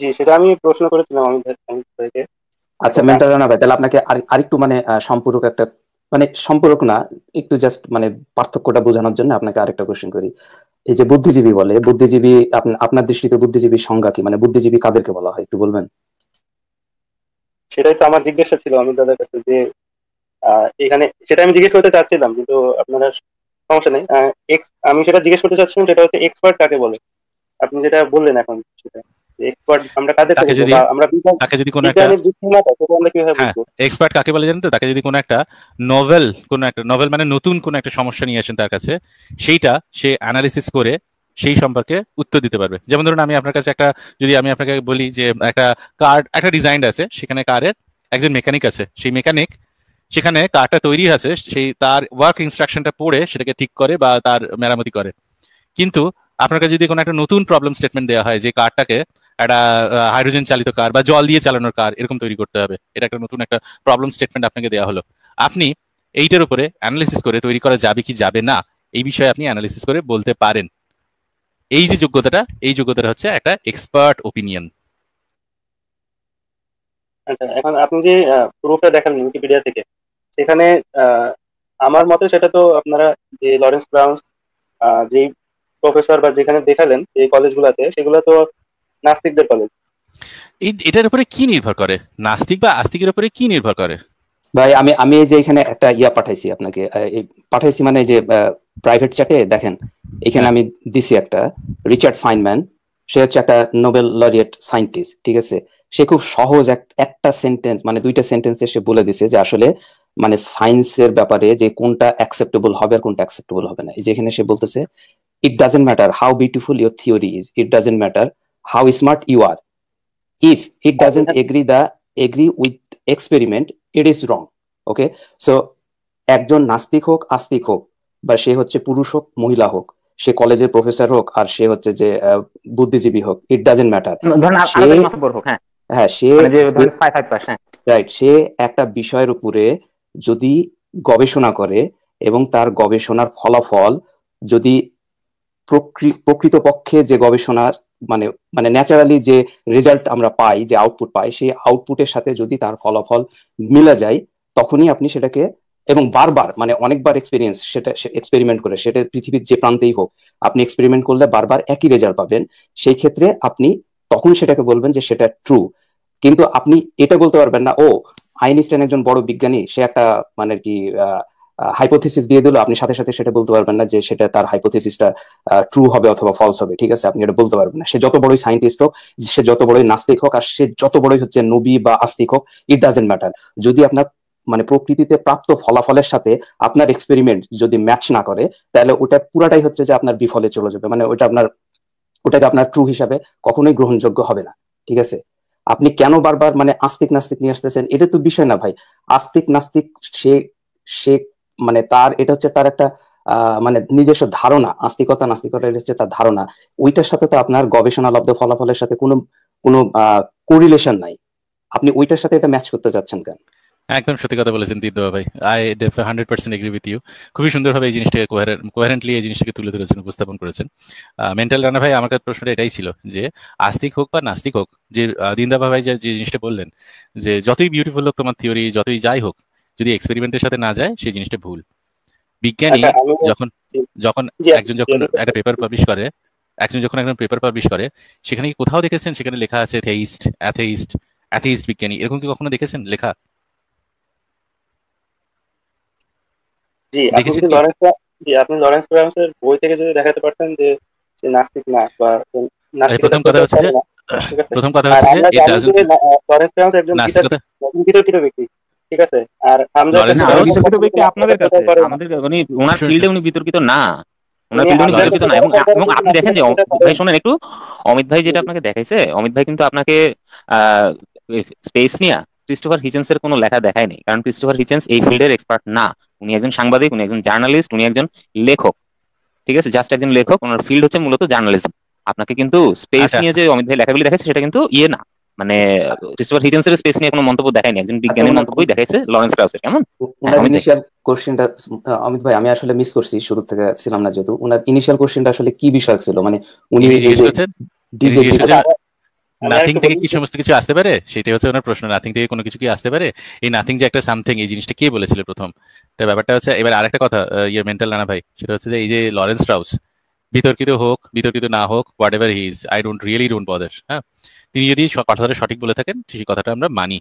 জি সেটা আমি প্রশ্ন করেছিলাম আমি আচ্ছা মেন্টাল রানা ভাই তাহলে আপনাকে আরেকটু মানে সম্পূর্ণ একটা মানে সম্পর্ক না একটু জাস্ট মানে পার্থক্যটা বোঝানোর জন্য আপনাকে আরেকটা কোশ্চেন করি এই যে বুদ্ধিজীবী বলে বুদ্ধিজীবী আপনার দৃষ্টিতে বুদ্ধিজীবী সংজ্ঞা কি মানে বুদ্ধিজীবী কাদেরকে বলা হয় একটু বলবেন সেটাই তো আমার জিজ্ঞাসা ছিল আমি দাদার কাছে যে এখানে সেটা আমি জিজ্ঞেস করতে চাচ্ছিলাম কিন্তু আপনারা সমস্যা নেই আমি সেটা জিজ্ঞেস করতে চাচ্ছিলাম সেটা হচ্ছে এক্সপার্ট কাকে বলে আপনি যেটা বললেন এখন সেটা এক্সপার্ট হ্যাঁ, কাকে বলে জানেন তো তাকে যদি কোনো একটা কোনো একটা নভেল মানে নতুন কোনো একটা সমস্যা নিয়ে তার কাছে সেইটা সে অ্যানালিসিস করে সেই সম্পর্কে উত্তর দিতে পারবে যেমন ধরুন আমি আপনার কাছে একটা যদি আমি আপনাকে বলি যে একটা কার্ড একটা ডিজাইন আছে সেখানে কারের একজন মেকানিক আছে সেই মেকানিক সেখানে কারটা তৈরি আছে সেই তার ওয়ার্ক ইনস্ট্রাকশনটা পড়ে সেটাকে ঠিক করে বা তার মেরামতি করে কিন্তু আপনার কাছে যদি কোনো একটা নতুন প্রবলেম স্টেটমেন্ট দেওয়া হয় যে কার্ডটাকে একটা হাইড্রোজেন চালিত কার বা জল দিয়ে চালানোর কার এরকম তৈরি করতে হবে এটা একটা নতুন একটা প্রবলেম স্টেটমেন্ট আপনাকে দেওয়া হলো আপনি এইটার উপরে অ্যানালিসিস করে তৈরি করা যাবে কি যাবে না এই বিষয়ে আপনি অ্যানালিসিস করে বলতে পারেন এই যে যোগ্যতাটা এই যোগ্যতাটা হচ্ছে একটা এক্সপার্ট ওপিনিয়ন আচ্ছা এখন আপনি যে প্রুফটা দেখালেন উইকিপিডিয়া থেকে সেখানে আমার মতে সেটা তো আপনারা যে লরেন্স ব্রাউন্স যে প্রফেসর বা যেখানে দেখালেন এই কলেজগুলোতে সেগুলো তো নাস্তিকদের কলেজ এটার উপরে কি নির্ভর করে নাস্তিক বা আস্তিকের উপরে কি নির্ভর করে ভাই আমি আমি এই যে এখানে একটা ইয়া পাঠাইছি আপনাকে পাঠাইছি মানে যে প্রাইভেট চ্যাটে দেখেন এখানে হ্যাঁ। আমি দিছি একটা রিচার্ড ফাইনম্যান সে হচ্ছে একটা নোবেল লরিয়েট সাইন্টিস্ট ঠিক আছে সে খুব সহজ একটা সেন্টেন্স মানে দুইটা সেন্টেন্সে সে বলে দিছে যে আসলে মানে সায়েন্সের ব্যাপারে যে কোনটা অ্যাকসেপ্টেবল হবে আর কোনটা অ্যাকসেপ্টেবল হবে না এই যে এখানে সে বলতেছে it doesn't matter how beautiful your theory is it doesn't matter how smart you are if it doesn't agree the agree with experiment it is wrong okay so একজন নাস্তিক হোক আস্তিক হোক বা সে হচ্ছে পুরুষ হোক মহিলা হোক সে কলেজের প্রফেসর হোক আর সে হচ্ছে যে বুদ্ধিজীবী হোক ইট ডাজেন্ট ম্যাটার হ্যাঁ সে মানে রাইট হ্যাঁ। সে একটা বিষয়ের উপরে যদি গবেষণা করে এবং তার গবেষণার ফলাফল যদি প্রকৃতপক্ষে যে গবেষণার মানে মানে ন্যাচারালি যে রেজাল্ট আমরা পাই যে আউটপুট পাই সেই আউটপুটের সাথে যদি তার ফলাফল মিলে যায় তখনই আপনি সেটাকে এবং বারবার মানে অনেকবার এক্সপিরিয়েন্স সেটা এক্সপেরিমেন্ট করে সেটা পৃথিবীর যে প্রান্তেই হোক আপনি এক্সপেরিমেন্ট করলে বারবার একই রেজাল্ট পাবেন সেই ক্ষেত্রে আপনি তখন সেটাকে বলবেন যে সেটা ট্রু কিন্তু আপনি এটা বলতে পারবেন না ও আইনস্টাইন একজন বড় বিজ্ঞানী সে একটা মানে কি আহ হাইপোথিসিস দিয়ে দিল আপনি সাথে সাথে সেটা বলতে পারবেন না যে সেটা তার হাইপোথিসিসটা ট্রু হবে অথবা ফলস হবে ঠিক আছে আপনি এটা বলতে পারবেন না সে যত বড়ই সায়েন্টিস্ট হোক সে যত বড়ই নাস্তিক হোক আর সে যত বড়ই হচ্ছে নবী বা আস্তিক হোক ইট ডাজেন্ট ম্যাটার যদি আপনার মানে প্রকৃতিতে প্রাপ্ত ফলাফলের সাথে আপনার এক্সপেরিমেন্ট যদি ম্যাচ না করে তাহলে ওটা পুরাটাই হচ্ছে যে আপনার বিফলে চলে যাবে মানে ওটা আপনার ওটাকে আপনার ট্রু হিসাবে কখনোই গ্রহণযোগ্য হবে না ঠিক আছে আপনি কেন বারবার মানে আস্তিক নাস্তিক নিয়ে আসতেছেন এটা তো বিষয় না ভাই আস্তিক নাস্তিক সে সে মানে তার এটা হচ্ছে তার একটা মানে নিজস্ব ধারণা আস্তিকতা নাস্তিকতা এটা হচ্ছে তার ধারণা ওইটার সাথে তো আপনার গবেষণা লব্ধ ফলাফলের সাথে কোনো কোনো কোরিলেশন নাই আপনি ওইটার সাথে এটা ম্যাচ করতে যাচ্ছেন কেন একদম সত্যি কথা বলেছেন দিদ্দবা ভাই I def hundred percent agree with you খুবই সুন্দরভাবে এই জিনিসটাকে কোয়ারেন্টলি এই জিনিসটাকে তুলে ধরেছেন উপস্থাপন করেছেন মেন্টাল রানা ভাই আমার কাছে প্রশ্নটা এটাই ছিল যে আস্তিক হোক বা নাস্তিক হোক যে দিনদাবা ভাই যে জিনিসটা বললেন যে যতই বিউটিফুল হোক তোমার থিওরি যতই যাই হোক যদি এক্সপেরিমেন্টের সাথে না যায় সেই জিনিসটা ভুল বিজ্ঞানী আচ্ছা, যখন যখন একজন যখন একটা পেপার পাবলিশ করে একজন যখন একজন পেপার পাবলিশ করে সেখানে কি কোথাও দেখেছেন সেখানে লেখা আছে থেইস্ট অ্যাথেইস্ট অ্যাথেইস্ট বিজ্ঞানী এরকম কি কখনো দেখেছেন লেখা জি আপনি বই থেকে যদি দেখাতে পারতেন যে নাস্তিক না বা প্রথম কথা হচ্ছে যে প্রথম কথা হচ্ছে যে এটা একজন ব্যক্তি ঠিক আছে আর ফিল্ডে উনি বিতর্কিত না আপনি দেখেন যে ভাই শোনেন একটু অমিত ভাই যেটা আপনাকে দেখাইছে অমিত ভাই কিন্তু আপনাকে স্পেস নিয়া ক্রিস্টোফার হিচেন্স এর কোনো লেখা দেখায় কারণ ক্রিস্টোফার হিচেন্স এই ফিল্ডের এক্সপার্ট না উনি একজন সাংবাদিক উনি একজন জার্নালিস্ট উনি একজন লেখক ঠিক আছে জাস্ট একজন লেখক ওনার ফিল্ড হচ্ছে মূলত জার্নালিজম আপনাকে কিন্তু স্পেস আচ্ছা, নিয়ে যে আচ্ছা। অমিত ভাই লেখাগুলি দেখাইছে সেটা কিন্তু ইয়ে না মানে ক্রিস্টোফার হিজেন্সের স্পেস নিয়ে কোনো মন্তব্য দেখায়নি একজন আচ্ছা, বিজ্ঞানের মানে মন্তব্যই দেখাইছে লরেন্স ক্রাউসের কেমন ওনার ইনিশিয়াল কোশ্চেনটা অমিত ভাই আমি আসলে মিস করছি শুরু থেকে ছিলাম না যেহেতু ওনার ইনিশিয়াল কোশ্চেনটা আসলে কি বিষয় ছিল মানে উনি নাথিং থেকে কি সমস্ত কিছু আসতে পারে সেটাই হচ্ছে ওনার প্রশ্ন নাথিং থেকে কোনো কিছু কি আসতে পারে এই নাথিং যে একটা সামথিং এই জিনিসটা কে বলেছিল প্রথম তো ব্যাপারটা হচ্ছে এবার আরেকটা কথা ইয়ে মেন্টাল নানা ভাই সেটা হচ্ছে যে এই যে লরেন্স রাউস বিতর্কিত হোক বিতর্কিত না হোক whatever he is I don't really don't bother হ্যাঁ তিনি যদি কথাটা সঠিক বলে থাকেন সেই কথাটা আমরা মানি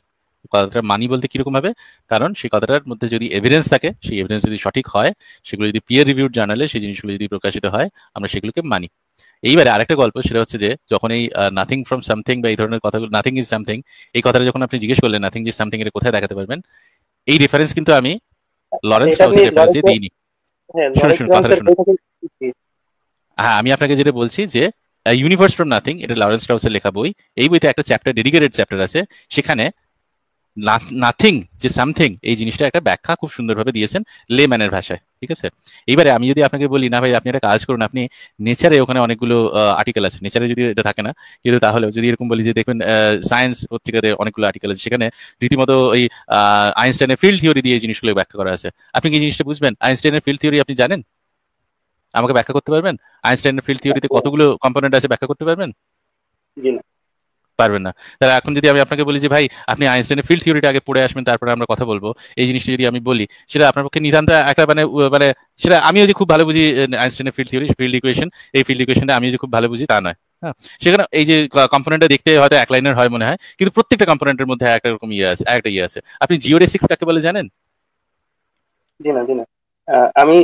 কথাটা মানি বলতে কিরকম হবে কারণ সেই কথাটার মধ্যে যদি এভিডেন্স থাকে সেই এভিডেন্স যদি সঠিক হয় সেগুলো যদি পিয়ার রিভিউড জার্নালে সেই জিনিসগুলো যদি প্রকাশিত হয় আমরা সেগুলোকে মানি এইবারে আরেকটা গল্প সেটা হচ্ছে যে যখন এই নাথিং ফ্রম সামথিং বা এই ধরনের কথাগুলো নাথিং ইজ সামথিং এই কথাটা যখন আপনি জিজ্ঞেস করলেন নাথিং ইজ সামথিং এর কোথায় দেখাতে পারবেন এই রেফারেন্স কিন্তু আমি লরেন্স হাউসের রেফারেন্স দিইনি হ্যাঁ, হ্যাঁ আমি আপনাকে যেটা বলছি যে ইউনিভার্স ফ্রম নাথিং এটা লরেন্স ক্রাউসের লেখা বই এই বইতে একটা চ্যাপ্টার ডেডিকেটেড চ্যাপ্টার আছে সেখানে নাথিং যে সামথিং এই জিনিসটা একটা ব্যাখ্যা খুব সুন্দরভাবে দিয়েছেন লে ম্যানের ভাষায় ঠিক আছে এইবারে আমি যদি আপনাকে বলি না ভাই আপনি একটা কাজ করুন আপনি নেচারে ওখানে অনেকগুলো আর্টিকেল আছে নেচারে যদি এটা থাকে না কিন্তু তাহলে যদি এরকম বলি যে দেখবেন সায়েন্স পত্রিকাতে অনেকগুলো আর্টিকেল আছে সেখানে রীতিমতো ওই আইনস্টাইনের ফিল্ড থিওরি দিয়ে এই জিনিসগুলো ব্যাখ্যা করা আছে আপনি কি জিনিসটা বুঝবেন আইনস্টাইনের ফিল্ড থিওরি আপনি জানেন আমাকে ব্যাখ্যা করতে পারবেন আইনস্টাইনের ফিল্ড থিওরিতে হ্যাঁ। কতগুলো কম্পোনেন্ট আছে ব্যাখ্যা করতে পারবেন জি না পারবেন না তাহলে এখন যদি আমি আপনাকে বলি যে ভাই আপনি আইনস্টাইনের ফিল্ড থিওরিটা আগে পড়ে আসবেন তারপরে আমরা কথা বলবো এই জিনিসটা যদি আমি বলি সেটা আপনার পক্ষে নিতান্ত একটা মানে মানে সেটা আমিও যে খুব ভালো বুঝি আইনস্টাইনের ফিল্ড থিওরি ফিল্ড ইকুয়েশন এই ফিল্ড ইকুয়েশনটা আমি যে খুব ভালো বুঝি তা নয় হ্যাঁ? সেখানে এই যে কম্পোনেন্টটা দেখতে হয়তো এক লাইনের হয় মনে হয় কিন্তু প্রত্যেকটা কম্পোনেন্টের মধ্যে একটা রকম ইয়ে আছে একটা ইয়ে আছে আপনি জিওরেসিক্স কাকে বলে জানেন জি না জি না আমি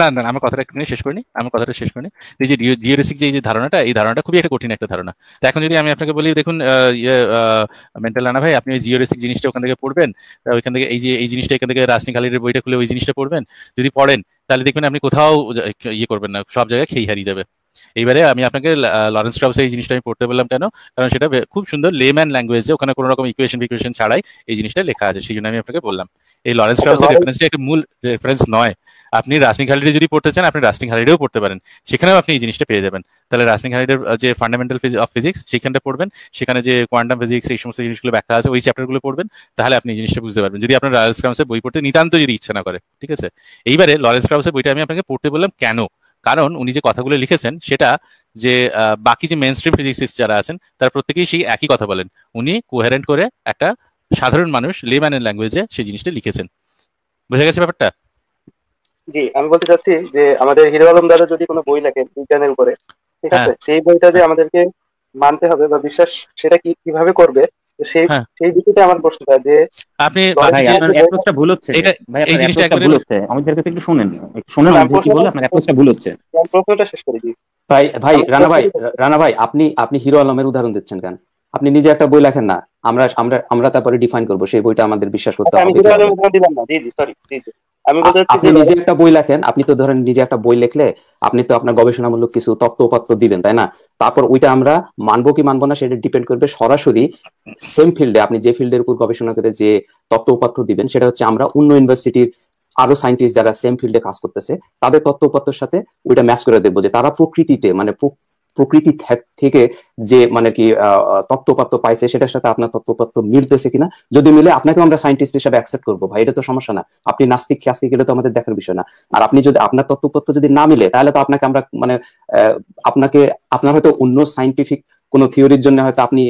না না আমার কথাটা একটু শেষ করিনি আমার কথাটা শেষ করিনি এই যে জিওরেসিক যে ধারণাটা এই ধারণাটা খুবই একটা কঠিন একটা ধারণা তো এখন যদি আমি আপনাকে বলি দেখুন মেন্টাল ইয়ে, আনা ভাই আপনি জিওরেসিক জিনিসটা ওখান থেকে পড়বেন ওইখান থেকে এই যে এই জিনিসটা এখান থেকে রাসনিক আলীর বইটা খুলে ওই জিনিসটা পড়বেন যদি পড়েন তাহলে দেখবেন আপনি কোথাও ইয়ে করবেন না সব জায়গায় খেই হারিয়ে যাবে এইবারে আমি আপনাকে লরেন্স ক্রাউসের এই জিনিসটা আমি পড়তে বললাম কেন কারণ সেটা খুব সুন্দর লেম্যান ল্যাঙ্গুয়েজে ওখানে কোনো রকম ইকুয়েশন ফিকুয়েশন ছাড়াই এই জিনিসটা লেখা আছে সেই জন্য আমি আপনাকে বললাম এই লরেন্স ক্রাউসের রেফারেন্সটা একটা মূল রেফারেন্স নয় আপনি রাসনিক হালিডে যদি পড়তে চান আপনি রাস্টিং হালিডেও পড়তে পারেন সেখানেও আপনি এই জিনিসটা পেয়ে যাবেন তাহলে রাস্টিং হালিডের যে ফান্ডামেন্টাল অফ ফিজিক্স সেখানটা পড়বেন সেখানে যে কোয়ান্টাম ফিজিক্স এই সমস্ত জিনিসগুলো ব্যাখ্যা আছে ওই চ্যাপ্টারগুলো পড়বেন তাহলে আপনি এই জিনিসটা বুঝতে পারবেন যদি আপনার লরেন্স ক্রাউসের বই পড়তে নিতান্ত যদি ইচ্ছা না করে ঠিক আছে এইবারে লরেন্স ক্রাউসের বইটা আমি আপনাকে পড়তে বললাম কেন কারণ উনি যে কথাগুলো লিখেছেন সেটা যে বাকি যে মেন স্ট্রিম ফিজিক্সিস্ট যারা আছেন তারা প্রত্যেকেই সেই একই কথা বলেন উনি কোহেরেন্ট করে একটা সাধারণ মানুষ লেম্যানের ল্যাঙ্গুয়েজে সেই জিনিসটা লিখেছেন বুঝে গেছে ব্যাপারটা জি আমি বলতে চাচ্ছি যে আমাদের হিরো আলম দাদা যদি কোনো বই লেখেন বিজ্ঞানের উপরে ঠিক আছে হ্যাঁ। সেই বইটা যে আমাদেরকে মানতে হবে বা বিশ্বাস সেটা কি কিভাবে করবে হ্যাঁ। আপনি ভাই মানে রানা ভাই রানা ভাই আপনি আপনি হিরো আলমের উদাহরণ দিচ্ছেন কেন আপনি নিজে একটা বই লেখেন না আমরা আমরা তারপরে ডিফাইন করবো সেই বইটা আমাদের বিশ্বাস করতে আচ্ছা, হবে না আমি বলতে আপনি নিজে একটা বই লেখেন আপনি তো ধরেন নিজে একটা বই আপনি তো আপনার গবেষণামূলক কিছু তত্ত্ব উপাত্ত দিবেন তাই না তারপর ওইটা আমরা মানবো কি মানবো না সেটা ডিপেন্ড করবে সরাসরি সেম ফিল্ডে আপনি যে ফিল্ডের উপর গবেষণা করে যে তত্ত্ব উপাত্ত দিবেন সেটা হচ্ছে আমরা অন্য ইউনিভার্সিটির আরো সাইন্টিস্ট যারা সেম ফিল্ডে কাজ করতেছে তাদের তত্ত্ব উপাত্তর সাথে ওইটা ম্যাচ করে দেখবো যে তারা প্রকৃতিতে মানে প্রকৃতি থেকে যে মানে কি তত্ত্বপাত্য পাইছে সেটার সাথে আপনার তত্ত্বপাত্য মিলতেছে কিনা যদি মিলে আপনাকে আমরা সাইন্টিস্ট হিসাবে অ্যাকসেপ্ট করবো ভাই এটা তো সমস্যা না আপনি নাস্তিক খ্যাস্তিক এটা তো আমাদের দেখার বিষয় না আর আপনি যদি আপনার তত্ত্বপাত্য যদি না মিলে তাহলে তো আপনাকে আমরা মানে আপনাকে আপনার হয়তো অন্য সাইন্টিফিক কোন থিওরির জন্য হয়তো আপনি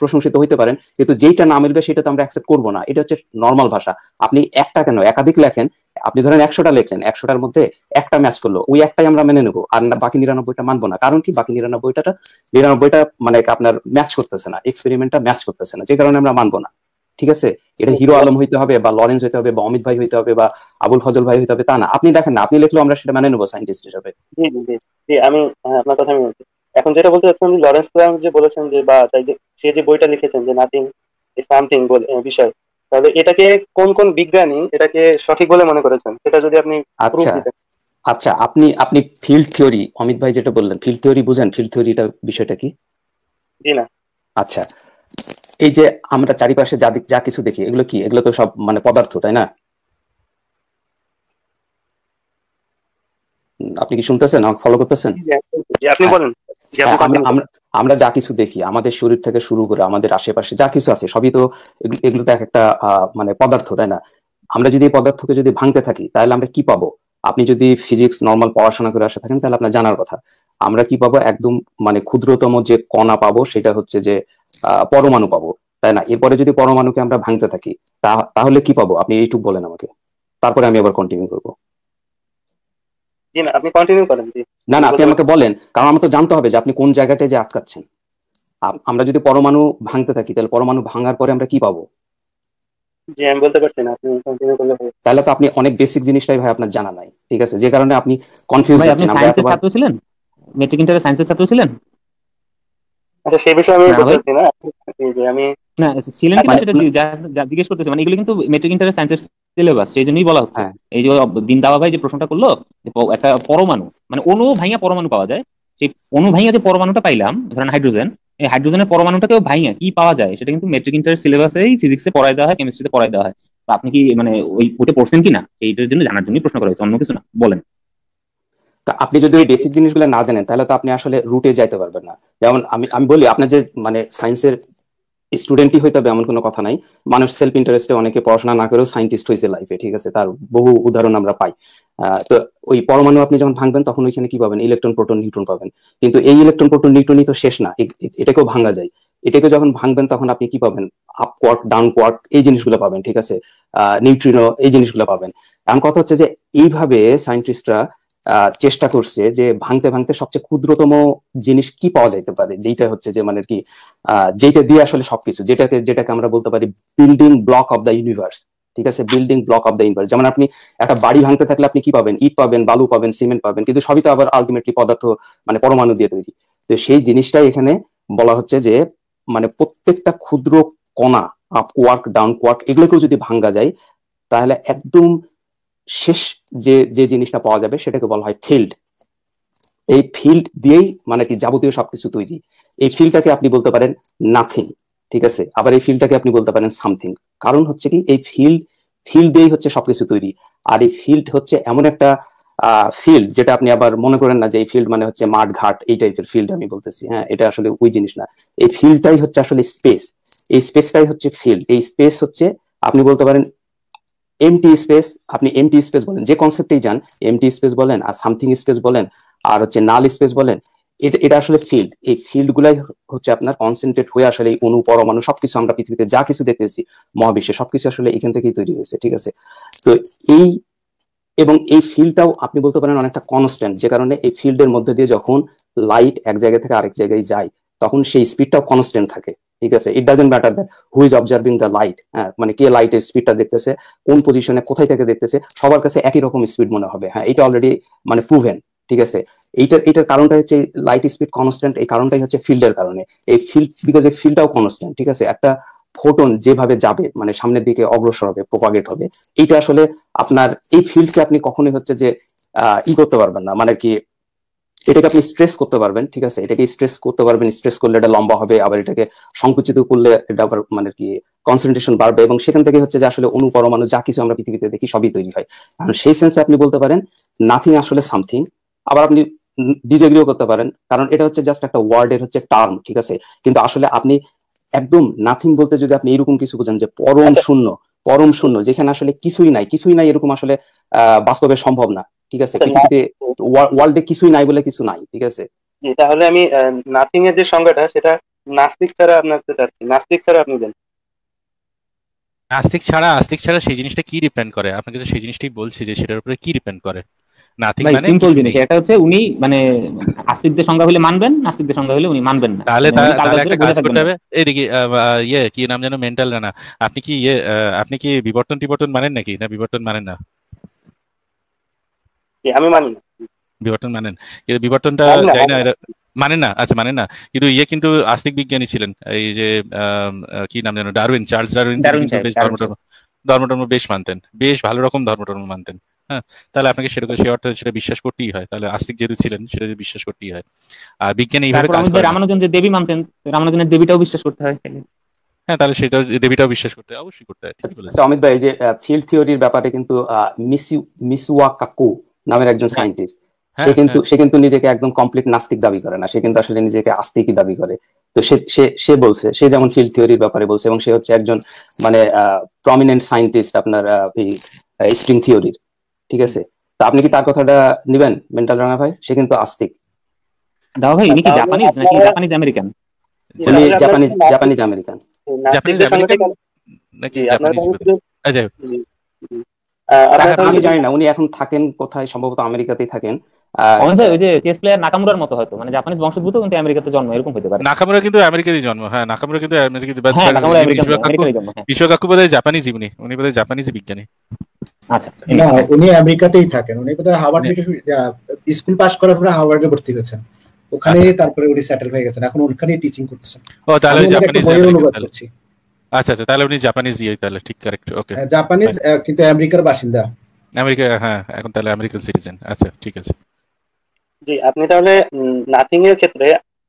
প্রশংসিত হইতে পারেন কিন্তু যেইটা না মিলবে সেটা তো আমরা অ্যাকসেপ্ট করবো না এটা হচ্ছে নর্মাল ভাষা আপনি একটা কেন একাধিক লেখেন আপনি ধরেন একশোটা লেখলেন একশোটার মধ্যে একটা ম্যাচ করলো ওই একটাই আমরা মেনে নেবো আর বাকি নিরানব্বইটা মানবো না কারণ কি বাকি নিরানব্বইটা নিরানব্বইটা মানে আপনার ম্যাচ করতেছে না এক্সপেরিমেন্টটা ম্যাচ করতেছে না যে কারণে আমরা মানবো না ঠিক আছে এটা হিরো আলম হইতে হবে বা লরেন্স হইতে হবে বা অমিত ভাই হইতে হবে বা আবুল ফজল ভাই হইতে হবে তা না আপনি দেখেন না আপনি লিখলেও আমরা সেটা মানে নেবো সাইন্টিস্ট হিসাবে জি আমি হ্যাঁ, আপনার কথা আমি এখন যেটা বলতে চাচ্ছিলাম লরেন্স যে বলেছেন যে বা তাই যে সে যে বইটা লিখেছেন যে নাথিং সামথিং বলে বিষয় তাহলে এটাকে কোন কোন বিজ্ঞানী এটাকে সঠিক বলে মনে করেছেন সেটা যদি আপনি আচ্ছা আচ্ছা আপনি আপনি ফিল্ড থিওরি অমিত ভাই যেটা বললেন ফিল্ড থিওরি বুঝেন ফিল্ড থিওরিটা বিষয়টা কি জি না আচ্ছা এই যে আমরা চারিপাশে যা যা কিছু দেখি এগুলো কি এগুলো তো সব মানে পদার্থ তাই না আপনি কি শুনতেছেন আমাকে ফলো করতেছেন আপনি বলেন আচ্ছা, হ্যাঁ, আমরা যা কিছু দেখি আমাদের শরীর থেকে শুরু করে আমাদের আশেপাশে যা কিছু আছে সবই তো এগুলো তো এক একটা মানে পদার্থ তাই না আমরা যদি এই পদার্থকে যদি ভাঙতে থাকি তাহলে আমরা কি পাবো আপনি যদি ফিজিক্স নর্মাল পড়াশোনা করে আসে থাকেন তাহলে আপনার জানার কথা আমরা কি পাবো একদম মানে ক্ষুদ্রতম যে কণা পাবো সেটা হচ্ছে যে পরমাণু পাবো তাই না এরপরে যদি পরমাণুকে আমরা ভাঙতে থাকি তাহলে কি পাবো আপনি এইটুকু বলেন আমাকে তারপরে আমি আবার কন্টিনিউ করবো জি না আপনি কন্টিনিউ করেন জি না না আপনি আমাকে বলেন কারণ আমাকে তো জানতে হবে যে আপনি কোন জায়গাটা যে আটকাচ্ছেন আমরা যদি পরমাণু ভাঙতে থাকি তাহলে পরমাণু ভাঙার পরে আমরা কি পাবো জি আমি বলতে পারছি না আপনি কন্টিনিউ করলে তাহলে তো আপনি অনেক বেসিক জিনিসটাই ভাই আপনার জানা নাই ঠিক আছে যে কারণে আপনি কনফিউজ আপনি সায়েন্সের ছাত্র ছিলেন মেট্রিক ইন্টারে সায়েন্সের ছাত্র ছিলেন আচ্ছা সেই বিষয়ে আমি বলতে না আমি না ছিলেন কি মানে সেটা জিজ্ঞেস করতেছি মানে এগুলো কিন্তু মেট্রিক ইন্টারে সায়েন্সের সিলেবাস সেই জন্যই বলা হচ্ছে হ্যাঁ। এই যে দিন দাবা ভাই যে প্রশ্নটা করলো একটা পরমাণু মানে অনু ভাইয়া পরমাণু পাওয়া যায় সেই অনু ভাইয়া যে পরমাণুটা পাইলাম ধরেন হাইড্রোজেন এই হাইড্রোজেনের পরমাণুটাকেও ভাইয়া কি পাওয়া যায় সেটা কিন্তু মেট্রিক ইন্টারের সিলেবাসেই ফিজিক্সে পড়ায় দেওয়া হয় কেমিস্ট্রিতে পড়ায় দেওয়া হয় তো আপনি কি মানে ওই ওটা পড়ছেন কিনা এইটার জন্য জানার জন্যই প্রশ্ন করা হয়েছে অন্য কিছু না বলেন তা আপনি যদি ওই বেসিক জিনিসগুলো না জানেন তাহলে তো আপনি আসলে রুটে যাইতে পারবেন না যেমন আমি আমি বলি আপনার যে মানে সায়েন্সের স্টুডেন্টই হইতে হবে এমন কোনো কথা নাই মানুষ সেলফ ইন্টারেস্টে অনেকে পড়াশোনা না করেও সাইন্টিস্ট হয়েছে লাইফে ঠিক আছে তার বহু উদাহরণ আমরা পাই তো ওই পরমাণু আপনি যখন ভাঙবেন তখন ওইখানে কি পাবেন ইলেকট্রন প্রোটন নিউট্রন পাবেন কিন্তু এই ইলেকট্রন প্রোটন নিউট্রনই তো শেষ না এটাকেও ভাঙা যায় এটাকে যখন ভাঙবেন তখন আপনি কি পাবেন আপ কোয়ার্ক ডাউন কোয়ার্ক এই জিনিসগুলো পাবেন ঠিক আছে নিউট্রিনো এই জিনিসগুলো পাবেন এমন কথা হচ্ছে যে এইভাবে সায়েন্টিস্টরা চেষ্টা করছে যে ভাঙতে ভাঙতে সবচেয়ে ক্ষুদ্রতম জিনিস কি পাওয়া যাইতে পারে যেটা হচ্ছে যে মানে কি যেটা দিয়ে আসলে সবকিছু যেটাকে যেটাকে আমরা বলতে পারি building block of the universe ঠিক আছে building block of the universe যেমন আপনি একটা বাড়ি ভাঙতে থাকলে আপনি কি পাবেন ইট পাবেন বালু পাবেন সিমেন্ট পাবেন কিন্তু সবই তো আবার আলটিমেটলি পদার্থ মানে পরমাণু দিয়ে তৈরি তো সেই জিনিসটাই এখানে বলা হচ্ছে যে মানে প্রত্যেকটা ক্ষুদ্র কণা আপ কোয়ার্ক ডাউন কোয়ার্ক এগুলোকেও যদি ভাঙ্গা যায় তাহলে একদম শেষ যে যে জিনিসটা পাওয়া যাবে সেটাকে বলা হয় ফিল্ড এই ফিল্ড দিয়েই মানে কি যাবতীয় সবকিছু তৈরি এই ফিল্ডটাকে আপনি বলতে পারেন নাথিং ঠিক আছে আবার এই ফিল্ডটাকে আপনি বলতে পারেন সামথিং কারণ হচ্ছে কি এই ফিল্ড ফিল্ড দিয়েই হচ্ছে সবকিছু তৈরি আর এই ফিল্ড হচ্ছে এমন একটা ফিল্ড যেটা আপনি আবার মনে করেন না যে এই ফিল্ড মানে হচ্ছে মাঠ ঘাট এই টাইপের ফিল্ড আমি বলতেছি হ্যাঁ এটা আসলে ওই জিনিস না এই ফিল্ডটাই হচ্ছে আসলে স্পেস এই স্পেসটাই হচ্ছে ফিল্ড এই স্পেস হচ্ছে আপনি বলতে পারেন এমটি স্পেস আপনি এমটি স্পেস বলেন যে কনসেপ্টেই যান এমটি স্পেস বলেন আর সামথিং স্পেস বলেন আর হচ্ছে নাল স্পেস বলেন এটা এটা আসলে ফিল্ড এই ফিল্ড গুলাই হচ্ছে আপনার কনসেন্ট্রেট হয়ে আসলে এই অনু পরমাণু সবকিছু আমরা পৃথিবীতে যা কিছু দেখতেছি মহাবিশ্বে সবকিছু আসলে এখান থেকেই তৈরি হয়েছে ঠিক আছে তো এই এবং এই ফিল্ডটাও আপনি বলতে পারেন অনেকটা কনস্ট্যান্ট যে কারণে এই ফিল্ডের মধ্যে দিয়ে যখন লাইট এক জায়গা থেকে আরেক জায়গায় যায় তখন সেই স্পিডটাও কনস্ট্যান্ট থাকে ঠিক আছে it doesn't matter that who is observing the light হ্যাঁ মানে কে লাইটের স্পিডটা দেখতেছে কোন পজিশনে কোথায় থেকে দেখতেছে সবার কাছে একই রকম স্পিড মনে হবে হ্যাঁ এটা অলরেডি মানে প্রুভেন ঠিক আছে এইটার এইটার কারণটা হচ্ছে লাইট স্পিড কনস্ট্যান্ট এই কারণটাই হচ্ছে ফিল্ডের কারণে এই ফিল্ড বিকজ এই ফিল্ডটাও কনস্ট্যান্ট ঠিক আছে একটা ফোটন যেভাবে যাবে মানে সামনের দিকে অগ্রসর হবে প্রোপাগেট হবে এইটা আসলে আপনার এই ফিল্ডকে আপনি কখনোই হচ্ছে যে ই করতে পারবেন না মানে কি এটাকে আপনি স্ট্রেস করতে পারবেন ঠিক আছে এটাকে স্ট্রেস করতে পারবেন স্ট্রেস করলে এটা লম্বা হবে আবার এটাকে সংকুচিত করলে এটা আবার মানে কি কনসেন্ট্রেশন বাড়বে এবং সেখান থেকে হচ্ছে যে আসলে অনুপরমাণু যা কিছু আমরা পৃথিবীতে দেখি সবই তৈরি হয় কারণ সেই সেন্সে আপনি বলতে পারেন নাথিং আসলে সামথিং আবার আপনি ডিজেগ্রিও করতে পারেন কারণ এটা হচ্ছে জাস্ট একটা ওয়ার্ডের হচ্ছে টার্ম ঠিক আছে কিন্তু আসলে আপনি একদম নাথিং বলতে যদি আপনি এরকম কিছু বোঝান যে পরম শূন্য পরম শূন্য যেখানে আসলে কিছুই নাই কিছুই নাই এরকম আসলে আহ বাস্তবে সম্ভব না ঠিক আছে আচ্ছা, পৃথিবীতে ওয়ার্ল্ডে কিছুই নাই বলে কিছু নাই ঠিক আছে তাহলে আমি নাথিং এর যে সংজ্ঞাটা সেটা নাস্তিক ছাড়া আপনার চাচ্ছি নাস্তিক ছাড়া আপনি দেন নাস্তিক ছাড়া আস্তিক ছাড়া সেই জিনিসটা কি ডিপেন্ড করে আপনাকে সেই জিনিসটাই বলছি যে সেটার উপরে কি ডিপেন্ড করে নাথিং মানে সিম্পল জিনিস এটা হচ্ছে উনি মানে আস্তিকদের সংজ্ঞা হলে মানবেন নাস্তিকদের সংজ্ঞা হলে উনি মানবেন না তাহলে তাহলে একটা কাজ করতে হবে ইয়ে কি নাম যেন মেন্টাল রানা আপনি কি ইয়ে আপনি কি বিবর্তন টিবর্তন মানেন নাকি না বিবর্তন মানেন না আমি মানি বিবর্তন মানেন কিন্তু বিবর্তনটা মানে যাই মানে না মানে না আচ্ছা মানেন না কিন্তু ইয়ে কিন্তু আস্তিক বিজ্ঞানী ছিলেন এই যে কি নাম জানো ডারউইন চার্লস ডারউইন বেশ ধর্মটর্ম ধর্মটর্ম বেশ মানতেন বেশ ভালো রকম ধর্মটর্ম মানতেন হ্যাঁ তাহলে আপনাকে সেটাকে সেই অর্থে সেটা বিশ্বাস করতেই হয় তাহলে আস্তিক যেহেতু ছিলেন সেটা বিশ্বাস করতেই হয় আর বিজ্ঞানী এইভাবে কাজ করে রামানুজন যে দেবী মানতেন রামানুজনের দেবীটাও বিশ্বাস করতে হয় হ্যাঁ তাহলে সেটা দেবীটাও বিশ্বাস করতে অবশ্যই করতে হয় আচ্ছা, অমিত ভাই যে ফিল্ড থিওরির ব্যাপারে কিন্তু মিসি মিসুয়া কাকু নামের একজন সায়েন্টিস্ট হ্যাঁ, সে হ্যাঁ। কিন্তু সে কিন্তু নিজেকে একদম কমপ্লিট নাস্তিক দাবি করে না সে কিন্তু আসলে নিজেকে আস্তিকই দাবি করে তো সে সে সে বলছে সে যেমন ফিল্ড থিওরির ব্যাপারে বলছে এবং সে হচ্ছে একজন মানে প্রমিনেন্ট সায়েন্টিস্ট আপনার স্ট্রিং থিওরির ঠিক আছে তা আপনি কি তার কথাটা নেবেন মেন্টাল রাঙা ভাই সে কিন্তু আস্তিক দাও ভাই ইনি কি জাপানিজ নাকি জাপানিজ আমেরিকান উনি Japanese Japanese American Japanese American নাকি জাপানিজ আচ্ছা আমি জানি না উনি এখন থাকেন কোথায় সম্ভবত আমেরিকাতেই থাকেন চেস মতো হয়তো মানে কিন্তু জন্ম এরকম কিন্তু জন্ম হ্যাঁ, হ্যাঁ উনি হ্যাঁ। বিজ্ঞানী আচ্ছা, আচ্ছা। উনি আমেরিকাতেই থাকেন উনি কোথায় স্কুল করার পরে ভর্তি হয়েছেন ওখানে আচ্ছা। তারপরে উনি গেছেন এখন টিচিং করতেছেন আচ্ছা আচ্ছা তাহলে উনি জাপানিজ ইয়ে তাহলে ঠিক কারেক্ট ওকে জাপানিজ কিন্তু আমেরিকার বাসিন্দা আমেরিকা হ্যাঁ এখন তাহলে আমেরিকান সিটিজেন আচ্ছা ঠিক আছে জি আপনি তাহলে নাথিং এর ক্ষেত্রে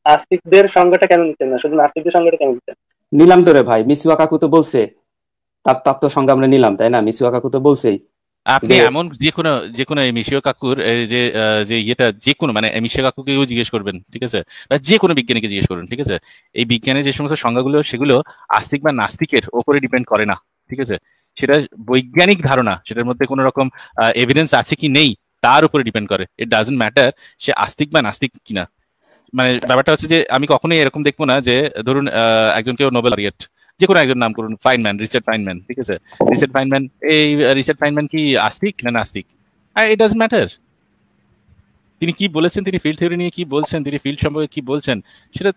নাস্তিকদের সংজ্ঞাটা কেন নিতেন না শুধু নাস্তিকদের সংজ্ঞাটা কেন নিতেন নিলাম তো রে ভাই মিসুয়া কাকু তো বলছে তার তার সংজ্ঞা আমরা নিলাম তাই না মিসুয়া কাকু তো বলছেই আপনি এমন যে কোনো যে কোনো মিশিও কাকুর যে যে ইয়েটা যে কোনো মানে মিশিয়া কাকুকেও জিজ্ঞেস করবেন ঠিক আছে বা যে কোনো বিজ্ঞানীকে জিজ্ঞেস করবেন ঠিক আছে এই বিজ্ঞানের যে সমস্ত সংজ্ঞাগুলো সেগুলো আস্তিক বা নাস্তিকের ওপরে ডিপেন্ড করে না ঠিক আছে সেটা বৈজ্ঞানিক ধারণা সেটার মধ্যে কোনো রকম এভিডেন্স আছে কি নেই তার উপরে ডিপেন্ড করে ইট ডাজেন্ট ম্যাটার সে আস্তিক বা নাস্তিক কিনা মানে ব্যাপারটা হচ্ছে যে আমি কখনোই এরকম দেখবো না যে ধরুন একজন কেউ নোবেল আরিয়েট যে কোনো একজন নাম করুন ফাইনম্যান রিচার্ড ফাইনম্যান ঠিক আছে রিচার্ড ফাইনম্যান এই রিচার্ড ফাইনম্যান কি আস্তিক না নাস্তিক আর ইট ডাজ ম্যাটার তিনি কি বলেছেন তিনি ফিল্ড থিওরি নিয়ে কি বলছেন তিনি ফিল্ড সম্পর্কে কি বলছেন সেটা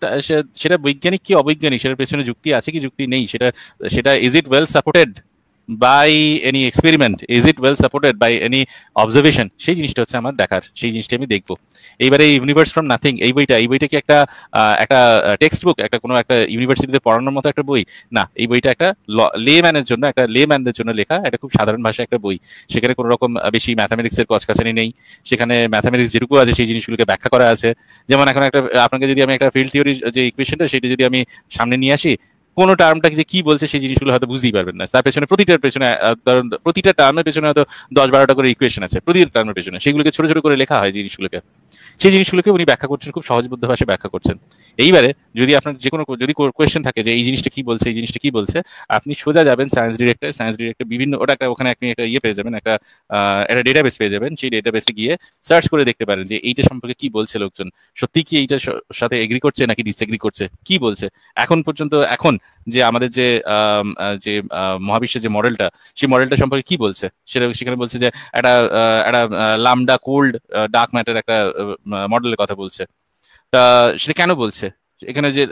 সেটা বৈজ্ঞানিক কি অবৈজ্ঞানিক সেটার পেছনে যুক্তি আছে কি যুক্তি নেই সেটা সেটা is it well supported by any experiment is it well supported by any observation সেই জিনিসটা হচ্ছে আমার দেখার সেই জিনিসটা আমি দেখবো এইবারে ইউনিভার্স ফ্রম নাথিং এই বইটা এই বইটা কি একটা একটা টেক্সট বুক একটা কোনো একটা ইউনিভার্সিটিতে পড়ানোর মতো একটা বই না এই বইটা একটা লে ম্যানের জন্য একটা লে ম্যানদের জন্য লেখা একটা খুব সাধারণ ভাষায় একটা বই সেখানে কোনো রকম বেশি ম্যাথামেটিক্সের কচকাছানি নেই সেখানে ম্যাথামেটিক্স যেটুকু আছে সেই জিনিসগুলোকে ব্যাখ্যা করা আছে যেমন এখন একটা আপনাকে যদি আমি একটা ফিল্ড থিওরির যে ইকুয়েশনটা সেটা যদি আমি সামনে নিয়ে আসি কোনো টার্মটা যে কি বলছে সেই জিনিসগুলো হয়তো বুঝতেই পারবেন না তার পেছনে প্রতিটার পেছনে ধরুন প্রতিটা টার্মের পেছনে হয়তো দশ বারোটা করে ইকুয়েশন আছে প্রতিটা টার্মের পেছনে সেগুলোকে ছোট ছোট করে লেখা হয় জিনিসগুলোকে সেই জিনিসগুলোকে উনি ব্যাখ্যা করছেন খুব সহজবুদ্ধ ভাষায় ব্যাখ্যা করছেন এইবারে যদি আপনার যে কোনো যদি কোয়েশ্চেন থাকে যে এই জিনিসটা কি বলছে এই জিনিসটা কি বলছে আপনি সোজা যাবেন সায়েন্স ডিরেক্টর সায়েন্স ডিরেক্টর বিভিন্ন ওটা একটা ওখানে আপনি একটা ইয়ে পেয়ে যাবেন একটা একটা ডেটাবেস পেয়ে যাবেন সেই ডেটাবেসে গিয়ে সার্চ করে দেখতে পারেন যে এইটা সম্পর্কে কি বলছে লোকজন সত্যি কি এইটার সাথে এগ্রি করছে নাকি ডিসএগ্রি করছে কি বলছে এখন পর্যন্ত এখন যে আমাদের যে যে মহাবিশ্বের যে মডেলটা সেই মডেলটা সম্পর্কে কি বলছে সেটা সেখানে বলছে যে একটা একটা লামডা কোল্ড ডার্ক ম্যাটার একটা মডেলের কথা বলছে তা সেটা কেন বলছে এখানে যে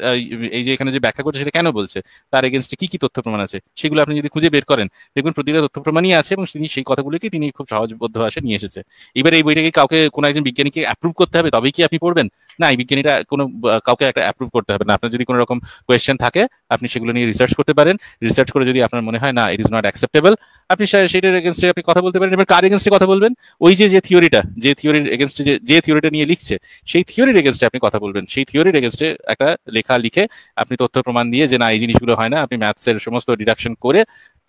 এই যে এখানে যে ব্যাখ্যা করছে সেটা কেন বলছে তার এগেনস্টে কি কি তথ্য প্রমাণ আছে সেগুলো আপনি যদি খুঁজে বের করেন দেখবেন প্রতিটা তথ্য প্রমাণই আছে এবং তিনি সেই কথাগুলোকে তিনি খুব সহজবদ্ধ আসে নিয়ে এসেছে এবার এই বইটাকে কাউকে কোনো একজন বিজ্ঞানীকে অ্যাপ্রুভ করতে হবে তবেই কি আপনি পড়বেন না এই বিজ্ঞানীটা কোনো কাউকে একটা অ্যাপ্রুভ করতে হবে না আপনার যদি কোনো রকম কোয়েশ্চেন থাকে আপনি সেগুলো নিয়ে রিসার্চ করতে পারেন রিসার্চ করে যদি আপনার মনে হয় না ইট ইজ নট অ্যাকসেপ্টেবল আপনি সেটার এগেনস্টে আপনি কথা বলতে পারেন এবার কার এগেনস্টে কথা বলবেন ওই যে যে থিওরিটা যে থিওরির এগেনস্টে যে থিওরিটা নিয়ে লিখছে সেই থিওরির এগেনস্টে আপনি কথা বলবেন সেই থিওরির এগেনস্টে একটা লেখা লিখে আপনি তথ্য প্রমাণ দিয়ে যে না এই জিনিসগুলো হয় না আপনি ম্যাথসের সমস্ত ডিডাকশন করে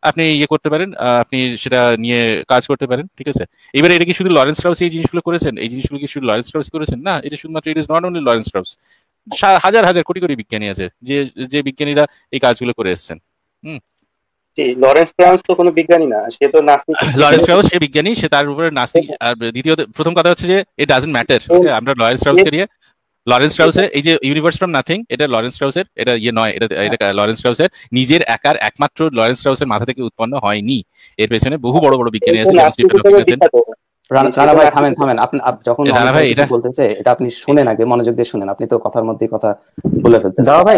আপনি ইয়ে করতে পারেন আপনি সেটা নিয়ে কাজ করতে পারেন ঠিক আছে এবার এটা কি শুধু লরেন্স রাউস এই জিনিসগুলো করেছেন এই জিনিসগুলো কি শুধু লরেন্স রাউস করেছেন না এটা শুধুমাত্র it is not only Lawrence Krauss হাজার হাজার কোটি কোটি বিজ্ঞানী আছে যে যে বিজ্ঞানীরা এই কাজগুলো করে এসেছেন লরেন্স লরেন্স সে বিজ্ঞানী সে তার হ্যাঁ, হ্যাঁ। আর দ্বিতীয় প্রথম কথা হচ্ছে যে ম্যাটার আমরা লরেন্স লরেন্স এই যে নাথিং এটা লরেন্স এটা ইয়ে নয় এটা হ্যাঁ। নিজের একার একমাত্র লরেন্স রাউসের মাথা থেকে উৎপন্ন হয়নি এর পেছনে বহু বড় বড় বিজ্ঞানী আছে রানা ভাই থামেন থামেন আপনি যখন রানা ভাই এটা বলতেছে এটা আপনি শুনেন আগে মনোযোগ দিয়ে শুনেন আপনি তো কথার মধ্যে কথা বলে ফেলতেছেন দাদা ভাই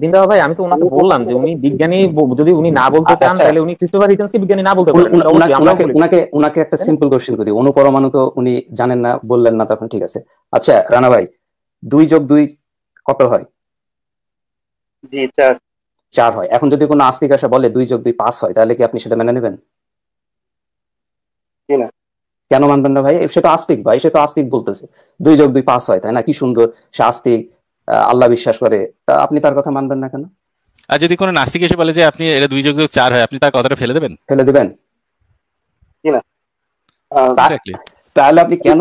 দিন দাদা ভাই আমি তো উনাকে বললাম যে উনি বিজ্ঞানী যদি উনি না বলতে আচ্ছা, চান আচ্ছা। তাহলে উনি ক্রিস্টোফার হিটেন্সি বিজ্ঞানী না বলতে পারেন উনাকে উনাকে উনাকে একটা সিম্পল কোশ্চেন করি অনুপরমাণু তো উনি জানেন না বললেন না তখন ঠিক আছে আচ্ছা রানা ভাই দুই যোগ দুই কত হয় জি চার চার হয় এখন যদি কোনো আস্তিক আসা বলে দুই যোগ দুই পাঁচ হয় তাহলে কি আপনি সেটা মেনে নেবেন জি না কেন মানবেন না ভাই সে তো আস্তিক ভাই সে তো আস্তিক বলতেছে দুই যোগ দুই পাঁচ হয় তাই না কি সুন্দর সে আস্তিক আল্লাহ বিশ্বাস করে তা আপনি তার কথা মানবেন না কেন আর যদি কোনো নাস্তিক এসে বলে যে আপনি এটা দুই যোগ চার হয় আপনি তার কথাটা ফেলে দেবেন ফেলে দেবেন তাহলে আপনি কেন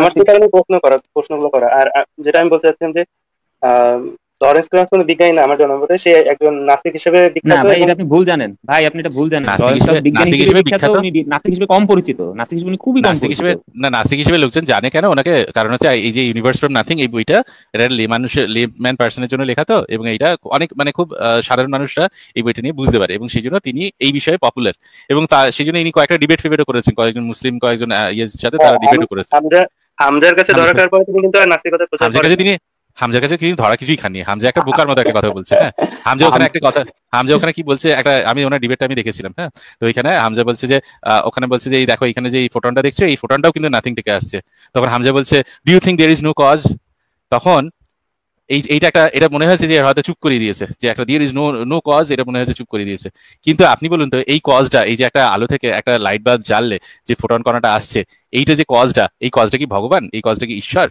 আমার প্রশ্ন করা প্রশ্নগুলো করা আর যেটা আমি বলতে চাচ্ছেন যে কোনো বিজ্ঞানী না আমার সে একজন নাস্তিক হিসেবে বিখ্যাত ভাই এটা আপনি ভুল জানেন ভাই আপনি এটা ভুল জানেন বিজ্ঞানী হিসেবে বিখ্যাত উনি নাস্তিক হিসেবে কম পরিচিত নাস্তিক হিসেবে উনি খুবই কম নাস্তিক হিসেবে না নাস্তিক হিসেবে লোকজন জানে কেন ওনাকে কারণ হচ্ছে এই যে ইউনিভার্স ফ্রম নাথিং এই বইটা এটা লে মানুষের লে ম্যান পার্সনের জন্য লেখা তো এবং এটা অনেক মানে খুব সাধারণ মানুষরা এই বইটা নিয়ে বুঝতে পারে এবং সেই জন্য তিনি এই বিষয়ে পপুলার এবং সেই জন্য ইনি কয়েকটা ডিবেট ফিবেট করেছেন কয়েকজন মুসলিম কয়েকজন ইয়ের সাথে তারা ডিবেট করেছেন কাছে কিন্তু নাস্তিকতা প্রচার হামজার কাছে কিছু ধরা কিছুই খানি হামজা একটা বোকার মতো একটা কথা বলছে হ্যাঁ হামজা ওখানে একটা কথা হামজা ওখানে কি বলছে একটা আমি ওনার ডিবেটটা আমি দেখেছিলাম হ্যাঁ তো ওইখানে হামজা বলছে যে ওখানে বলছে যে এই দেখো এখানে যে এই ফোটনটা দেখছো এই ফোটনটাও কিন্তু নাথিং থেকে আসছে তখন হামজা বলছে do you think there is no cause তখন এই এইটা একটা এটা মনে হয়েছে যে হয়তো চুপ করিয়ে দিয়েছে যে একটা দিয়ে ইজ নো নো কজ এটা মনে হয়েছে চুপ করিয়ে দিয়েছে কিন্তু আপনি বলুন তো এই কজটা এই যে একটা আলো থেকে একটা লাইট বাল্ব জ্বাললে যে ফোটন কণাটা আসছে এইটা যে কজটা এই কজটা কি ভগবান এই কজটা কি ঈশ্বর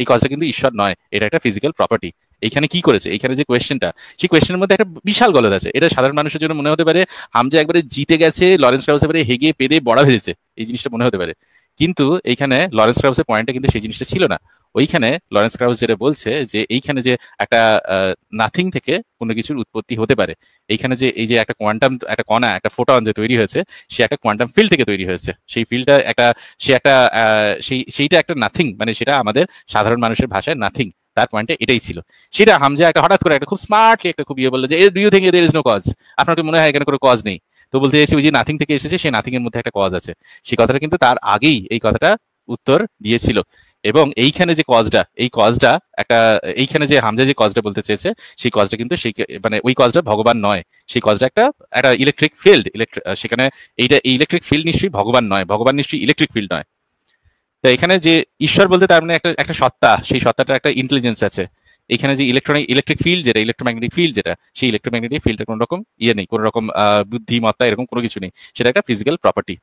এই কজটা কিন্তু ঈশ্বর নয় এটা একটা ফিজিক্যাল প্রপার্টি এখানে কি করেছে এখানে যে কোয়েশ্চেনটা সেই কোয়েশ্চেনের মধ্যে একটা বিশাল গলত আছে এটা সাধারণ মানুষের জন্য মনে হতে পারে হামজা একবারে জিতে গেছে লরেন্স ক্রাউস এবারে হেগে পেদে বড়া ভেজেছে এই জিনিসটা মনে হতে পারে কিন্তু এখানে লরেন্স ক্রাউসের পয়েন্টটা কিন্তু সেই জিনিসটা ছিল না ওইখানে লরেন্স ক্রাউস যেটা বলছে যে এইখানে যে একটা নাথিং থেকে কোনো কিছুর উৎপত্তি হতে পারে এইখানে যে এই যে একটা কোয়ান্টাম একটা কণা একটা ফোটন যে তৈরি হয়েছে সে একটা কোয়ান্টাম ফিল্ড থেকে তৈরি হয়েছে সেই ফিল্ডটা একটা সে একটা সেই সেইটা একটা নাথিং মানে সেটা আমাদের সাধারণ মানুষের ভাষায় নাথিং তার পয়েন্টে এটাই ছিল সেটা হামজে একটা হঠাৎ করে একটা খুব স্মার্টলি একটা খুব ইয়ে বললো যে do you think there is no cause আপনার মনে হয় এখানে কোনো কজ নেই তো বলতে চাইছি ওই যে নাথিং থেকে এসেছে সে নাথিং এর মধ্যে একটা কজ আছে সেই কথাটা কিন্তু তার আগেই এই কথাটা উত্তর দিয়েছিল এবং এইখানে যে কজটা এই কজটা একটা এইখানে যে হামজা যে কজটা বলতে চেয়েছে সেই কজটা কিন্তু সেই মানে ওই কজটা ভগবান নয় সেই কজটা একটা একটা ইলেকট্রিক ফিল্ড সেখানে এইটা ইলেকট্রিক ফিল্ড নিশ্চয়ই ভগবান নয় ভগবান নিশ্চয়ই ইলেকট্রিক ফিল্ড নয় তো এখানে যে ঈশ্বর বলতে তার মানে একটা একটা সত্তা সেই সত্তাটার একটা ইন্টেলিজেন্স আছে এখানে যে ইলেকট্রনিক ইলেকট্রিক ফিল্ড যেটা ইলেকট্রোম্যাগনেটিক ফিল্ড যেটা সেই ইলেকট্রোম্যাগনেটিক ফিল্ডের কোনো রকম ইয়ে নেই কোনো রকম বুদ্ধিমত্তা এরকম কোনো কিছু নেই সেটা একটা ফিজিক্যাল প্রপার্টি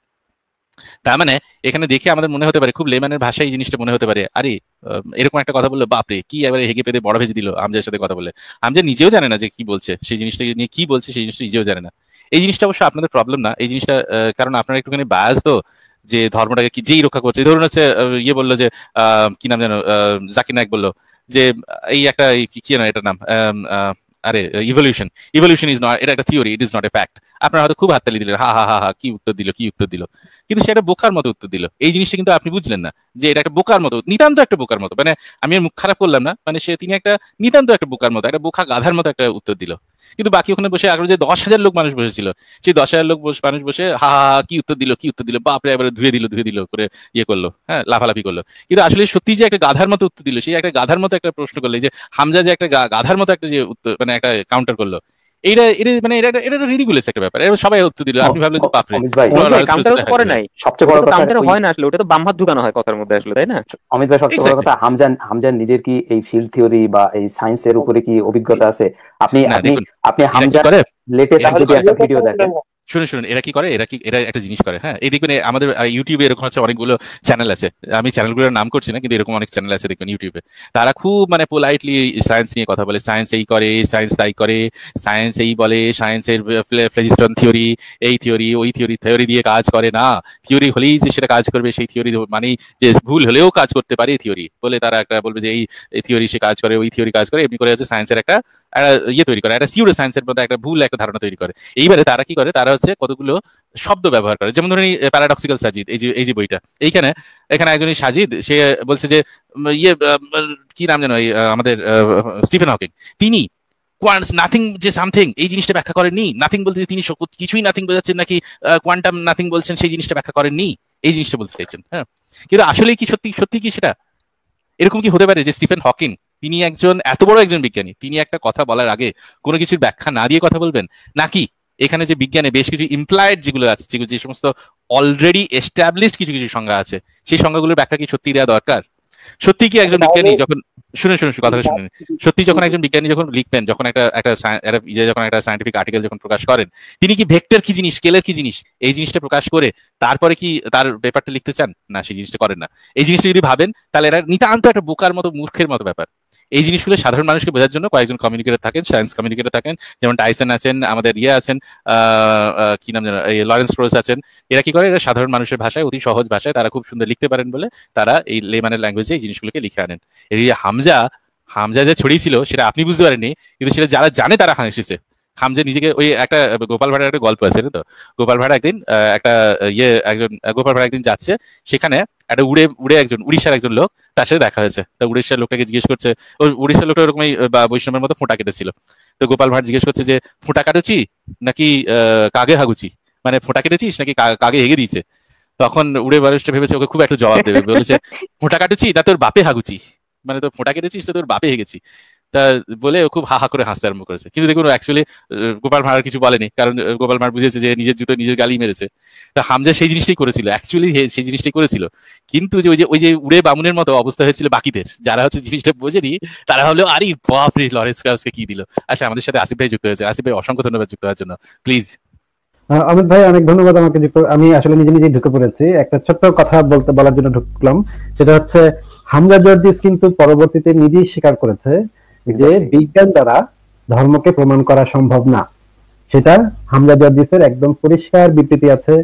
তার মানে এখানে দেখে আমাদের মনে হতে পারে খুব লেমানের ভাষায় এই জিনিসটা মনে হতে পারে আরে এরকম একটা কথা বললো বাপরে কি এবারে হেগে পেতে বড় ভেজে দিল আমজার সাথে কথা বলে আমজে নিজেও জানে না যে কি বলছে সেই জিনিসটা নিয়ে কি বলছে সেই জিনিসটা নিজেও জানে না এই জিনিসটা অবশ্য আপনাদের প্রবলেম না এই জিনিসটা কারণ আপনারা একটুখানি বায়াস তো যে ধর্মটাকে কি যেই রক্ষা করছে ধরুন হচ্ছে ইয়ে বললো যে কি নাম জানো জাকির নায়ক বললো যে এই একটা কি না এটার নাম আরে ইভলিউশন ইভলিউশন ইজ নট এটা একটা theory it is not a fact আপনারা হয়তো খুব হাততালি দিলেন হা হা হা হা কি উত্তর দিল কি উত্তর দিল কিন্তু সেটা বোকার মতো উত্তর দিল এই জিনিসটা কিন্তু আপনি বুঝলেন না যে এটা একটা বোকার মতো নিতান্ত একটা বোকার মতো মানে আমি মুখ খারাপ করলাম না মানে সে তিনি একটা নিতান্ত একটা বোকার মতো একটা বোকা গাধার মতো একটা উত্তর দিল কিন্তু বাকি ওখানে বসে আগে যে দশ হাজার লোক মানুষ বসেছিল সেই দশ হাজার লোক মানুষ বসে হা হা কি উত্তর দিল কি উত্তর দিল বাপরে একবারে ধুয়ে দিল ধুয়ে দিল করে ইয়ে করলো হ্যাঁ লাফালাফি করলো কিন্তু আসলে সত্যি যে একটা গাধার মতো উত্তর দিল সেই একটা গাধার মতো একটা প্রশ্ন করলো যে হামজা যে একটা গাধার মতো একটা যে উত্তর মানে একটা কাউন্টার করলো এটা এটা মানে এটা এটা রিডিকুলাস একটা ব্যাপার এটা সবাই উত্তর দিল আপনি ভাবলেন বাপ রে কাউন্টারও করে নাই সবচেয়ে বড় কথা কাউন্টার হয় না আসলে ওটা তো বাম হাত ঢুকানো হয় কথার মধ্যে আসলে তাই না অমিত ভাই সবচেয়ে বড় কথা হামজান হামজান নিজের কি এই ফিল্ড থিওরি বা এই সায়েন্সের উপরে কি অভিজ্ঞতা আছে আপনি আপনি আপনি হামজান লেটেস্ট যদি একটা ভিডিও দেখেন শুনুন শুনুন এরা কি করে এরা কি এরা একটা জিনিস করে হ্যাঁ এই দেখবেন আমাদের ইউটিউবে এরকম হচ্ছে অনেকগুলো চ্যানেল আছে আমি চ্যানেলগুলোর নাম করছি না কিন্তু এরকম অনেক চ্যানেল আছে দেখবেন ইউটিউবে তারা খুব মানে পোলাইটলি সায়েন্স নিয়ে কথা বলে সায়েন্স এই করে সায়েন্স তাই করে সায়েন্স এই বলে সায়েন্সের ফ্লেজিস্টন থিওরি এই থিওরি ওই থিওরি থিওরি দিয়ে কাজ করে না থিওরি হলেই যে সেটা কাজ করবে সেই থিওরি মানে যে ভুল হলেও কাজ করতে পারে থিওরি বলে তারা একটা বলবে যে এই থিওরি সে কাজ করে ওই থিওরি কাজ করে এমনি করে হচ্ছে সায়েন্সের একটা একটা ইয়ে তৈরি করে একটা সিউডো সায়েন্সের মধ্যে একটা ভুল একটা ধারণা তৈরি করে এইবারে তারা কি করে তারা হচ্ছে কতগুলো শব্দ ব্যবহার করে যেমন ধরেন প্যারাডক্সিক্যাল সাজিদ এই যে এই যে বইটা এইখানে এখানে একজন সাজিদ সে বলছে যে ইয়ে কি নাম জানো আমাদের স্টিফেন হকিং তিনি কোয়ান্টস নাথিং যে সামথিং এই জিনিসটা ব্যাখ্যা করেননি নাথিং বলতে তিনি কিছুই নাথিং বোঝাচ্ছেন নাকি কোয়ান্টাম নাথিং বলছেন সেই জিনিসটা ব্যাখ্যা করেননি এই জিনিসটা বলতে চাইছেন হ্যাঁ কিন্তু আসলে কি সত্যি সত্যি কি সেটা এরকম কি হতে পারে যে স্টিফেন হকিং তিনি একজন এত বড় একজন বিজ্ঞানী তিনি একটা কথা বলার আগে কোনো কিছুর ব্যাখ্যা না দিয়ে কথা বলবেন নাকি এখানে যে বিজ্ঞানে বেশ কিছু ইমপ্লয়েড যেগুলো আছে যে সমস্ত অলরেডি এস্টাবলিশড কিছু কিছু সংজ্ঞা আছে সেই সংজ্ঞাগুলোর ব্যাখ্যা কি সত্যি দেওয়া দরকার সত্যি কি একজন বিজ্ঞানী যখন শুনে শুনে কথাটা শুনে সত্যি যখন একজন বিজ্ঞানী যখন লিখবেন যখন একটা একটা ইয়ে, যখন একটা সায়েন্টিফিক আর্টিকেল যখন প্রকাশ করেন তিনি কি ভেক্টর কি জিনিস স্কেলের কি জিনিস এই জিনিসটা প্রকাশ করে তারপরে কি তার ব্যাপারটা লিখতে চান না সেই জিনিসটা করেন না এই জিনিসটা যদি ভাবেন তাহলে এটা নিতান্ত একটা বোকার মতো মূর্খের মতো ব্যাপার এই জিনিসগুলো সাধারণ মানুষকে বোঝার জন্য কয়েকজন কমিউনিকেটর থাকেন সায়েন্স কমিউনিকেটর থাকেন যেমন টাইসন আছেন আমাদের ইয়ে আছেন কি নাম লরেন্স ক্রোস আছেন এরা কি করে এরা সাধারণ মানুষের ভাষায় অতি সহজ ভাষায় তারা খুব সুন্দর লিখতে পারেন বলে তারা এই লেমানের ল্যাঙ্গুয়েজে এই জিনিসগুলোকে লিখে আনেন এই হামজা হামজা যে ছড়িয়েছিল সেটা আপনি বুঝতে পারেননি কিন্তু সেটা যারা জানে তারা হাসিছে হামজা নিজেকে ওই একটা গোপাল ভাড়া একটা গল্প আছে তো গোপাল ভাড়া একদিন একটা ইয়ে একজন গোপাল ভাড়া একদিন যাচ্ছে সেখানে একটা উড়ে উড়ে একজন উড়িষ্যার একজন লোক তার সাথে দেখা হয়েছে তো উড়িষ্যার লোকটাকে জিজ্ঞেস করছে ওই উড়িষ্যার লোকটা ওরকমই বৈষ্ণবের মতো ফোঁটা কেটেছিল তো গোপাল ভাট জিজ্ঞেস করছে যে ফোঁটা কাটুচি নাকি কাগে হাগুচি মানে ফোঁটা কেটেছিস নাকি কাগে হেগে দিয়েছে তখন উড়ে মানুষটা ভেবেছে ওকে খুব একটা জবাব দেবে বলেছে ফোঁটা কাটুচি না তোর বাপে হাগুচি মানে তোর ফোঁটা কেটেছিস তো তোর বাপে হেগেছি তা বলে খুব হাহা করে হাসতে আরম্ভ করেছে কিন্তু দেখুন অ্যাকচুয়ালি গোপাল ভাঁড় কিছু বলেনি কারণ গোপাল ভাঁড় বুঝেছে যে নিজের জুতো নিজের গালি মেরেছে তা হামজা সেই জিনিসটাই করেছিল অ্যাকচুয়ালি সেই জিনিসটাই করেছিল কিন্তু যে ওই যে ওই যে উড়ে বামুনের মতো অবস্থা হয়েছিল বাকিদের যারা হচ্ছে জিনিসটা বোঝেনি তারা হলো আরে বাপ রে লরেন্স ক্রাউসকে কি দিল আচ্ছা আমাদের সাথে আসিফ ভাই যুক্ত হয়েছে আসিফ ভাই অসংখ্য ধন্যবাদ যুক্ত হওয়ার জন্য প্লিজ অমিত ভাই অনেক ধন্যবাদ আমাকে আমি আসলে নিজে নিজেই ঢুকে পড়েছি একটা ছোট্ট কথা বলতে বলার জন্য ঢুকলাম সেটা হচ্ছে হামজা জর্দিস কিন্তু পরবর্তীতে নিজেই স্বীকার করেছে যে বিজ্ঞান দ্বারা ধর্মকে প্রমাণ করা সম্ভব না সেটা হামজা জাদিসের একদম পরিষ্কার বিবৃতি আছে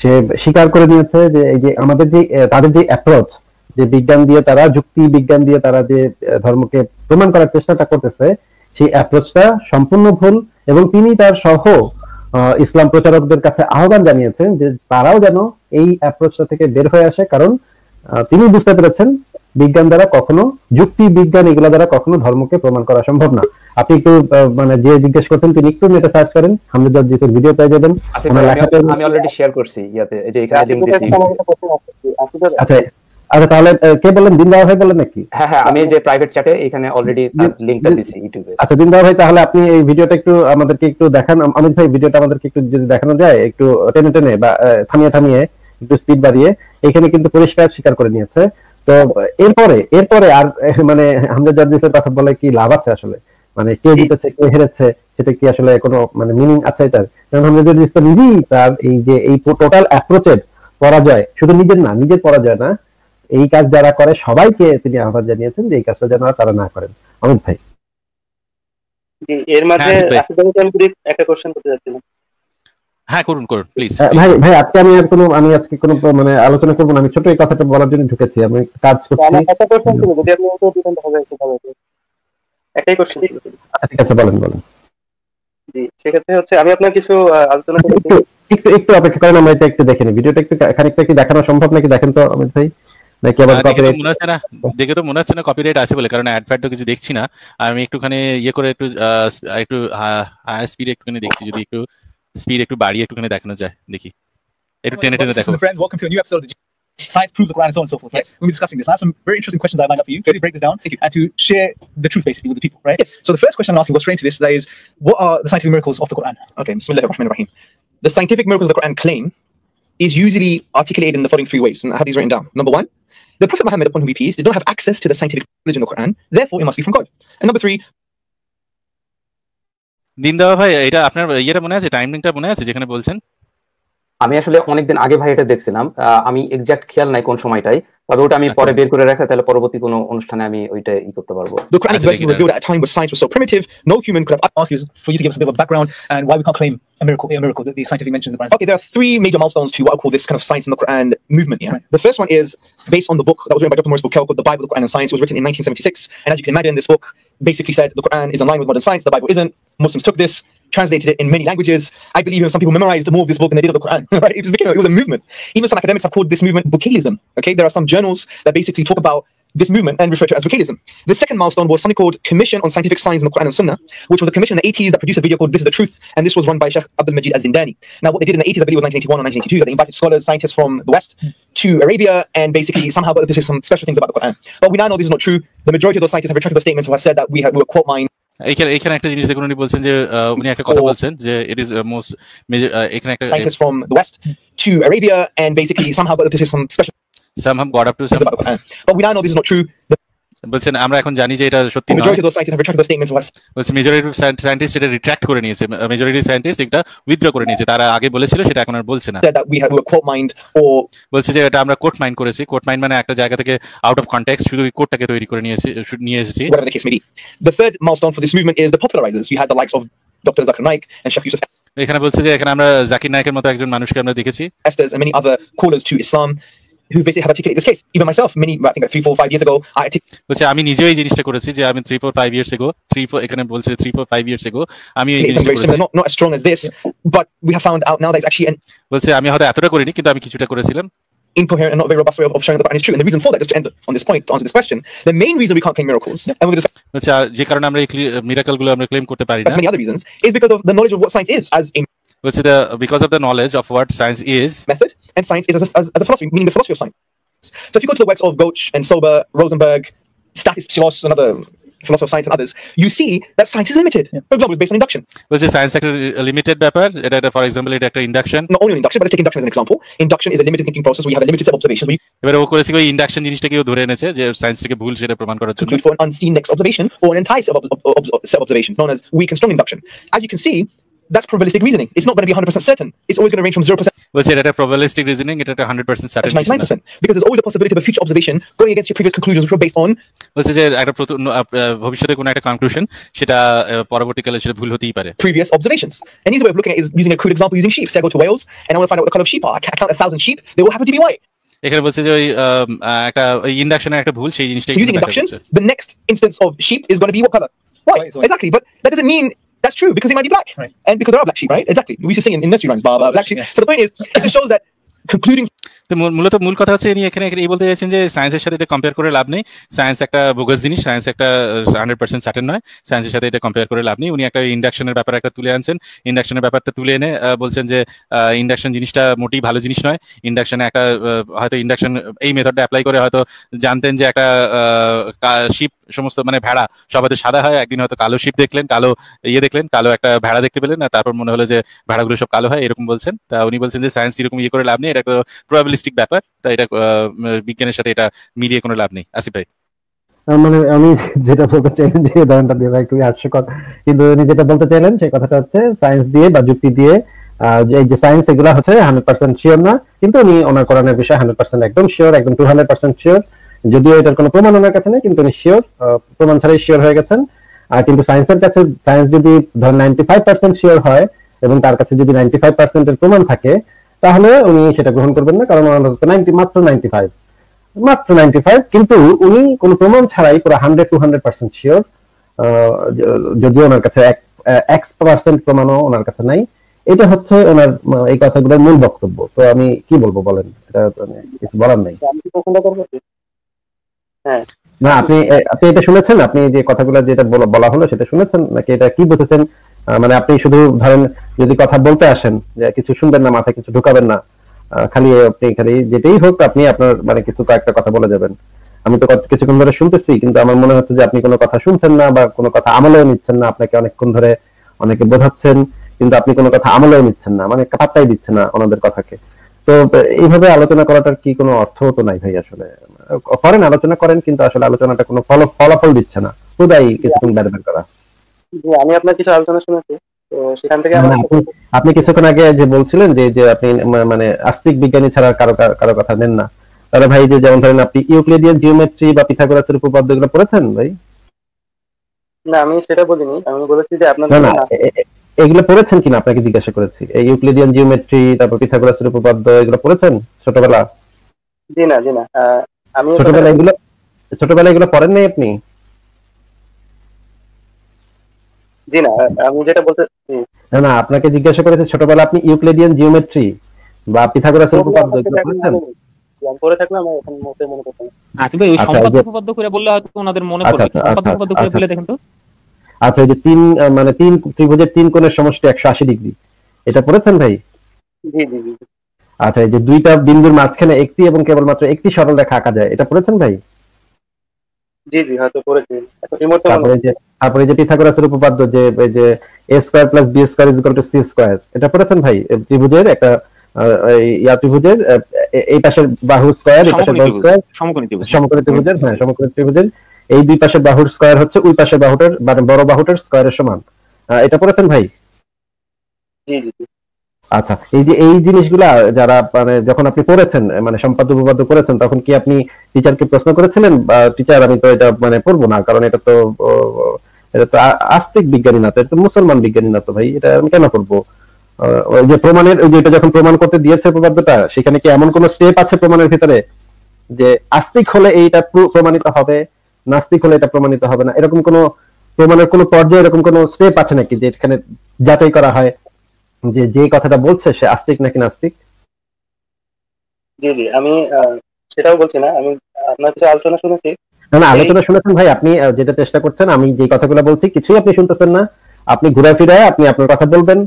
সে স্বীকার করে নিয়েছে যে এই যে আমাদের যে তাদের যে অ্যাপ্রোচ যে বিজ্ঞান দিয়ে তারা যুক্তি বিজ্ঞান দিয়ে তারা যে ধর্মকে প্রমাণ করার চেষ্টাটা করতেছে সেই অ্যাপ্রোচটা সম্পূর্ণ ভুল এবং তিনি তার সহ ইসলাম প্রচারকদের কাছে আহ্বান জানিয়েছেন যে তারাও যেন এই অ্যাপ্রোচটা থেকে বের হয়ে আসে কারণ তিনি বুঝতে পেরেছেন বিজ্ঞান দ্বারা কখনো যুক্তি বিজ্ঞান এগুলো দ্বারা কখনো ধর্মকে প্রমাণ করা সম্ভব না আপনি একটু মানে যে জিজ্ঞেস করতেন তিনি একটু নেটে সার্চ করেন হামদুল জর্জিসের ভিডিও পেয়ে যাবেন আচ্ছা, আমি অলরেডি শেয়ার করছি ইয়াতে এই যে এখানে লিংক আচ্ছা, দিয়েছি আচ্ছা আচ্ছা, আচ্ছা তাহলে কে বলেন দিনদার ভাই বলেন নাকি হ্যাঁ হ্যাঁ আমি যে প্রাইভেট চ্যাটে এখানে অলরেডি লিংকটা দিছি ইউটিউবে আচ্ছা দিনদার ভাই তাহলে আপনি এই ভিডিওটা একটু আমাদেরকে একটু দেখান অমিত ভাই ভিডিওটা আমাদেরকে একটু যদি দেখানো যায় একটু টেনে টেনে বা থামিয়ে থামিয়ে একটু স্পিড বাড়িয়ে এখানে কিন্তু পরিষ্কার স্বীকার করে নিয়েছে তো এরপরে এরপরে আর মানে হামজা জার্নিসের কথা বলে কি লাভ আছে আসলে মানে কে জিতেছে কে হেরেছে সেটা কি আসলে কোনো মানে মিনিং আছে এটার কারণ হামজা জার্নিস তো নিজেই তার এই যে এই টোটাল অ্যাপ্রোচের পরাজয় শুধু নিজের না নিজের পরাজয় না এই কাজ যারা করে সবাইকে তিনি আহ্বান জানিয়েছেন যে এই কাজটা যেন তারা না করেন অমিত ভাই এর মাঝে হ্যাঁ, একটা কোশ্চেন করতে চাচ্ছিলাম হ্যাঁ করুন করুন প্লিজ ভাই ভাই আজকে আমি আর কোনো আমি আজকে কোনো মানে আলোচনা করব না আমি ছোট এই কথাটা বলার জন্য ঢুকেছি আমি কাজ করছি একটু একটাই কোশ্চেন আচ্ছা, ঠিক আছে বলেন বলেন আমি একটু একটু খানিকটা কি দেখানো সম্ভব নাকি দেখেন তো ভাই মনে হচ্ছে না দেখে তো মনে হচ্ছে না আছে বলে কারণ কিছু দেখছি না আমি একটুখানি ইয়ে করে একটু একটু হাই স্পিডে একটুখানি দেখছি যদি একটু স্পিড একটু বাড়িয়ে একটুখানি দেখানো যায় দেখি একটু টেনে টেনে দেখো welcome to a new episode of Science proves the Quran and so on and so forth. Yes. We'll be discussing this. I have some very interesting questions I lined up for you. Ready to break this down Thank you. and to share the truth basically with the people, right? Yes. So the first question I'm asking goes straight into this. That is, what are the scientific miracles of the Quran? Okay, Bismillah ar-Rahman ar-Rahim. The scientific miracles of the Quran claim is usually articulated in the following three ways, and I have these written down. Number one, the Prophet Muhammad, upon whom be peace, did not have access to the scientific knowledge in the Quran, therefore it must be from God. And number three, দিন দেওয়া ভাই এটা আপনার ইয়েটা মনে আছে টাইমিংটা মনে আছে যেখানে বলছেন আমি আসলে অনেকদিন আগে ভাই এটা দেখছিলাম আমি এক্সাক্ট খেয়াল নাই কোন সময়টাই তবে ওটা আমি পরে বের করে রাখা তাহলে পরবর্তী কোনো অনুষ্ঠানে আমি ওইটা ই করতে পারবো The Quranic version revealed at a time where science was so primitive, no human could have. asked ask you for you to give us a bit of a background and why we can't claim a miracle, a miracle that the scientific mentioned in the Quran. Okay, there are three major milestones to what I call this kind of science in the Quran movement. Yeah, right. the first one is based on the book that was written by Dr. Morris Bukel called The Bible, the Quran, and Science. It was written in 1976, and as you can imagine, this book basically said the Quran is in line with modern science, the Bible isn't. Muslims took this translated it in many languages. I believe you know, some people memorized more of this book than they did of the Quran. Right? It, was, it was a movement. Even some academics have called this movement Bukhalism. Okay, there are some journals that basically talk about this movement and refer to it as Bukhalism. The second milestone was something called Commission on Scientific Science in the Quran and Sunnah, which was a commission in the 80s that produced a video called This is the Truth, and this was run by Sheikh Abdul Majid al-Zindani. Now, what they did in the 80s, I believe was 1981 or 1982, that they invited scholars, scientists from the West to Arabia and basically somehow got to say some special things about the Quran. But we now know this is not true. The majority of those scientists have retracted their statements or have said that we, have, we were quote mined এইখানে এইখানে একটা জিনিস দেখুন উনি বলছেন যে উনি একটা কথা বলছেন যে ইট ইজ মোস্ট এখানে একটা scientist from the west to Arabia and basically somehow got up to some special somehow got up to some but we now know this is not true বলছেন আমরা এখন জানি যে এটা সত্যি বলছে মেজরিটি সায়েন্টিস্ট এটা রিট্র্যাক্ট করে নিয়েছে মেজরিটি সায়েন্টিস্ট এটা উইথড্র করে নিয়েছে তারা আগে বলেছিল সেটা এখন আর বলছে না বলছে যে এটা আমরা কোট মাইন্ড করেছি কোট মাইন্ড মানে একটা জায়গা থেকে আউট অফ কনটেক্সট শুধু ওই কোটটাকে তৈরি করে নিয়েছি নিয়ে এসেছি The third milestone for this movement is the popularizers. You had the likes of Dr. Zakir Naik and Sheikh Yusuf. এখানে বলছে যে এখানে আমরা জাকির নায়কের মতো একজন মানুষকে আমরা দেখেছি as many other callers to Islam who basically have articulated this case. Even myself, many, I think like three, four, five years ago, I articulated. বলছে আমি is এই জিনিসটা করেছি I mean, three, four, five years ago, three, four, এখানে say three, four, five years ago, mean, it's very similar, Not, not as strong as this, yeah. but we have found out now that it's actually an. I আমি হয়তো এতটা করিনি কিন্তু আমি কিছুটা করেছিলাম. Incoherent and not very robust way of, of showing that the Quran is true. And the reason for that, just to end on this point, to answer this question, the main reason we can't claim miracles, yeah. and we'll discuss. যে কারণে আমরা এই মিরাকলগুলো আমরা claim করতে পারি না. Many other reasons is because of the knowledge of what science is as a which is the because of the knowledge of what science is method and science is as a, as, as a philosophy meaning the philosophy of science so if you go to the works of Goethe and Sober, Rosenberg, Statis Psylos, another philosopher of science and others, you see that science is limited. Yeah. For example, it's based on induction. Was the science sector limited paper? For example, it induction? Not only induction, but let's take induction as an example. Induction is a limited thinking process We have a limited set of observations. এবারে ও করেছে for an unseen next observation or an entire set of, ob ob set of observations known as weak and strong induction as you can see that's probabilistic reasoning. It's not going to be 100% certain. It's always going to range from 0%. We'll say that a probabilistic reasoning, it at 100% certain. 99%. Because there's always a possibility of a future observation going against your previous conclusions, which were based on. বলছে যে একটা ভবিষ্যতে কোনো একটা conclusion সেটা previous observations and easy way of looking at is using a crude example using sheep say I go to Wales and I want to find out what the color of sheep are I count a thousand sheep they all happen to be white এখানে বলছে যে ওই একটা ইন্ডাকশনের একটা ভুল সেই জিনিসটা using induction the next instance of sheep is going to be what color white exactly but that doesn't mean that's true because they might be black, right. and because there are black sheep, right? Exactly. We used to sing in, in nursery rhymes, "Baba black sheep." Yeah. So the point is, it just shows that concluding তো মূলত মূল কথা হচ্ছে ইনি এখানে এই বলতে চাইছেন যে সায়েন্সের সাথে এটা কম্পেয়ার করে লাভ নেই সায়েন্স একটা বোগাস জিনিস সায়েন্স একটা হান্ড্রেড পার্সেন্ট সার্টেন নয় সায়েন্সের সাথে এটা কম্পেয়ার করে লাভ নেই উনি একটা ইন্ডাকশনের ব্যাপার একটা তুলে আনছেন ইন্ডাকশনের ব্যাপারটা তুলে এনে বলছেন যে ইন্ডাকশন জিনিসটা মোটেই ভালো জিনিস নয় ইন্ডাকশনে একটা হয়তো ইন্ডাকশন এই মেথডটা অ্যাপ্লাই করে হয়তো জানতেন যে একটা শিপ সমস্ত মানে ভেড়া হয়তো সাদা হয় একদিন হয়তো কালো শিপ দেখলেন কালো ইয়ে দেখলেন কালো একটা ভেড়া দেখতে পেলেন তারপর মনে হলো যে ভেড়াগুলো সব কালো হয় এরকম বলছেন তা উনি বলছেন যে সায়েন্স এরকম ইয়ে করে লাভ নেই এটা একটা প্রবাবিলিস্টিক ব্যাপার তাই এটা বিজ্ঞানের সাথে এটা মিলিয়ে কোনো লাভ নেই আসিফ ভাই মানে আমি যেটা বলতে যে উদাহরণটা দিয়ে ভাই খুবই হাস্যকর কিন্তু উনি যেটা বলতে চাইলেন সেই কথাটা হচ্ছে সায়েন্স দিয়ে বা যুক্তি দিয়ে যে যে সায়েন্স এগুলা হচ্ছে হান্ড্রেড পার্সেন্ট শিওর না কিন্তু উনি ওনার বিষয়ে হান্ড্রেড পার্সেন্ট একদম শিওর একদম টু হান্ড্রেড পার্সেন্ট শিওর যদিও এটার কোনো প্রমাণ ওনার কাছে নেই কিন্তু উনি শিওর প্রমাণ ছাড়াই শিওর হয়ে গেছেন আর কিন্তু সায়েন্সের কাছে সায়েন্স যদি ধর নাইনটি ফাইভ পার্সেন্ট শিওর হয় এবং তার কাছে যদি নাইনটি ফাইভ পার্সেন্টের প্রমাণ থাকে তাহলে উনি সেটা গ্রহণ করবেন না কারণ ওনার হচ্ছে নাইনটি মাত্র নাইনটি ফাইভ মাত্র নাইনটি ফাইভ কিন্তু উনি কোনো প্রমাণ ছাড়াই পুরো hundred two hundred percent sure যদিও ওনার কাছে এক এক্স পার্সেন্ট প্রমাণও ওনার কাছে নাই এটা হচ্ছে ওনার এই কথাগুলো মূল বক্তব্য তো আমি কি বলবো বলেন এটা কিছু বলার নাই হ্যাঁ। না আপনি আপনি এটা শুনেছেন আপনি যে কথাগুলো যেটা বলা হলো সেটা শুনেছেন নাকি এটা কি বলেছেন মানে আপনি শুধু ধরেন যদি কথা বলতে আসেন যে কিছু শুনবেন না মাথায় কিছু ঢুকাবেন না খালি আপনি খালি যেটাই হোক আপনি আপনার মানে কিছু কয়েকটা কথা বলে যাবেন আমি তো কিছুক্ষণ ধরে শুনতেছি কিন্তু আমার মনে হচ্ছে যে আপনি কোনো কথা শুনছেন না বা কোনো কথা আমলেও নিচ্ছেন না আপনাকে অনেকক্ষণ ধরে অনেকে বোঝাচ্ছেন কিন্তু আপনি কোনো কথা আমলেও নিচ্ছেন না মানে পাত্তাই দিচ্ছেন না ওনাদের কথাকে তো এইভাবে আলোচনা করাটার কি কোনো অর্থ তো নাই ভাই আসলে করেন আলোচনা করেন কিন্তু আসলে আলোচনাটা কোনো ফলাফল দিচ্ছে না হুদাই কিছুক্ষণ বের করা আমি আপনার কিছু আলোচনা শুনেছি হ্যাঁ, আপনি কিছুক্ষণ আগে যে বলছিলেন যে যে আপনি মানে আস্তিক বিজ্ঞানী ছাড়া কারো কারো কথা নেন না তাহলে ভাই যে যেমন ধরেন আপনি ইউক্লিডিয়ান জিওমেট্রি বা পিথাগোরাসের পড়েছেন ভাই না আমি সেটা বলিনি আমি বলেছি যে আপনার না এগুলো পড়েছেন কিনা আপনাকে জিজ্ঞাসা করেছি এই ইউক্লিডিয়ান জিওমেট্রি তারপর পিথাগোরাসের উপপাদ্য এগুলো পড়েছেন ছোটবেলা জি না জি না আমি ছোটবেলা এগুলো ছোটবেলা এগুলো পড়েন নাই আপনি জি না আমি যেটা বলতে না না আপনাকে জিজ্ঞাসা করেছে ছোটবেলা আপনি ইউক্লিডিয়ান জিওমেট্রি বা উপপাদ্য পড়েছেন পড়ে থাকলে এখন মনে আচ্ছা, আচ্ছা, সম্পাদ্য উপপাদ্য করে বললে হয়তো ওনাদের মনে আচ্ছা, পড়বে সম্পাদ্য উপপাদ্য করে বলে দেখেন তো আচ্ছা যে তিন মানে তিন ত্রিভুজের তিন কোণের সমষ্টি 180 ডিগ্রি এটা পড়েছেন ভাই জি জি জি আচ্ছা এই যে দুইটা বিন্দুর মাঝখানে একটি এবং কেবলমাত্র একটি সরল রেখা আঁকা যায় এটা পড়েছেন ভাই জি জি হয়তো পড়েছি তারপরে যে পিথাগোরাসের উপপাদ্য যে যে A square plus B square is equal to C square এটা পড়েছেন ভাই ত্রিভুজের একটা ইয়া ত্রিভুজের এই পাশের বাহু এই পাশের বাহু সমকোণী ত্রিভুজের হ্যাঁ সমকোণী ত্রিভুজের এই দুই বাহুর হচ্ছে ওই বাহুটার মানে বড় বাহুটার সমান এটা পড়েছেন ভাই আচ্ছা এই যে এই জিনিসগুলা যারা মানে যখন আপনি পড়েছেন মানে সম্পাদ্য উপপাদ্য করেছেন তখন কি আপনি টিচারকে প্রশ্ন করেছিলেন বা টিচার আমি তো এটা মানে পড়বো না কারণ এটা তো এটা তো আস্তিক বিজ্ঞানী না তো এটা তো মুসলমান বিজ্ঞানী না তো ভাই এটা আমি কেন করবো ওই যে প্রমাণের ওই যে এটা যখন প্রমাণ করতে দিয়েছে প্রবাদটা সেখানে কি এমন কোন স্টেপ আছে প্রমাণের ভিতরে যে আস্তিক হলে এইটা প্রমাণিত হবে নাস্তিক হলে এটা প্রমাণিত হবে না এরকম কোন প্রমাণের কোন পর্যায়ে এরকম কোন স্টেপ আছে নাকি যে এখানে যাচাই করা হয় যে যে কথাটা বলছে সে আস্তিক নাকি নাস্তিক জি জি আমি সেটাও বলছি না আমি আপনার কাছে আলোচনা শুনেছি না না আলোচনা শুনেছেন ভাই আপনি যেটা চেষ্টা করছেন আমি যে কথাগুলো বলছি কিছুই আপনি শুনতেছেন না আপনি ঘুরে ফিরে আপনি আপনার কথা বলবেন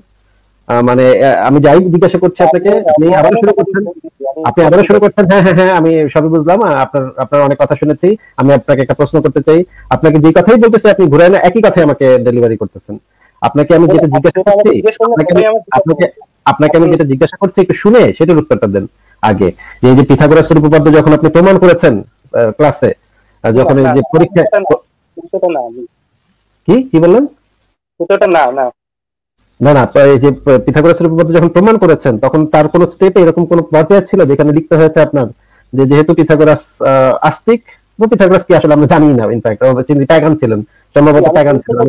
মানে আমি যাই জিজ্ঞাসা করছি আপনাকে আপনি আবার শুরু করছেন আপনি আবার শুরু করছেন হ্যাঁ হ্যাঁ হ্যাঁ আমি সবই বুঝলাম আপনার আপনার অনেক কথা শুনেছি আমি আপনাকে একটা প্রশ্ন করতে চাই আপনাকে যে কথাই বলতেছে আপনি ঘুরে না একই কথাই আমাকে ডেলিভারি করতেছেন আপনাকে আমি যেটা জিজ্ঞাসা করছি আপনাকে আপনাকে আমি যেটা জিজ্ঞাসা করছি একটু শুনে সেটার উত্তরটা দেন আগে এই যে পিথাগোরাসের উপপাদ্য যখন আপনি প্রমাণ করেছেন ক্লাসে যখন যে পরীক্ষা কি কি বললেন না না না না যে পিথাগোরাসের উপপাদ্য যখন প্রমাণ করেছেন তখন তার কোনো স্টেপে এরকম কোনো পর্যায়ে ছিল যেখানে লিখতে হয়েছে আপনার যে যেহেতু পিথাগোরাস আস্তিক তো পিথাগোরাস কি আসলে আমরা জানি না ইনফ্যাক্ট তিনি প্যাগান ছিলেন সম্ভবত প্যাগান ছিলেন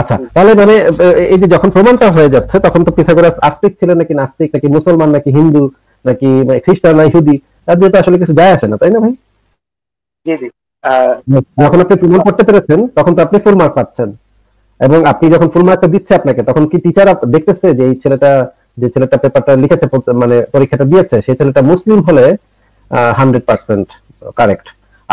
আচ্ছা তাহলে মানে এই যে যখন প্রমাণটা হয়ে যাচ্ছে তখন তো পিথাগোরাস আস্তিক ছিল নাকি নাস্তিক নাকি মুসলমান নাকি হিন্দু নাকি খ্রিস্টান না ইহুদি তার দিয়ে তো আসলে কিছু যায় আসে না তাই না ভাই যখন আপনি প্রমাণ করতে পেরেছেন তখন তো আপনি ফুল মার্ক পাচ্ছেন এবং আপনি যখন ফুল মার্কটা দিচ্ছে আপনাকে তখন কি টিচার দেখতেছে যে এই ছেলেটা যে ছেলেটা পেপারটা লিখেছে মানে পরীক্ষাটা দিয়েছে সেই ছেলেটা মুসলিম হলে হান্ড্রেড পার্সেন্ট কারেক্ট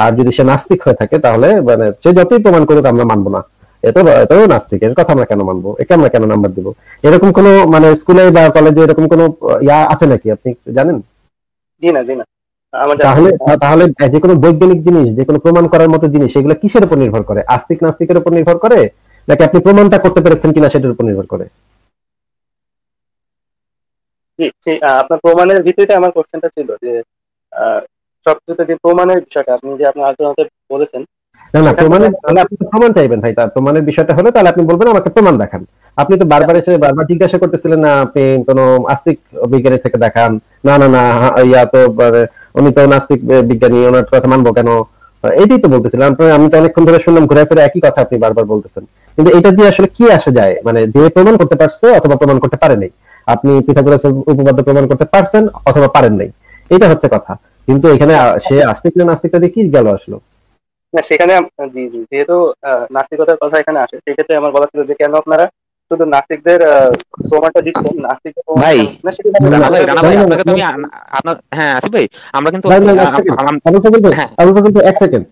আর যদি সে নাস্তিক হয়ে থাকে তাহলে মানে সে যতই প্রমাণ করুক আমরা মানবো না এত এত নাস্তিক এর কথা আমরা কেন মানবো একে আমরা কেন নাম্বার দিব এরকম কোনো মানে স্কুলে বা কলেজে এরকম কোনো ইয়া আছে নাকি আপনি জানেন জি না জি না তাহলে তাহলে যে কোনো বৈজ্ঞানিক জিনিস যে কোনো প্রমাণ করার মতো জিনিস কিসের উপর নির্ভর করে আস্তিক নাস্তিকের উপর নির্ভর করে নাকি আপনি প্রমাণটা করতে পেরেছেন কিনা সেটার উপর নির্ভর করে আপনার প্রমাণের ভিত্তিতে আমার কোশ্চেনটা ছিল যে সবকিছুতে যে প্রমাণের বিষয়টা আপনি যে আপনার আলোচনাতে বলেছেন এটাই তো বলতেছিলাম আমি তো অনেকক্ষণ ধরে শুনলাম ঘুরে ফিরে একই কথা আপনি বারবার বলতেছেন কিন্তু এটা দিয়ে আসলে কি আসে যায় মানে যে প্রমাণ করতে পারছে অথবা প্রমাণ করতে পারেনি আপনি পিথাগোরাসের উপপাদ্য প্রমাণ করতে পারছেন অথবা পারেন নাই এটা হচ্ছে কথা কিন্তু এখানে সে আচ্ছা। আস্তিক না নাস্তিকটা দিয়ে কি গেল আসলো না সেখানে জি জি যেহেতু নাস্তিকতার কথা এখানে আসে সেক্ষেত্রে আমার বলা ছিল যে কেন আপনারা শুধু নাস্তিকদের প্রমাণটা দিচ্ছেন ভাই হ্যাঁ ভাই আমরা কিন্তু এক সেকেন্ড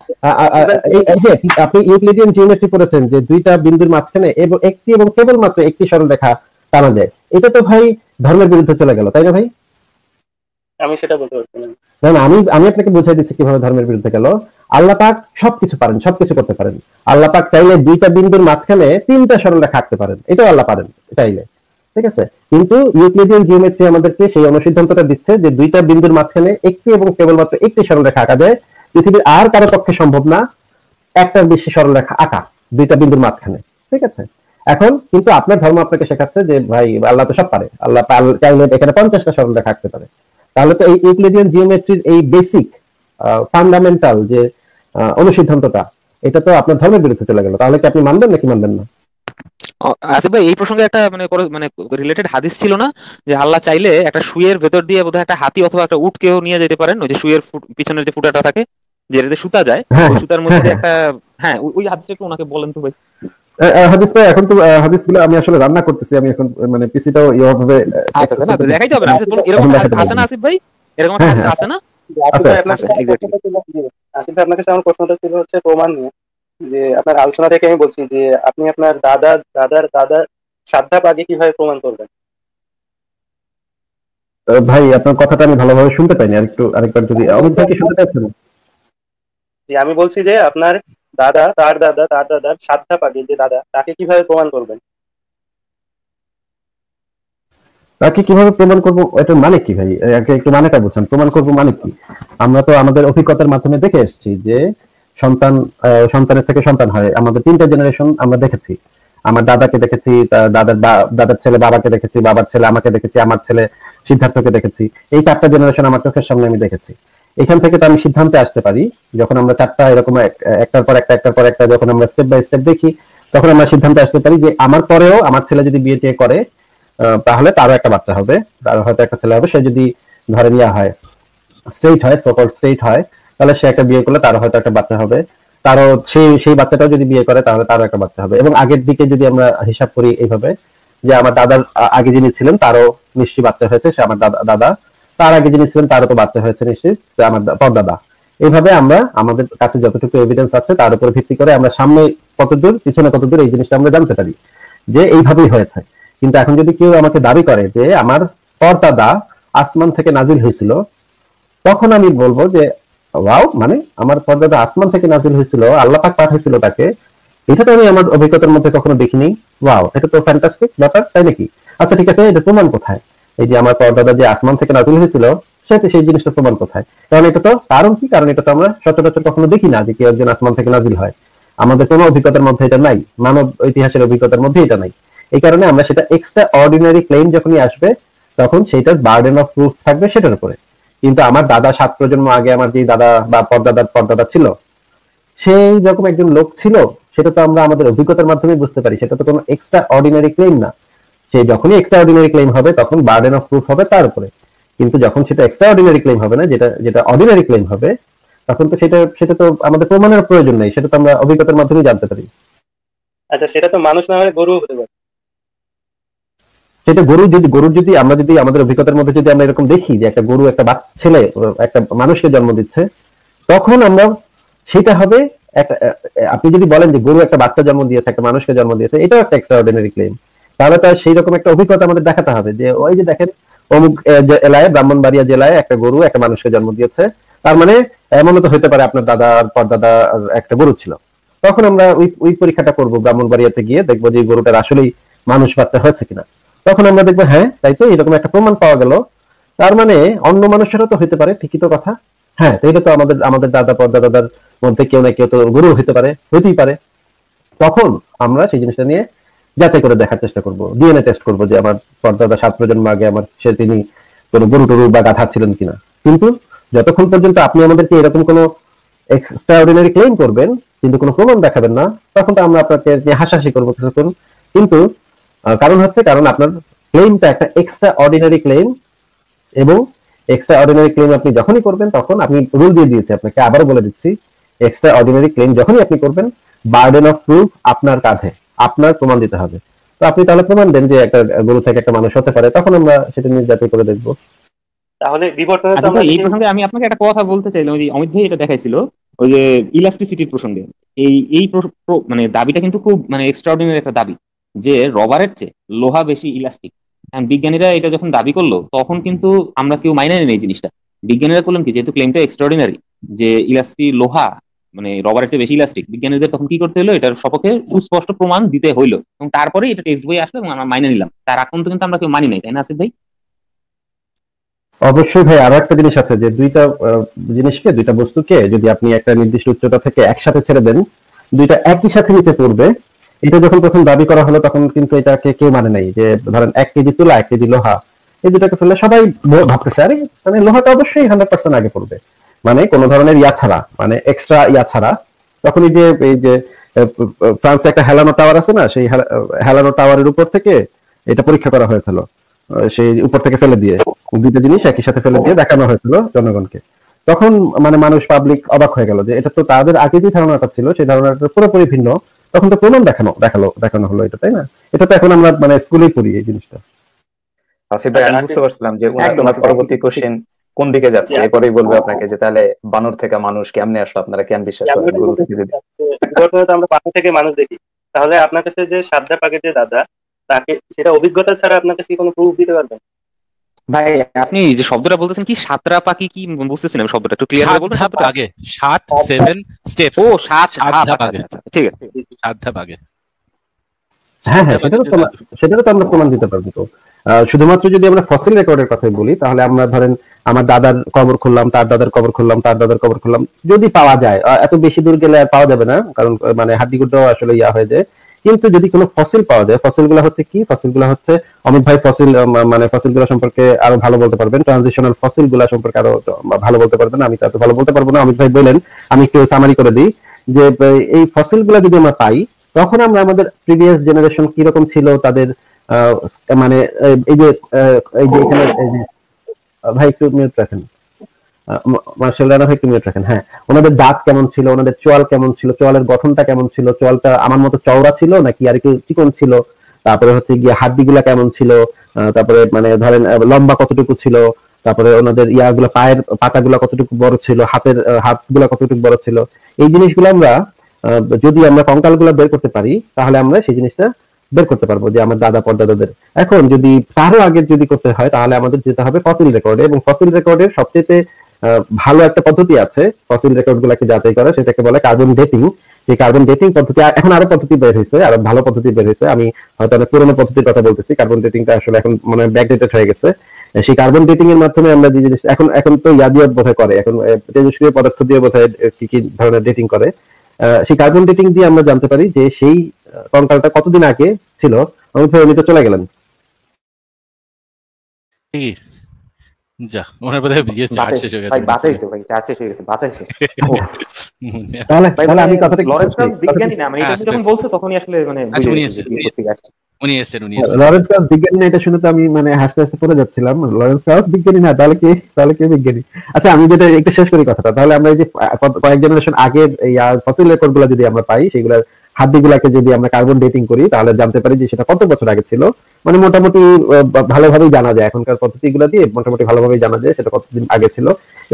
হ্যাঁ। আপনি ইউক্লিডিয়ান জিওমেট্রি করেছেন যে দুইটা বিন্দুর মাঝখানে এবং একটি এবং কেবল মাত্র একটি রেখা টানা যায় এটা তো ভাই ধর্মের বিরুদ্ধে চলে গেল তাই না ভাই আমি সেটা বলতে পারছি না না আমি আমি আপনাকে বুঝাই দিচ্ছি কিভাবে ধর্মের বিরুদ্ধে গেল আল্লাহ পাক সবকিছু পারেন সবকিছু করতে পারেন আল্লাহ পাক চাইলে দুইটা বিন্দুর মাঝখানে তিনটা সরলে আঁকতে পারেন এটাও আল্লাহ পারেন চাইলে ঠিক আছে কিন্তু ইউক্লিডিয়ান জিওমেট্রি আমাদেরকে সেই অনুসিদ্ধান্তটা দিচ্ছে যে দুইটা বিন্দুর মাঝখানে একটি এবং কেবলমাত্র একটি সরল রেখা আঁকা যায় পৃথিবীর আর কারো পক্ষে সম্ভব না একটা বেশি রেখা আঁকা দুইটা বিন্দুর মাঝখানে ঠিক আছে এখন কিন্তু আপনার ধর্ম আপনাকে শেখাচ্ছে যে ভাই আল্লাহ তো সব পারে আল্লাহ চাইলে এখানে পঞ্চাশটা সরল রেখা আঁকতে পারে তাহলে তো এই ইউক্লিডিয়ান জিওমেট্রির এই বেসিক ফান্ডামেন্টাল যে অনুসিদ্ধান্তটা এটা তো আপনার ধর্মের বিরুদ্ধে চলে গেল তাহলে কি আপনি মানবেন নাকি মানবেন না আসিফ ভাই এই প্রসঙ্গে একটা মানে মানে রিলেটেড হাদিস ছিল না যে আল্লাহ চাইলে একটা ভেতর দিয়ে বোধহয় একটা হাতি অথবা একটা নিয়ে যেতে পারেন ওই যে যে ফুটাটা থাকে যেটাতে সুতা যায় হ্যাঁ, হ্যাঁ, সুতার হ্যাঁ, মধ্যে একটা হ্যাঁ ওই হাদিসটা একটু ওনাকে বলেন তো ভাই হাদিসটা এখন তো হাদিসগুলো আমি আসলে রান্না করতেছি আমি এখন মানে পিসিটাও ইয়ে হবে আচ্ছা, দেখাইতে হবে আচ্ছা, এরকম হাদিস আছে না আসিফ ভাই এরকম হাদিস আছে না আচ্ছা, আচ্ছা, যে আপনার আলোচনা থেকে আমি বলছি যে আপনি আপনার দাদা দাদার কিভাবে প্রমাণ করবেন ভাই আপনার কথাটা আমি ভালোভাবে শুনতে পাইনি আরেকটু আরেকবার যদি অমিত ভাই কি শুনতে পাচ্ছেন জি আমি বলছি যে আপনার দাদা তার দাদা তার দাদার সাধ্যাপ পাগে যে দাদা তাকে কিভাবে প্রমাণ করবেন তাকে কিভাবে প্রমাণ করব এটার মানে কি ভাই আগে একটু মানেটা বলছেন প্রমাণ করব মানে কি আমরা তো আমাদের অভিজ্ঞতার মাধ্যমে দেখে এসেছি যে সন্তান সন্তানের থেকে সন্তান হয় আমাদের তিনটা জেনারেশন আমরা দেখেছি আমার দাদাকে দেখেছি দাদার দাদার ছেলে বাবাকে দেখেছি বাবার ছেলে আমাকে দেখেছি আমার ছেলে সিদ্ধার্থকে দেখেছি এই চারটা জেনারেশন আমার চোখের সামনে আমি দেখেছি এখান থেকে তো আমি সিদ্ধান্তে আসতে পারি যখন আমরা চারটা এরকম একটার পর একটা একটার পর একটা যখন আমরা স্টেপ বাই স্টেপ দেখি তখন আমরা সিদ্ধান্তে আসতে পারি যে আমার পরেও আমার ছেলে যদি বিয়ে টিয়ে করে তাহলে তারও একটা বাচ্চা হবে তার হয়তো একটা ছেলে হবে সে যদি ধরে নিয়ে হয় স্ট্রেট হয় সকল স্ট্রেট হয় তাহলে সে একটা বিয়ে করলে তারও হয়তো একটা বাচ্চা হবে তারও সেই সেই বাচ্চাটাও যদি বিয়ে করে তাহলে তারও একটা বাচ্চা হবে এবং আগের দিকে যদি আমরা হিসাব করি এইভাবে যে আমার দাদার আগে যিনি ছিলেন তারও নিশ্চয়ই বাচ্চা হয়েছে সে আমার দাদা দাদা তার আগে যিনি ছিলেন তারও তো বাচ্চা হয়েছে নিশ্চিত আমার পরদাদা এইভাবে আমরা আমাদের কাছে যতটুকু এভিডেন্স আছে তার উপর ভিত্তি করে আমরা সামনে কতদূর পিছনে কতদূর এই জিনিসটা আমরা জানতে পারি যে এইভাবেই হয়েছে কিন্তু এখন যদি কেউ আমাকে দাবি করে যে আমার পর্দাদা আসমান থেকে নাজিল হয়েছিল তখন আমি বলবো যে ওয়াও মানে আমার পর্দাদা আসমান থেকে নাজিল হয়েছিল আল্লাহ পাক পাঠিয়েছিল তাকে এটা তো আমি আমার অভিজ্ঞতার মধ্যে কখনো দেখিনি ওয়াও এটা তো ফ্যান্টাস্টিক ব্যাপার তাই নাকি আচ্ছা ঠিক আছে এটা প্রমাণ কোথায় এই যে আমার পর্দাদা যে আসমান থেকে নাজিল হয়েছিল সেটা সেই জিনিসটা প্রমাণ কোথায় কারণ এটা তো কারণ কি কারণ এটা তো আমরা সচরাচর কখনো দেখি না যে কেউ একজন আসমান থেকে নাজিল হয় আমাদের কোনো অভিজ্ঞতার মধ্যে এটা নাই মানব ইতিহাসের অভিজ্ঞতার মধ্যে এটা নাই এই কারণে আমরা সেটা এক্সট্রা অর্ডিনারি ক্লেম যখনই আসবে তখন সেটার বার্ডেন অফ প্রুফ থাকবে সেটার উপরে কিন্তু আমার দাদা সাত প্রজন্ম আগে আমার যে দাদা বা পরদাদার পরদাদা ছিল সেই রকম একজন লোক ছিল সেটা তো আমরা আমাদের অভিজ্ঞতার মাধ্যমে বুঝতে পারি সেটা তো কোনো এক্সট্রা অর্ডিনারি ক্লেম না সে যখনই এক্সট্রা অর্ডিনারি ক্লেম হবে তখন বার্ডেন অফ প্রুফ হবে তার উপরে কিন্তু যখন সেটা এক্সট্রা অর্ডিনারি ক্লেম হবে না যেটা যেটা অর্ডিনারি ক্লেম হবে তখন তো সেটা সেটা তো আমাদের প্রমাণের প্রয়োজন নেই সেটা তো আমরা অভিজ্ঞতার মাধ্যমে জানতে পারি আচ্ছা সেটা তো মানুষ না হলে গরু হতে পারে সেটা গরু যদি গরুর যদি আমরা যদি আমাদের অভিজ্ঞতার মধ্যে যদি আমরা এরকম দেখি যে একটা গরু একটা ছেলে একটা মানুষকে জন্ম দিচ্ছে তখন আমরা সেটা হবে একটা আপনি যদি বলেন যে গরু একটা বাচ্চা জন্ম দিয়েছে একটা মানুষকে জন্ম দিয়েছে এটাও একটা এক্সট্রা অর্ডিনারি ক্লেম তাহলে তার সেই রকম একটা অভিজ্ঞতা আমাদের দেখাতে হবে যে ওই যে দেখেন অমুক এলায় ব্রাহ্মণবাড়িয়া জেলায় একটা গরু একটা মানুষকে জন্ম দিয়েছে তার মানে এমনও তো হতে পারে আপনার দাদার পরদাদা একটা গরু ছিল তখন আমরা ওই ওই পরীক্ষাটা করবো ব্রাহ্মণবাড়িয়াতে গিয়ে দেখবো যে গরুটার আসলেই মানুষ বাচ্চা হয়েছে কিনা তখন আমরা দেখবো হ্যাঁ তাই তো এরকম একটা প্রমাণ পাওয়া গেল তার মানে অন্য মানুষেরও তো হতে পারে ঠিকই তো কথা হ্যাঁ এটা তো আমাদের আমাদের দাদা পরদাদার মধ্যে কেউ না কেউ তো গুরু হতে পারে হইতেই পারে তখন আমরা সেই জিনিসটা নিয়ে যাচাই করে দেখার চেষ্টা করব ডিএনএ টেস্ট করব যে আমার পরদাদা সাত প্রজন্ম আগে আমার সে তিনি কোনো গুরু টুরু বা গাধা ছিলেন কিনা কিন্তু যতক্ষণ পর্যন্ত আপনি আমাদেরকে এরকম কোনো এক্সট্রা অর্ডিনারি ক্লেম করবেন কিন্তু কোনো প্রমাণ দেখাবেন না তখন তো আমরা আপনাকে হাসাহাসি করবো কিছুক্ষণ কিন্তু কারণ হচ্ছে কারণ আপনার ক্লেমটা একটা এক্সট্রা অর্ডিনারি ক্লেম এবং এক্সট্রা অর্ডিনারি ক্লেম আপনি যখনই করবেন তখন আপনি রুল দিয়ে দিয়েছি আপনাকে আবারও বলে দিচ্ছি এক্সট্রা অর্ডিনারি ক্লেম যখনই আপনি করবেন বার্ডেন অফ প্রুফ আপনার কাঁধে আপনার প্রমাণ দিতে হবে তো আপনি তাহলে প্রমাণ দেন যে একটা গরু থেকে একটা মানুষ হতে পারে তখন আমরা সেটা নিয়ে যাচাই করে দেখবো তাহলে বিবর্তন আচ্ছা, এই প্রসঙ্গে আমি আপনাকে একটা কথা বলতে চাইলাম যে অমিত ভাই এটা দেখাইছিল ওই যে ইলাস্টিসিটির প্রসঙ্গে এই এই মানে দাবিটা কিন্তু খুব মানে এক্সট্রাঅর্ডিনারি একটা দাবি যে রবারের চেয়ে লোহা বেশি ইলাস্টিক বিজ্ঞানীরা এটা যখন দাবি করলো তখন কিন্তু আমরা কেউ মাইনে নেই জিনিসটা বিজ্ঞানীরা করলেন কি যেহেতু ক্লেমটা এক্সট্রাডিনারি যে ইলাস্টিক লোহা মানে রবারের চেয়ে বেশি ইলাস্টিক বিজ্ঞানীদের তখন কি করতে হলো এটার সপক্ষে সুস্পষ্ট প্রমাণ দিতে হইলো এবং তারপরে এটা টেক্সট বই আসলো এবং আমরা মাইনে নিলাম তার এখন তো কিন্তু আমরা কেউ মানি নাই তাই না আসিফ ভাই অবশ্যই ভাই আরো একটা জিনিস আছে যে দুইটা জিনিসকে দুইটা বস্তুকে যদি আপনি একটা নির্দিষ্ট উচ্চতা থেকে একসাথে ছেড়ে দেন দুইটা একই সাথে নিচে পড়বে এটা যখন প্রথম দাবি করা হলো তখন কিন্তু এটাকে কেউ মানে নাই যে ধরেন এক কেজি তুলা এক কেজি লোহা এই দুটাকে ফেললে সবাই ভাবতেছে আরে মানে লোহাটা অবশ্যই হান্ড্রেড পার্সেন্ট আগে পড়বে মানে কোন ধরনের ইয়া ছাড়া মানে এক্সট্রা ইয়া ছাড়া তখনই যে এই যে ফ্রান্সে একটা হেলানো টাওয়ার আছে না সেই হেলানো টাওয়ারের উপর থেকে এটা পরীক্ষা করা হয়েছিল সেই উপর থেকে ফেলে দিয়ে দুইটা জিনিস একই সাথে ফেলে দিয়ে দেখানো হয়েছিল জনগণকে তখন মানে মানুষ পাবলিক অবাক হয়ে গেল যে এটা তো তাদের আগে যে ধারণাটা ছিল সেই ধারণাটা পুরোপুরি ভিন্ন তখন তো প্রমাণ দেখানো দেখালো দেখানো হলো এটা তাই না এটা তো এখন আমরা মানে স্কুলেই পড়ি এই জিনিসটা আসিফ ভাই আমি বুঝতে পারছিলাম যে তোমার পরবর্তী কোশ্চেন কোন দিকে যাচ্ছে এরপরেই বলবে আপনাকে যে তাহলে বানর থেকে মানুষ কেমনে আসলো আপনারা কেন বিশ্বাস করেন থেকে আমরা বানর থেকে মানুষ দেখি তাহলে আপনার কাছে যে সাদ্দা পাকের যে দাদা তাকে সেটা অভিজ্ঞতা ছাড়া আপনার কাছে কোনো প্রুফ দিতে পারবেন ভাই আপনি যে শব্দটা বলতেছেন কি সাতরা কি বুঝতেছেন আমি শব্দটা একটু ক্লিয়ার বলবেন আগে সাত সেভেন স্টেপস ও সাত ধাপ আগে আচ্ছা, ঠিক আছে সাত ধাপ আগে হ্যাঁ হ্যাঁ সেটা তো সেটা তো আমরা প্রমাণ দিতে পারবো তো শুধুমাত্র যদি আমরা ফসিল রেকর্ডের কথাই বলি তাহলে আমরা ধরেন আমার দাদার কবর খুললাম তার দাদার কবর খুললাম তার দাদার কবর খুললাম যদি পাওয়া যায় এত বেশি দূর গেলে পাওয়া যাবে না কারণ মানে হাড্ডি আসলে ইয়া হয়ে যায় কিন্তু যদি কোনো ফসিল পাওয়া যায় ফসিলগুলো হচ্ছে কি ফসিলগুলো হচ্ছে অমিত ভাই ফসিল মানে ফসিলগুলো সম্পর্কে আরো ভালো বলতে পারবেন ট্রানজিশনাল ফসিলগুলো সম্পর্কে আরো ভালো বলতে পারবেন আমি তো ভালো বলতে পারবো না অমিত ভাই বলেন আমি একটু সামারি করে দিই যে এই ফসিলগুলো যদি আমরা পাই তখন আমরা আমাদের প্রিভিয়াস জেনারেশন কিরকম ছিল তাদের মানে এই যে এই যে এখানে ভাই একটু মিউট রাখেন মার্শাল্লাহ মানে ভাই তুমি রাখেন হ্যাঁ ওনাদের দাঁত কেমন ছিল ওনাদের চোয়াল কেমন ছিল চোয়ালের গঠনটা কেমন ছিল চোয়ালটা আমার মতো চওড়া ছিল নাকি আর চিকন ছিল তারপরে হচ্ছে গিয়ে হাড্ডিগুলা কেমন ছিল তারপরে মানে ধরেন লম্বা কতটুকু ছিল তারপরে ওনাদের ইয়াগুলো পায়ের পাতাগুলো কতটুকু বড় ছিল হাতের হাতগুলো কতটুকু বড় ছিল এই জিনিসগুলো আমরা যদি আমরা কঙ্কালগুলো বের করতে পারি তাহলে আমরা সেই জিনিসটা বের করতে পারবো যে আমার দাদা পরদাদাদের এখন যদি তারও আগে যদি করতে হয় তাহলে আমাদের যেতে হবে ফসিল রেকর্ডে এবং ফসিল রেকর্ডের সবচেয়ে ভালো একটা পদ্ধতি আছে ফসিল রেকর্ড গুলাকে যাচাই করা সেটাকে বলে কার্বন ডেটিং এই কার্বন ডেটিং পদ্ধতি এখন আরো পদ্ধতি বের হয়েছে আরো ভালো পদ্ধতি বের হয়েছে আমি হয়তো অনেক পুরোনো পদ্ধতির কথা বলতেছি কার্বন ডেটিংটা আসলে এখন মানে ব্যাকডেটেড হয়ে গেছে সেই কার্বন ডেটিং এর মাধ্যমে আমরা যে জিনিস এখন এখন তো ইয়াদিয়ত বোধহয় করে এখন তেজস্ক্রিয় পদার্থ দিয়ে বোধহয় কি কি ধরনের ডেটিং করে সেই কার্বন ডেটিং দিয়ে আমরা জানতে পারি যে সেই কঙ্কালটা কতদিন আগে ছিল আমি চলে গেলাম যা মনে বিয়ে চার শেষ হয়ে গেছে ভাই বাঁচাইছে ভাই চার শেষ হয়ে গেছে বাঁচাইছে হ্যাঁ। তাহলে তাহলে আমি কথাটা লরেন্স কাজ বিজ্ঞানী না মানে এটা হ্যাঁ, যখন বলছো তখনই আসলে মানে আচ্ছা উনি উনি উনি লরেন্স কাজ বিজ্ঞানী না এটা শুনে তো আমি মানে হাসতে হাসতে পড়ে যাচ্ছিলাম লরেন্স কাজ বিজ্ঞানী না তাহলে কি তাহলে বিজ্ঞানী আচ্ছা আমি যেটা একটু শেষ করি কথাটা তাহলে আমরা এই যে কয়েক জেনারেশন আগের এই ফসিল রেকর্ডগুলো যদি আমরা পাই সেগুলা হাড্ডিগুলাকে যদি আমরা কার্বন ডেটিং করি তাহলে জানতে পারি যে সেটা কত বছর আগে ছিল মানে মোটামুটি ভালোভাবেই জানা যায় এখনকার পদ্ধতিগুলো দিয়ে মোটামুটি ভালোভাবেই জানা যায় সেটা কতদিন আগে ছিল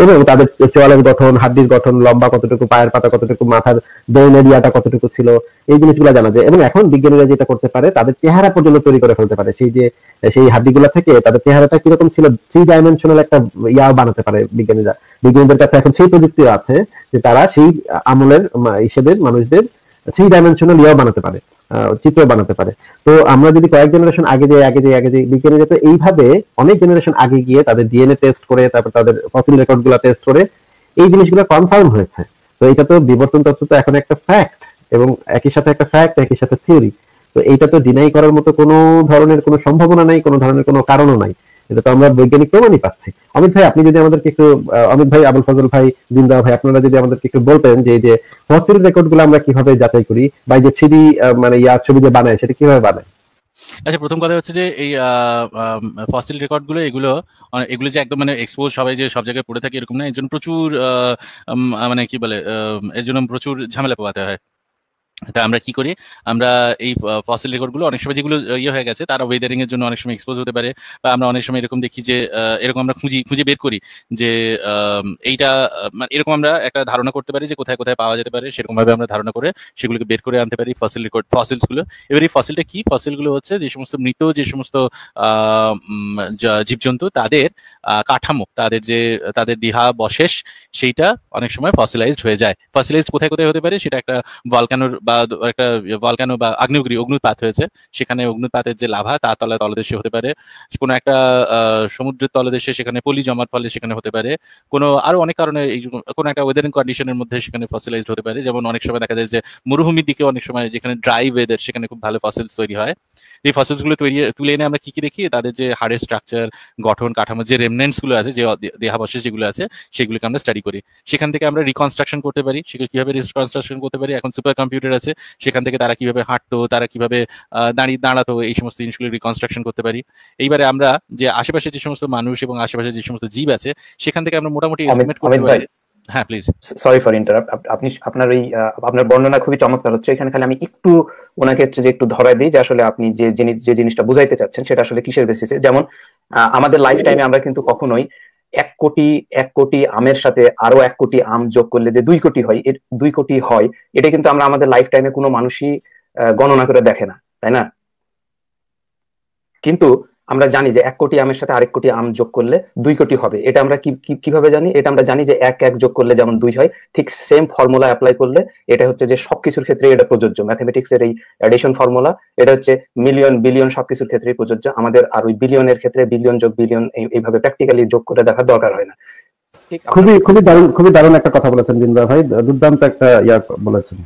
এবং তাদের চোয়ালের গঠন হাড্ডির গঠন লম্বা কতটুকু পায়ের পাতা কতটুকু মাথার দৈন এরিয়াটা কতটুকু ছিল এই জিনিসগুলো জানা যায় এবং এখন বিজ্ঞানীরা যেটা করতে পারে তাদের চেহারা পর্যন্ত তৈরি করে ফেলতে পারে সেই যে সেই হাড্ডিগুলো থেকে তাদের চেহারাটা কিরকম ছিল থ্রি ডাইমেনশনাল একটা ইয়া বানাতে পারে বিজ্ঞানীরা বিজ্ঞানীদের কাছে এখন সেই প্রযুক্তি আছে যে তারা সেই আমলের হিসেবে মানুষদের থ্রি ডাইমেনশনাল ইয়াও বানাতে পারে চিত্র বানাতে পারে তো আমরা যদি কয়েক জেনারেশন আগে যাই আগে যাই আগে যাই বিজ্ঞানে যাতে এইভাবে অনেক জেনারেশন আগে গিয়ে তাদের ডিএনএ টেস্ট করে তারপর তাদের ফসিল রেকর্ড গুলা টেস্ট করে এই জিনিসগুলো কনফার্ম হয়েছে তো এটা তো বিবর্তন তত্ত্ব তো এখন একটা ফ্যাক্ট এবং একই সাথে একটা ফ্যাক্ট একই সাথে থিওরি তো এইটা তো ডিনাই করার মতো কোনো ধরনের কোনো সম্ভাবনা নাই কোনো ধরনের কোনো কারণও নাই এটা তো আমরা বৈজ্ঞানিক প্রমাণই পাচ্ছি অমিত ভাই আপনি যদি আমাদেরকে একটু অমিত ভাই আবুল ফজল ভাই জিন্দা ভাই আপনারা যদি আমাদেরকে একটু বলতেন যে যে ফসিল রেকর্ড গুলো আমরা কিভাবে যাচাই করি বা যে থ্রিডি মানে ইয়া ছবি যে বানায় সেটা কিভাবে বানায় আচ্ছা প্রথম কথা হচ্ছে যে এই ফসিল রেকর্ড গুলো এগুলো মানে এগুলো যে একদম মানে এক্সপোজ সবাই যে সব জায়গায় পড়ে থাকে এরকম না এর জন্য প্রচুর মানে কি বলে এর জন্য প্রচুর ঝামেলা পোয়াতে হয় তা আমরা কি করি আমরা এই ফসিল রেকর্ডগুলো অনেক সময় যেগুলো ইয়ে হয়ে গেছে তারা ওয়েদারিং এর জন্য অনেক সময় এক্সপোজ হতে পারে বা আমরা অনেক সময় এরকম দেখি যে এরকম আমরা খুঁজি খুঁজে বের করি যে এইটা মানে এরকম আমরা একটা ধারণা করতে পারি যে কোথায় কোথায় পাওয়া যেতে পারে সেরকম ভাবে আমরা ধারণা করে সেগুলোকে বের করে আনতে পারি ফসিল রেকর্ড ফসিলস গুলো এবার এই ফসিলটা কি ফসিল গুলো হচ্ছে যে সমস্ত মৃত যে সমস্ত জীবজন্তু তাদের কাঠামো তাদের যে তাদের দিহা বশেষ সেইটা অনেক সময় ফসিলাইজড হয়ে যায় ফসিলাইজড কোথায় কোথায় হতে পারে সেটা একটা বলকানোর বা একটা ভলকানো বা আগ্নেয়গিরি অগ্নুৎপাত হয়েছে সেখানে অগ্নুৎপাতের যে লাভা তা তলে তলদেশে হতে পারে কোনো একটা সমুদ্রের তলদেশে সেখানে পলি জমার ফলে সেখানে হতে পারে কোনো আরো অনেক কারণে কোনো একটা ওয়েদারিং কন্ডিশনের মধ্যে সেখানে ফসিলাইজড হতে পারে যেমন অনেক সময় দেখা যায় যে মরুভূমির দিকে অনেক সময় যেখানে ড্রাই ওয়েদার সেখানে খুব ভালো ফসিলস তৈরি হয় এই ফসিলসগুলো তৈরি তুলে এনে আমরা কি কি দেখি তাদের যে হাড়ের স্ট্রাকচার গঠন কাঠামো যে রেমনেন্টসগুলো আছে যে দেহাবশেষ যেগুলো আছে সেগুলোকে আমরা স্টাডি করি সেখান থেকে আমরা রিকনস্ট্রাকশন করতে পারি সেগুলো কিভাবে রিকনস্ট্রাকশন করতে পারি এখন সুপার কম্পিউটার আছে সেখান থেকে তারা কিভাবে হাঁটতো তারা কিভাবে দাঁড়িয়ে দাঁড়াতো এই সমস্ত জিনিসগুলো রিকনস্ট্রাকশন করতে পারি এইবারে আমরা যে আশেপাশে যে সমস্ত মানুষ এবং আশেপাশে যে সমস্ত জীব আছে সেখান থেকে আমরা মোটামুটি এস্টিমেট করতে পারি হ্যাঁ প্লিজ সরি ফর ইন্টারাপ্ট আপনি আপনার ওই আপনার বর্ণনা খুবই চমৎকার হচ্ছে এখানে খালি আমি একটু ওনাকে যে একটু ধরায় দিই যে আসলে আপনি যে জিনিস যে জিনিসটা বুঝাইতে চাচ্ছেন সেটা আসলে কিসের বেসিসে যেমন আমাদের লাইফ টাইমে আমরা কিন্তু কখনোই এক কোটি এক কোটি আমের সাথে আরো এক কোটি আম যোগ করলে যে দুই কোটি হয় এর দুই কোটি হয় এটা কিন্তু আমরা আমাদের লাইফ টাইমে কোনো মানুষই গণনা করে দেখে না তাই না কিন্তু আমরা জানি যে এক কোটি আমের সাথে আরেক কোটি আম যোগ করলে দুই কোটি হবে এটা আমরা কিভাবে জানি এটা আমরা জানি যে এক এক যোগ করলে যেমন দুই হয় ঠিক সেম ফর্মুলা অ্যাপ্লাই করলে এটা হচ্ছে যে সবকিছুর ক্ষেত্রে এটা প্রযোজ্য ম্যাথামেটিক্স এর এই অ্যাডিশন ফর্মুলা এটা হচ্ছে মিলিয়ন বিলিয়ন সবকিছুর ক্ষেত্রেই প্রযোজ্য আমাদের আর ওই বিলিয়নের ক্ষেত্রে বিলিয়ন যোগ বিলিয়ন এইভাবে প্র্যাকটিক্যালি যোগ করে দেখার দরকার হয় না খুবই খুবই দারুণ খুবই দারুণ একটা কথা বলেছেন দিনদা ভাই দুর্দান্ত একটা ইয়া বলেছেন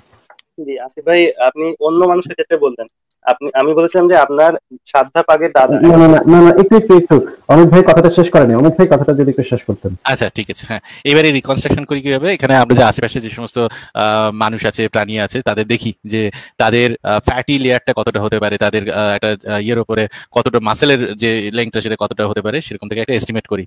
জি আসিফ ভাই আপনি অন্য মানুষের ক্ষেত্রে বললেন আপনি আমি বলেছিলাম যে আপনার সাধ্যা পাগের দাদা না না না একটু একটু একটু অমিত ভাই কথাটা শেষ করেনি অমিত ভাই কথাটা যদি একটু শেষ করতেন আচ্ছা ঠিক আছে হ্যাঁ এবারে রিকনস্ট্রাকশন করি কিভাবে এখানে আমরা যে আশেপাশে যে সমস্ত মানুষ আছে প্রাণী আছে তাদের দেখি যে তাদের ফ্যাটি লেয়ারটা কতটা হতে পারে তাদের একটা ইয়ের উপরে কতটা মাসেলের যে লেংথটা সেটা কতটা হতে পারে সেরকম থেকে একটা এস্টিমেট করি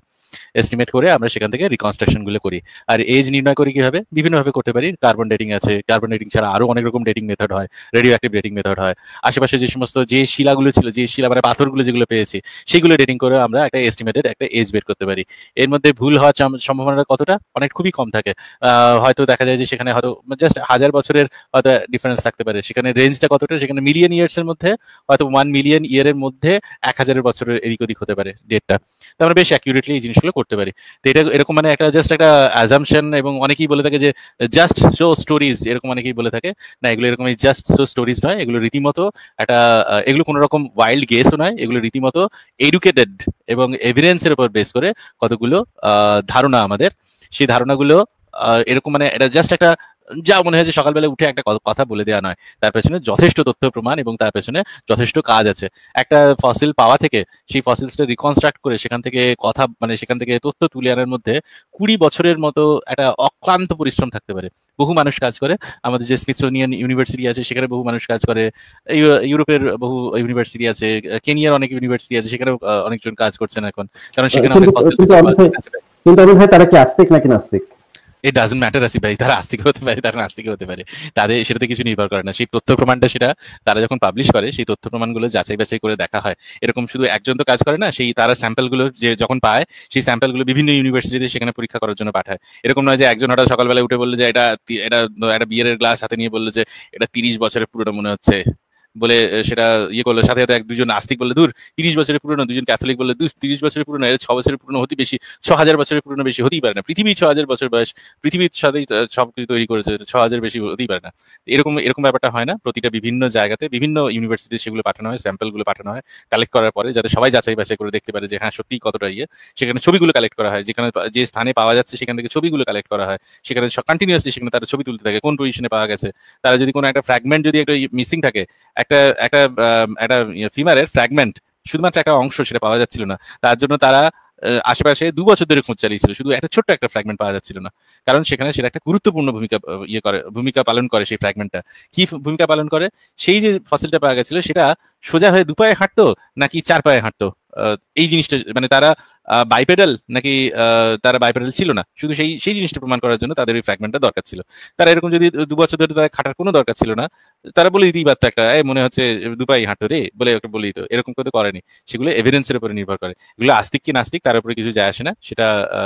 এস্টিমেট করে আমরা সেখান থেকে রিকনস্ট্রাকশন গুলো করি আর এজ নির্ণয় করি কিভাবে বিভিন্নভাবে করতে পারি কার্বন ডেটিং আছে কার্বন ডেটিং ছাড়া আরো অনেক অনেক রকম ডেটিং মেথড হয় রেডিও অ্যাক্টিভ ডেটিং মেথড হয় আশেপাশে যে সমস্ত যে শিলাগুলো ছিল যে শিলা মানে পাথরগুলো যেগুলো পেয়েছি সেগুলো ডেটিং করে আমরা একটা এস্টিমেটেড একটা এজ বের করতে পারি এর মধ্যে ভুল হওয়ার সম্ভাবনাটা কতটা অনেক খুবই কম থাকে হয়তো দেখা যায় যে সেখানে হয়তো জাস্ট হাজার বছরের হয়তো ডিফারেন্স থাকতে পারে সেখানে রেঞ্জটা কতটা সেখানে মিলিয়ন ইয়ার্স এর মধ্যে হয়তো ওয়ান মিলিয়ন ইয়ারের মধ্যে এক হাজারের বছরের এদিক ওদিক হতে পারে ডেটটা তো আমরা বেশ অ্যাকিউরেটলি এই জিনিসগুলো করতে পারি তো এটা এরকম মানে একটা জাস্ট একটা অ্যাজামশন এবং অনেকেই বলে থাকে যে জাস্ট শো স্টোরিজ এরকম অনেকেই বলে থাকে না এগুলো এরকম জাস্ট স্টোরিজ নয় এগুলো রীতিমতো একটা এগুলো কোনো রকম ওয়াইল্ড গেস নয় এগুলো রীতিমতো এডুকেটেড এবং এভিডেন্সের উপর বেস করে কতগুলো ধারণা আমাদের সেই ধারণাগুলো এরকম মানে এটা জাস্ট একটা যা মনে হয় যে সকালবেলা উঠে একটা কথা বলে দেওয়া নয় তার পেছনে যথেষ্ট তথ্য প্রমাণ এবং তার পেছনে যথেষ্ট কাজ আছে একটা ফসিল পাওয়া থেকে সেই ফসিলসটা রিকনস্ট্রাক্ট করে সেখান থেকে কথা মানে সেখান থেকে তথ্য তুলে আনার মধ্যে কুড়ি বছরের মতো একটা অক্লান্ত পরিশ্রম থাকতে পারে বহু মানুষ কাজ করে আমাদের যে স্মিথসোনিয়ান ইউনিভার্সিটি আছে সেখানে বহু মানুষ কাজ করে ইউরোপের বহু ইউনিভার্সিটি আছে কেনিয়ার অনেক ইউনিভার্সিটি আছে সেখানে অনেকজন কাজ করছেন এখন কারণ সেখানে কিন্তু আমি ভাই তারা কি আস্তিক নাকি নাস্তিক ইট ডাজেন্ট ম্যাটার আসি ভাই তারা আস্তিক হতে পারে তারা নাস্তিক হতে পারে তাদের সেটাতে কিছু নির্ভর করে না সেই তথ্য প্রমাণটা সেটা তারা যখন পাবলিশ করে সেই তথ্য প্রমাণগুলো যাচাই বাছাই করে দেখা হয় এরকম শুধু একজন তো কাজ করে না সেই তারা স্যাম্পেলগুলো যে যখন পায় সেই স্যাম্পলগুলো বিভিন্ন ইউনিভার্সিটিতে সেখানে পরীক্ষা করার জন্য পাঠায় এরকম নয় যে একজন হঠাৎ সকালবেলা উঠে বললো যে এটা এটা একটা বিয়ের গ্লাস হাতে নিয়ে বললো যে এটা তিরিশ বছরের পুরোটা মনে হচ্ছে বলে সেটা ইয়ে করলো সাথে সাথে এক দুজন নাস্তিক বলে দূর তিরিশ বছরের পুরনো দুজন ক্যাথলিক বলে দূর তিরিশ বছরের পুরনো এর ছ বছরের পুরনো হতে বেশি ছ হাজার বছরের পুরনো বেশি হতেই পারে না পৃথিবী ছ হাজার বছর বয়স পৃথিবীর সাথেই সবকিছু তৈরি করেছে ছ হাজার বেশি হতেই পারে না এরকম এরকম ব্যাপারটা হয় না প্রতিটা বিভিন্ন জায়গাতে বিভিন্ন ইউনিভার্সিটি সেগুলো পাঠানো হয় স্যাম্পলগুলো পাঠানো হয় কালেক্ট করার পরে যাতে সবাই যাচাই বাছাই করে দেখতে পারে যে হ্যাঁ সত্যি কতটা ইয়ে সেখানে ছবিগুলো কালেক্ট করা হয় যেখানে যে স্থানে পাওয়া যাচ্ছে সেখান থেকে ছবিগুলো কালেক্ট করা হয় সেখানে কন্টিনিউসলি সেখানে তারা ছবি তুলতে থাকে কোন পজিশনে পাওয়া গেছে তারা যদি কোনো একটা ফ্র্যাগমেন্ট যদি একটা মিসিং থাকে একটা একটা একটা ফিমারের ফ্র্যাগমেন্ট শুধুমাত্র একটা অংশ সেটা পাওয়া যাচ্ছিল না তার জন্য তারা আশেপাশে দু বছর ধরে খোঁজ চালিয়েছিল শুধু একটা ছোট্ট একটা ফ্র্যাগমেন্ট পাওয়া যাচ্ছিল না কারণ সেখানে সেটা একটা গুরুত্বপূর্ণ ভূমিকা ইয়ে করে ভূমিকা পালন করে সেই ফ্র্যাগমেন্টটা কি ভূমিকা পালন করে সেই যে ফসিলটা পাওয়া গেছিল সেটা সোজা হয়ে দু পায়ে হাঁটতো নাকি চার পায়ে হাঁটতো এই জিনিসটা মানে তারা বাইপেডাল নাকি তারা বাইপেডাল ছিল না শুধু সেই সেই জিনিসটা প্রমাণ করার জন্য তাদের ওই ফ্র্যাগমেন্টটা দরকার ছিল তারা এরকম যদি দু বছর ধরে তারা খাটার কোনো দরকার ছিল না তারা বলে দিতেই পারতো একটা এ মনে হচ্ছে দুপাই হাঁটো রে বলে ওকে বলেই তো এরকম করে করেনি সেগুলো এভিডেন্সের উপরে নির্ভর করে এগুলো আস্তিক কি নাস্তিক তার উপরে কিছু যায় আসে না সেটা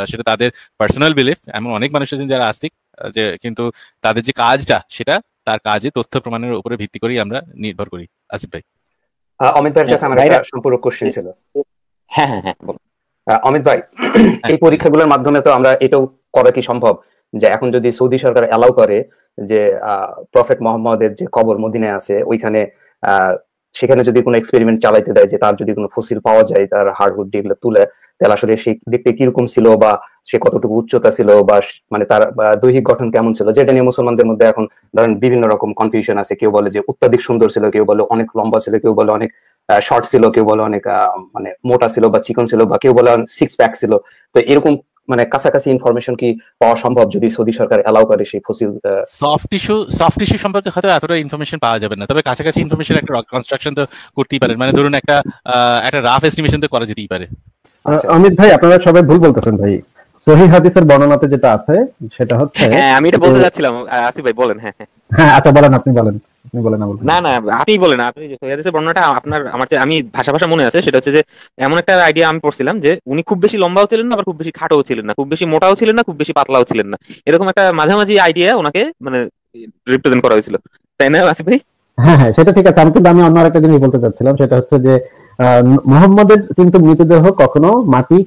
সেটা তাদের পার্সোনাল বিলিফ এমন অনেক মানুষ আছেন যারা আস্তিক যে কিন্তু তাদের যে কাজটা সেটা তার কাজে তথ্য প্রমাণের উপরে ভিত্তি করেই আমরা নির্ভর করি আসিফ ভাই অমিত ভাইয়ের কাছে হ্যাঁ, আমার একটা সম্পূর্ণ কোশ্চেন ছিল হ্যাঁ, হ্যাঁ, হ্যাঁ অমিত ভাই এই পরীক্ষাগুলোর মাধ্যমে তো আমরা এটাও করা কি সম্ভব যে এখন যদি সৌদি সরকার অ্যালাউ করে যে প্রফেট মোহাম্মদের যে কবর মদিনায় আছে ওইখানে আহ সেখানে যদি কোনো এক্সপেরিমেন্ট চালাইতে দেয় যে তার যদি কোনো ফসিল পাওয়া যায় তার হাড়হুড এগুলো তুলে তাহলে আসলে সে দেখতে কিরকম ছিল বা সে কতটুকু উচ্চতা ছিল বা মানে তার দৈহিক গঠন কেমন ছিল যেটা নিয়ে মুসলমানদের মধ্যে এখন ধরেন বিভিন্ন রকম কনফিউশন আছে কেউ বলে যে অত্যাধিক সুন্দর ছিল কেউ বলে অনেক লম্বা ছিল কেউ বলে অনেক শর্ট ছিল কেউ বলে অনেক মানে মোটা ছিল বা চিকন ছিল বা কেউ বলে সিক্স প্যাক ছিল তো এরকম মানে কাছাকাছি ইনফরমেশন কি পাওয়া সম্ভব যদি সৌদি সরকার এলাও করে সেই fossil soft tissue soft tissue সম্পর্কে হয়তো এতটা ইনফরমেশন পাওয়া যাবে না তবে কাছাকাছি ইনফরমেশন একটা কনস্ট্রাকশন তো করতেই পারেন মানে ধরুন একটা একটা রাফ এস্টিমেশন তো করা যেতেই পারে অমিত ভাই আপনারা সবাই ভুল বলতেছেন ভাই সহি হাদিসের বর্ণনাতে যেটা আছে সেটা হচ্ছে হ্যাঁ আমি এটা বলতে যাচ্ছিলাম আসিফ ভাই বলেন হ্যাঁ, হ্যাঁ হ্যাঁ আচ্ছা বলেন আপনি বলেন না না আপনি বলেন আপনি বর্ণনাটা আপনার আমার আমি ভাষা ভাষা মনে আছে সেটা হচ্ছে যে এমন একটা আইডিয়া আমি পড়ছিলাম যে উনি খুব বেশি লম্বাও ছিলেন না আবার খুব বেশি খাটোও ছিলেন না খুব বেশি মোটাও ছিলেন না খুব বেশি পাতলাও ছিলেন না এরকম একটা মাঝামাঝি আইডিয়া ওনাকে মানে রিপ্রেজেন্ট করা হয়েছিল তাই না আসিফ ভাই হ্যাঁ হ্যাঁ সেটা ঠিক আছে আমি কিন্তু আমি অন্য একটা জিনিস বলতে চাচ্ছিলাম সেটা হচ্ছে যে মোহাম্মদের কিন্তু মৃতদেহ কখনো মাটি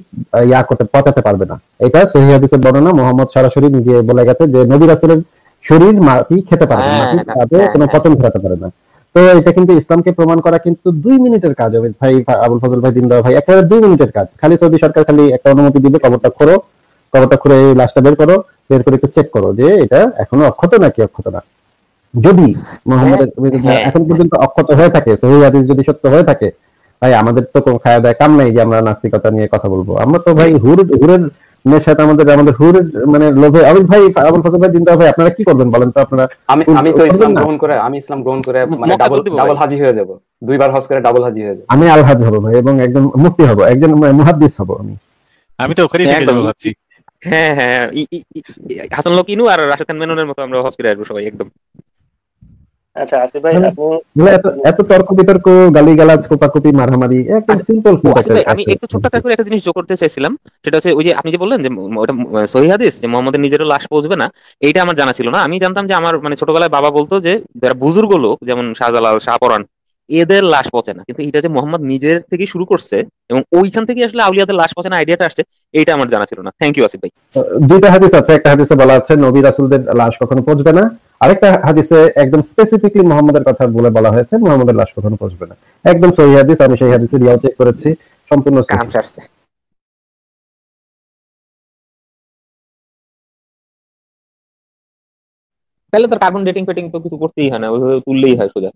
ইয়া করতে পচাতে পারবে না এটা সহি হাদিসের বর্ণনা মোহাম্মদ সরাসরি নিজে বলে গেছে যে নবী রাসুলের শরীর মাটি খেতে পারে না হ্যাঁ, মাটি খাবে হ্যাঁ, হ্যাঁ, কোনো পতন ঘটাতে পারে না তো এটা কিন্তু ইসলামকে প্রমাণ করা কিন্তু দুই মিনিটের কাজ হবে ভাই আবুল ফজল ভাই দিন ভাই একেবারে দুই মিনিটের কাজ খালি সৌদি সরকার খালি একটা অনুমতি দিবে কবরটা খোরো কবরটা খুঁড়ে এই লাশটা বের করো বের করে একটু চেক করো যে এটা এখনো অক্ষত নাকি অক্ষত না যদি মোহাম্মদ এখন পর্যন্ত অক্ষত হয়ে থাকে সহি হাদিস যদি সত্য হয়ে থাকে ভাই আমাদের তো কোনো খায়া দায় কাম নাই যে আমরা নাস্তিকতা নিয়ে কথা বলবো আমরা তো ভাই হুর হুরের নেশাত আমাদের আমাদের হুরের মানে লোভে আবির ভাই আবুল ফজল ভাই দিনদা ভাই আপনারা কি করবেন বলেন তো আপনারা আমি আমি তো ইসলাম গ্রহণ করে আমি ইসলাম গ্রহণ করে মানে ডাবল ডাবল হাজি হয়ে যাব দুইবার হজ করে ডাবল হাজি হয়ে যাব আমি আল হাজি হব ভাই এবং একজন মুক্তি হব একজন মুহাদ্দিস হব আমি আমি তো ওখানেই থেকে যাব ভাবছি হ্যাঁ হ্যাঁ হাসান লকিনু আর রাশেদ খান মেননের মতো আমরা হজ করে আসবো সবাই একদম আচ্ছা, মানে মানে আচ্ছা, আমি একটু করে একটা জিনিস যোগ করতে সেটা হচ্ছে ওই যে আপনি বললেন যে ওটা যে নিজেরও লাশ পৌঁছবে না এটা আমার জানা ছিল না আমি জানতাম যে আমার মানে ছোটবেলায় বাবা বলতো যে যারা বুজুর্গ লোক যেমন শাহজালাল শাহপরান এদের লাশ পচে না কিন্তু এটা যে মোহাম্মদ নিজের থেকে শুরু করছে এবং ওইখান থেকে আসলে আউলিয়াদের লাশ পচে না আইডিয়াটা আসছে এটা আমার জানা ছিল না থ্যাংক ইউ আসিফ ভাই দুইটা হাদিস আছে একটা হাদিসে বলা আছে নবী রাসূলদের লাশ কখনো পচবে না আরেকটা হাদিসে একদম স্পেসিফিকলি মোহাম্মদের কথা বলে বলা হয়েছে মোহাম্মদের লাশ কখনো পচবে না একদম সহি হাদিস আমি সেই হাদিসে ইয়াও চেক করেছি সম্পূর্ণ তাহলে তো কার্বন ডেটিং ফেটিং তো কিছু করতেই হয় না ওইভাবে তুললেই হয় সোজা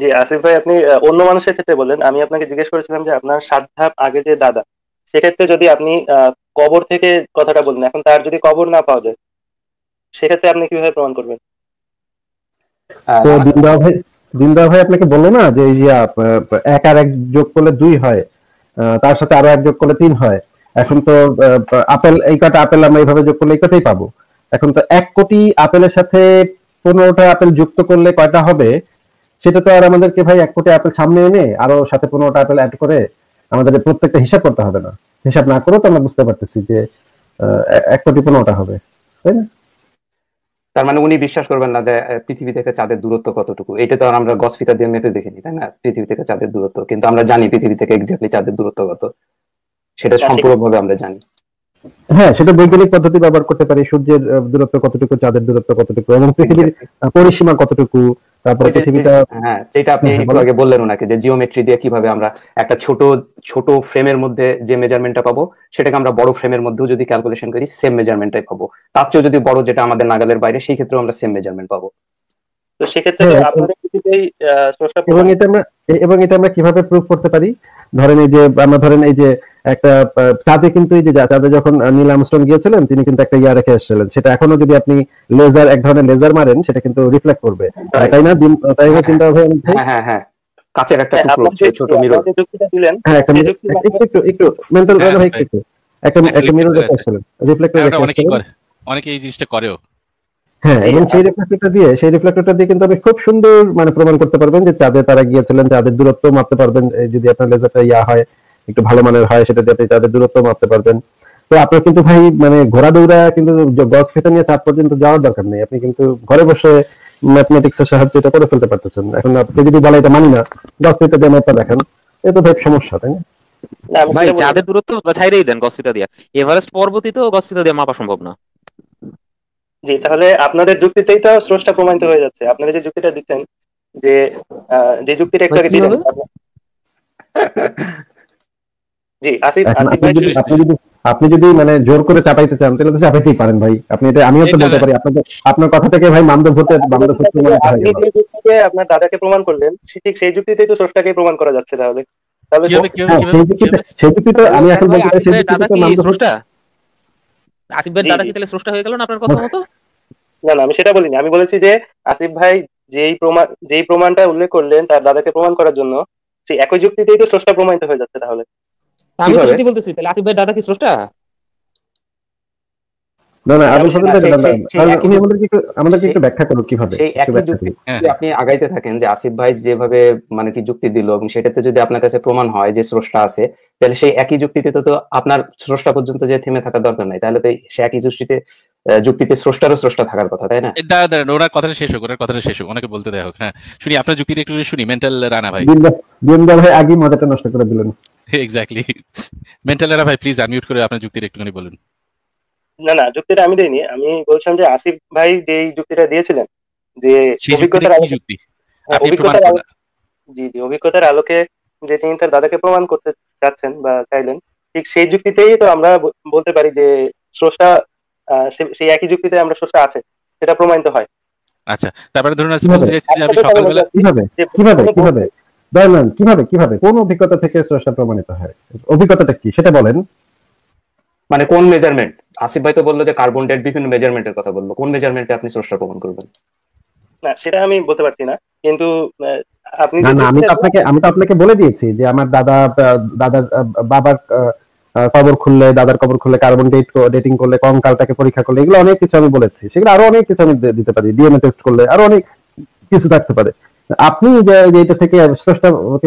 জি আসিফ ভাই আপনি অন্য মানুষের ক্ষেত্রে বললেন আমি আপনাকে জিজ্ঞেস করেছিলাম যে আপনার সাত ধাপ আগে যে দাদা সেক্ষেত্রে যদি আপনি কবর থেকে কথাটা বলেন এখন তার যদি কবর না পাওয়া যায় সেক্ষেত্রে আপনি কিভাবে প্রমাণ করবেন দিনদা ভাই আপনাকে বললো না যে এই ইয়া এক আর এক যোগ করলে দুই হয় তার সাথে আরো এক যোগ করলে তিন হয় এখন তো আপেল এই কটা আপেল আমরা এইভাবে যোগ করলে এই কটাই পাবো এখন তো এক কোটি আপেলের সাথে পনেরোটা আপেল যুক্ত করলে কয়টা হবে সেটা তো আর আমাদেরকে ভাই এক কোটি অ্যাপেল সামনে এনে আরো সাথে পনেরোটা অ্যাপেল অ্যাড করে আমাদের প্রত্যেকটা হিসাব করতে হবে না হিসাব না করেও তো আমরা বুঝতে পারতেছি যে এক কোটি পনেরোটা হবে তাই না তার মানে উনি বিশ্বাস করবেন না যে পৃথিবী থেকে চাঁদের দূরত্ব কতটুকু এটা তো আমরা গসফিতা দিয়ে মেপে দেখিনি তাই না পৃথিবী থেকে চাঁদের দূরত্ব কিন্তু আমরা জানি পৃথিবী থেকে এক্স্যাক্টলি চাঁদের দূরত্ব কত সেটা সম্পূর্ণভাবে আমরা জানি হ্যাঁ সেটা বৈজ্ঞানিক পদ্ধতি ব্যবহার করতে পারি সূর্যের দূরত্ব কতটুকু চাঁদের দূরত্ব কতটুকু এবং পৃথিবীর হ্যাঁ, পরিসীমা কতটুকু তারপরে পৃথিবীটা হ্যাঁ যেটা আপনি হ্যাঁ, হ্যাঁ, আগে বললেন ওনাকে যে জিওমেট্রি দিয়ে কিভাবে আমরা একটা ছোট ছোট ফ্রেমের মধ্যে যে মেজারমেন্টটা পাবো সেটাকে আমরা বড় ফ্রেমের মধ্যেও যদি ক্যালকুলেশন করি সেম মেজারমেন্টটাই পাবো তার চেয়ে যদি বড় যেটা আমাদের নাগালের বাইরে সেই ক্ষেত্রে আমরা সেম মেজারমেন্ট পাবো তো সেক্ষেত্রে এবং এটা আমরা এবং এটা আমরা কিভাবে প্রুফ করতে পারি ধরেন এই যে আমরা ধরেন এই যে একটা কিন্তু এই যে যখন নীল আমস্ট্রং গিয়েছিলেন তিনি কিন্তু একটা ইয়া রেখে এসেছিলেন সেটা এখনো যদি আপনি লেজার এক ধরনের লেজার মারেন সেটা কিন্তু রিফ্লেক্ট করবে তাই না তাই না চিন্তা হ্যাঁ, হ্যাঁ হ্যাঁ কাছের একটা হ্যাঁ, টুকরো ছোট মিরর হ্যাঁ, হ্যাঁ একটু একটু মেন্টাল একটা একটা মিরর এসেছিলেন রিফ্লেক্ট করে অনেকে এই জিনিসটা করেও হ্যাঁ এবং সেই রিফ্লেক্টরটা দিয়ে সেই রিফ্লেক্টরটা দিয়ে কিন্তু আপনি খুব সুন্দর মানে প্রমাণ করতে পারবেন যে চাঁদে তারা গিয়েছিলেন চাঁদের দূরত্ব মাপতে পারবেন যদি আপনার লেজারটা ইয়া হয় একটু ভালো মানের হয় সেটা দিয়ে আপনি তাদের দূরত্ব মারতে পারবেন তো আপনার কিন্তু ভাই মানে ঘোরা দৌড়া কিন্তু গজ খেতে নিয়ে চাঁদ পর্যন্ত যাওয়ার দরকার নেই আপনি কিন্তু ঘরে বসে ম্যাথমেটিক্স এর সাহায্যে এটা করে ফেলতে পারতেছেন এখন আপনি যদি বলে এটা মানি না গজ ফিতা দিয়ে ম্যাথটা দেখেন এটা ভাই সমস্যা তাই না ভাই চাঁদের দূরত্ব ছাইরেই দেন গজ ফিতা দিয়ে এভারেস্ট পর্বতই তো গজ দিয়ে মাপা সম্ভব না জি তাহলে আপনাদের যুক্তিতেই তো স্রষ্টা প্রমাণিত হয়ে যাচ্ছে আপনারা যে যুক্তিটা দিচ্ছেন যে যে যুক্তিটা একটু আগে দিলেন আপনি যদি মানে জোর করে চাপাইতে চান তাহলে তো চাপাইতেই পারেন ভাই আপনি এটা আমিও তো বলতে পারি আপনাদের আপনার কথা থেকে ভাই মামদব হতে মামদব হতে আপনি যে যুক্তিতে আপনার দাদাকে প্রমাণ করলেন ঠিক সেই যুক্তিতেই তো স্রষ্টাকে প্রমাণ করা যাচ্ছে তাহলে তাহলে হ্যাঁ, সেই যুক্তিতে আমি এখন বলতে চাই সেই যুক্তিতে মামদব স্রষ্টা আসিফ ভাই দাদা কি তাহলে স্রষ্টা হয়ে গেল না আপনার কথা মতো না না আমি সেটা বলিনি আমি বলেছি যে আসিফ ভাই যেই প্রমাণ যেই প্রমাণটা উল্লেখ করলেন তার দাদাকে প্রমাণ করার জন্য সেই একই যুক্তিতেই তো স্রষ্টা প্রমাণিত হয়ে যাচ্ছে তাহলে আমি তো সত্যি বলতেছি তাহলে আসিফ ভাই দাদা কি স্রষ্টা আপনার প্রমাণ হয় যে স্রষ্টা আছে তাহলে সেই একই যুক্তিতে তো আপনার স্রষ্টা পর্যন্ত যে থেমে থাকা দরকার নাই তাহলে তো সে একই যুক্তিতে যুক্তিতে স্রষ্টারও স্রষ্টা থাকার কথা তাই না দাঁড়া কথাটা শেষ হোক কথাটা শেষ হোক ওনাকে বলতে দেয় হোক হ্যাঁ শুনি আপনার যুক্তিটা একটু শুনি মেন্টাল রানা ভাই দিনদা ভাই আগে মজাটা নষ্ট করে দিলেন এক্স্যাক্টলি মেন্টাল রানা ভাই প্লিজ আনমিউট করে আপনার যুক্তিটা একটুখানি বলুন না না যুক্তিটা আমি দেইনি আমি বলছিলাম যে আসিফ ভাই যে যুক্তিটা দিয়েছিলেন যে অভিজ্ঞতার হ্যাঁ, জি জি অভিজ্ঞতার আলোকে যে তিনি তার দাদাকে প্রমাণ করতে চাচ্ছেন বা চাইলেন ঠিক সেই যুক্তিতেই তো আমরা বলতে পারি যে স্রষ্টা সেই একই যুক্তিতে আমরা স্রষ্টা আছে সেটা প্রমাণিত হয় আচ্ছা তারপরে ধরুন বলতে যে আমি আচ্ছা, সকালবেলা কিভাবে কিভাবে কিভাবে কিভাবে কিভাবে কোন অভিজ্ঞতা থেকে স্রষ্টা প্রমাণিত হয় অভিজ্ঞতাটা কি সেটা বলেন মানে কোন মেজারমেন্ট আসিফ ভাই তো বললো যে কার্বন ডেট বিভিন্ন মেজারমেন্টের কথা বললো কোন মেজারমেন্টে আপনি স্রষ্টা প্রমাণ করবেন না সেটা আমি বলতে পারছি না কিন্তু আপনি না আমি তো আপনাকে আমি তো আপনাকে বলে দিয়েছি যে আমার দাদা বাবার কবর খুললে দাদার কবর খুললে কার্বন ডেট ডেটিং করলে কঙ্কালটাকে পরীক্ষা করলে এগুলো অনেক কিছু আমি বলেছি সেগুলো আরো অনেক কিছু আমি দিতে পারি ডিএনএ টেস্ট করলে আরো অনেক কিছু থাকতে পারে আপনি যে এটা থেকে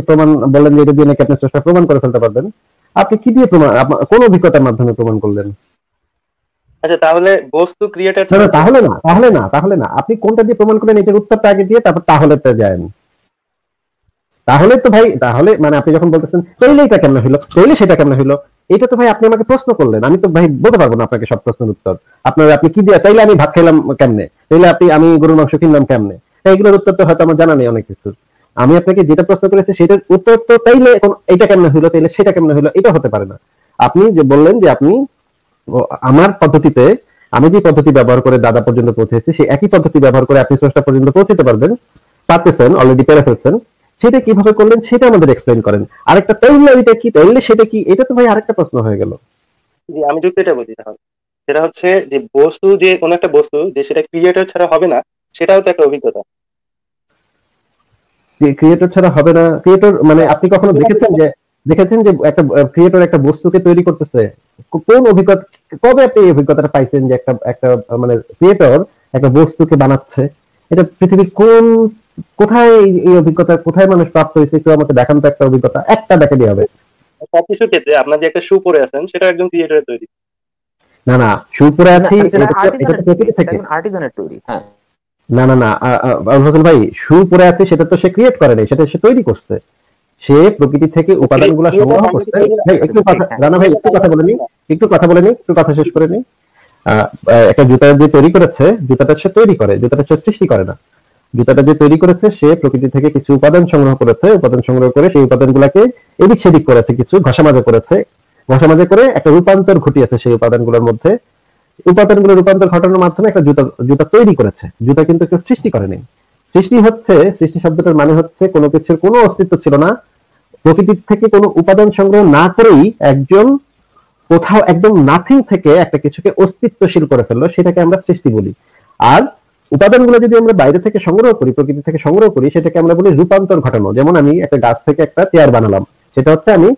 প্রমাণ বললেন যে এটা দিয়ে আপনি স্রষ্টা প্রমাণ করে ফেলতে পারবেন আপনি কি দিয়ে প্রমাণ কোন অভিজ্ঞতার মাধ্যমে প্রমাণ করলেন আচ্ছা তাহলে বস্তু তাহলে না তাহলে না তাহলে না আপনি কোনটা দিয়ে প্রমাণ করলেন এটার উত্তরটা আগে দিয়ে তারপর তাহলে তাহলে তো ভাই তাহলে মানে আপনি যখন বলতেছেন এটা কেমন সেটা কেমন এটা তো ভাই আপনি আমাকে প্রশ্ন করলেন আমি তো ভাই বলতে পারবো না আপনাকে সব প্রশ্নের উত্তর আপনার আপনি কি দিয়ে তাইলে আমি ভাত খেলাম কেমনে তাইলে আপনি আমি গরুর মাংস কিনলাম কেমনে এইগুলোর উত্তর তো হয়তো আমার জানা নেই অনেক কিছু আমি আপনাকে যেটা প্রশ্ন করেছি সেটার উত্তর তো তাইলে এখন এটা কেমন হইলো তাইলে সেটা কেমন হইলো এটা হতে পারে না আপনি যে বললেন যে আপনি আমার পদ্ধতিতে আমি যে পদ্ধতি ব্যবহার করে দাদা পর্যন্ত পৌঁছেছি সেই একই পদ্ধতি ব্যবহার করে আপনি স্রষ্টা পর্যন্ত পৌঁছতে পারবেন পারতেছেন অলরেডি পেরে ফেলছেন সেটা কিভাবে করলেন সেটা আমাদের এক্সপ্লেন করেন আরেকটা তাইলে এটা কি তাইলে সেটা কি এটা তো ভাই আরেকটা প্রশ্ন হয়ে গেল জি আমি যদি এটা বলি তাহলে সেটা হচ্ছে যে বস্তু যে কোন একটা বস্তু যে সেটা ক্রিয়েটর ছাড়া হবে না সেটাও তো একটা অভিজ্ঞতা ক্রিয়েটর ছাড়া হবে না ক্রিয়েটর মানে আপনি কখনো দেখেছেন যে দেখেছেন যে একটা ক্রিয়েটর একটা বস্তুকে তৈরি করতেছে কোন অভিজ্ঞতা কবে আপনি এই অভিজ্ঞতাটা পাইছেন যে একটা একটা মানে ক্রিয়েটর একটা বস্তুকে বানাচ্ছে এটা পৃথিবীর কোন কোথায় এই অভিজ্ঞতা কোথায় মানুষ প্রাপ্ত হয়েছে কেউ আমাকে দেখান তো একটা অভিজ্ঞতা একটা দেখা দিয়ে হবে সবকিছু ক্ষেত্রে আপনার যে একটা শু পরে আছেন সেটা একজন ক্রিয়েটরের তৈরি না না শু পরে আছি আচ্ছা, এটা থেকে আর্টিজানের তৈরি হ্যাঁ না না না আবুল ভাই সু পরে আছে সেটা তো সে ক্রিয়েট করে নাই সেটা সে তৈরি করছে সে প্রকৃতি থেকে উপাদানগুলো সংগ্রহ করছে ভাই একটু কথা হ্যাঁ। রানা ভাই একটু কথা বলেনি একটু কথা বলেনি একটু কথা শেষ করে নি একটা জুতা যে তৈরি করেছে জুতাটা সে তৈরি করে জুতাটা সে সৃষ্টি করে না জুতাটা যে তৈরি করেছে সে প্রকৃতি থেকে কিছু উপাদান সংগ্রহ করেছে উপাদান সংগ্রহ করে সেই উপাদানগুলোকে এদিক সেদিক করেছে কিছু ঘষামাজা করেছে ঘষামাজা করে একটা রূপান্তর ঘটিয়েছে সেই উপাদানগুলোর মধ্যে উপাদানগুলো রূপান্তর ঘটানোর মাধ্যমে একটা জুতা জুতা তৈরি করেছে জুতা কিন্তু কেউ সৃষ্টি করেনি সৃষ্টি হচ্ছে সৃষ্টি শব্দটার মানে হচ্ছে কোনো কিছুর কোনো অস্তিত্ব ছিল না প্রকৃতির থেকে কোনো উপাদান সংগ্রহ না করেই একজন কোথাও একদম নাথিং থেকে একটা কিছুকে অস্তিত্বশীল করে ফেললো সেটাকে আমরা সৃষ্টি বলি আর উপাদানগুলো যদি আমরা বাইরে থেকে সংগ্রহ করি প্রকৃতি থেকে সংগ্রহ করি সেটাকে আমরা বলি রূপান্তর ঘটানো যেমন আমি একটা গাছ থেকে একটা চেয়ার বানালাম সেটা হচ্ছে আমি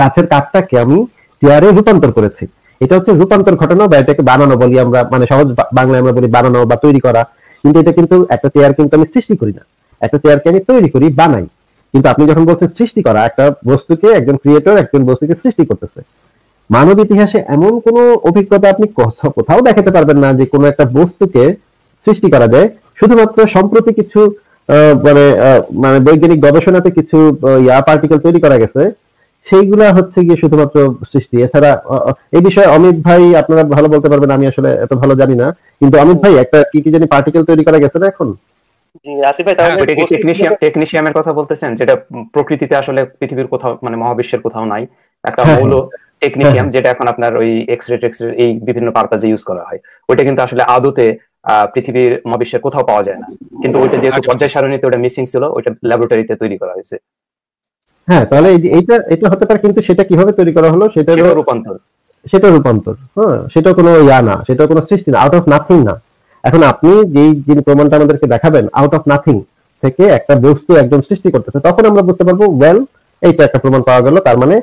গাছের কাঠটাকে আমি চেয়ারে রূপান্তর করেছি এটা হচ্ছে রূপান্তর ঘটনা বা এটাকে বানানো বলি আমরা মানে সহজ বাংলায় আমরা বলি বানানো বা তৈরি করা কিন্তু এটা কিন্তু একটা চেয়ার কিন্তু আমি সৃষ্টি করি না একটা চেয়ারকে আমি তৈরি করি বানাই কিন্তু আপনি যখন বলছেন সৃষ্টি করা একটা বস্তুকে একজন ক্রিয়েটর একজন বস্তুকে সৃষ্টি করতেছে মানব ইতিহাসে এমন কোন অভিজ্ঞতা আপনি কোথাও দেখাতে পারবেন না যে কোনো একটা বস্তুকে সৃষ্টি করা যায় শুধুমাত্র সম্প্রতি কিছু মানে মানে বৈজ্ঞানিক গবেষণাতে কিছু ইয়া পার্টিকেল তৈরি করা গেছে সেইগুলা হচ্ছে গিয়ে শুধুমাত্র সৃষ্টি এছাড়া এই বিষয়ে অমিত ভাই আপনারা ভালো বলতে পারবেন আমি আসলে এত ভালো জানি না কিন্তু অমিত ভাই একটা কি কি জানি পার্টিকেল তৈরি করা গেছে না এখন টেকনিশিয়ামের হ্যাঁ, কথা বলতেছেন যেটা প্রকৃতিতে আসলে পৃথিবীর কোথাও মানে মহাবিশ্বের কোথাও নাই একটা মৌল হ্যাঁ, হ্যাঁ। টেকনিশিয়াম যেটা এখন আপনার ওই এক্স রে টেক্স এই বিভিন্ন পারপাজে ইউজ করা হয় ওইটা কিন্তু আসলে আদতে পৃথিবীর মহাবিশ্বের কোথাও পাওয়া যায় না কিন্তু ওইটা যেহেতু আচ্ছা, আচ্ছা। পর্যায় সারণীতে ওটা মিসিং ছিল ওইটা ল্যাবরেটরিতে তৈরি করা হয়েছে হ্যাঁ তাহলে এইটা এটা হতে পারে কিন্তু সেটা কিভাবে তৈরি করা হলো সেটা রূপান্তর সেটা রূপান্তর হ্যাঁ সেটা কোনো ইয়া না সেটা কোনো সৃষ্টি না আউট অফ নাথিং না এখন আপনি যেই যিনি প্রমাণটা আমাদেরকে দেখাবেন আউট অফ নাথিং থেকে একটা বস্তু একদম সৃষ্টি করতেছে তখন আমরা বুঝতে পারবো ওয়েল এইটা একটা প্রমাণ পাওয়া গেল তার মানে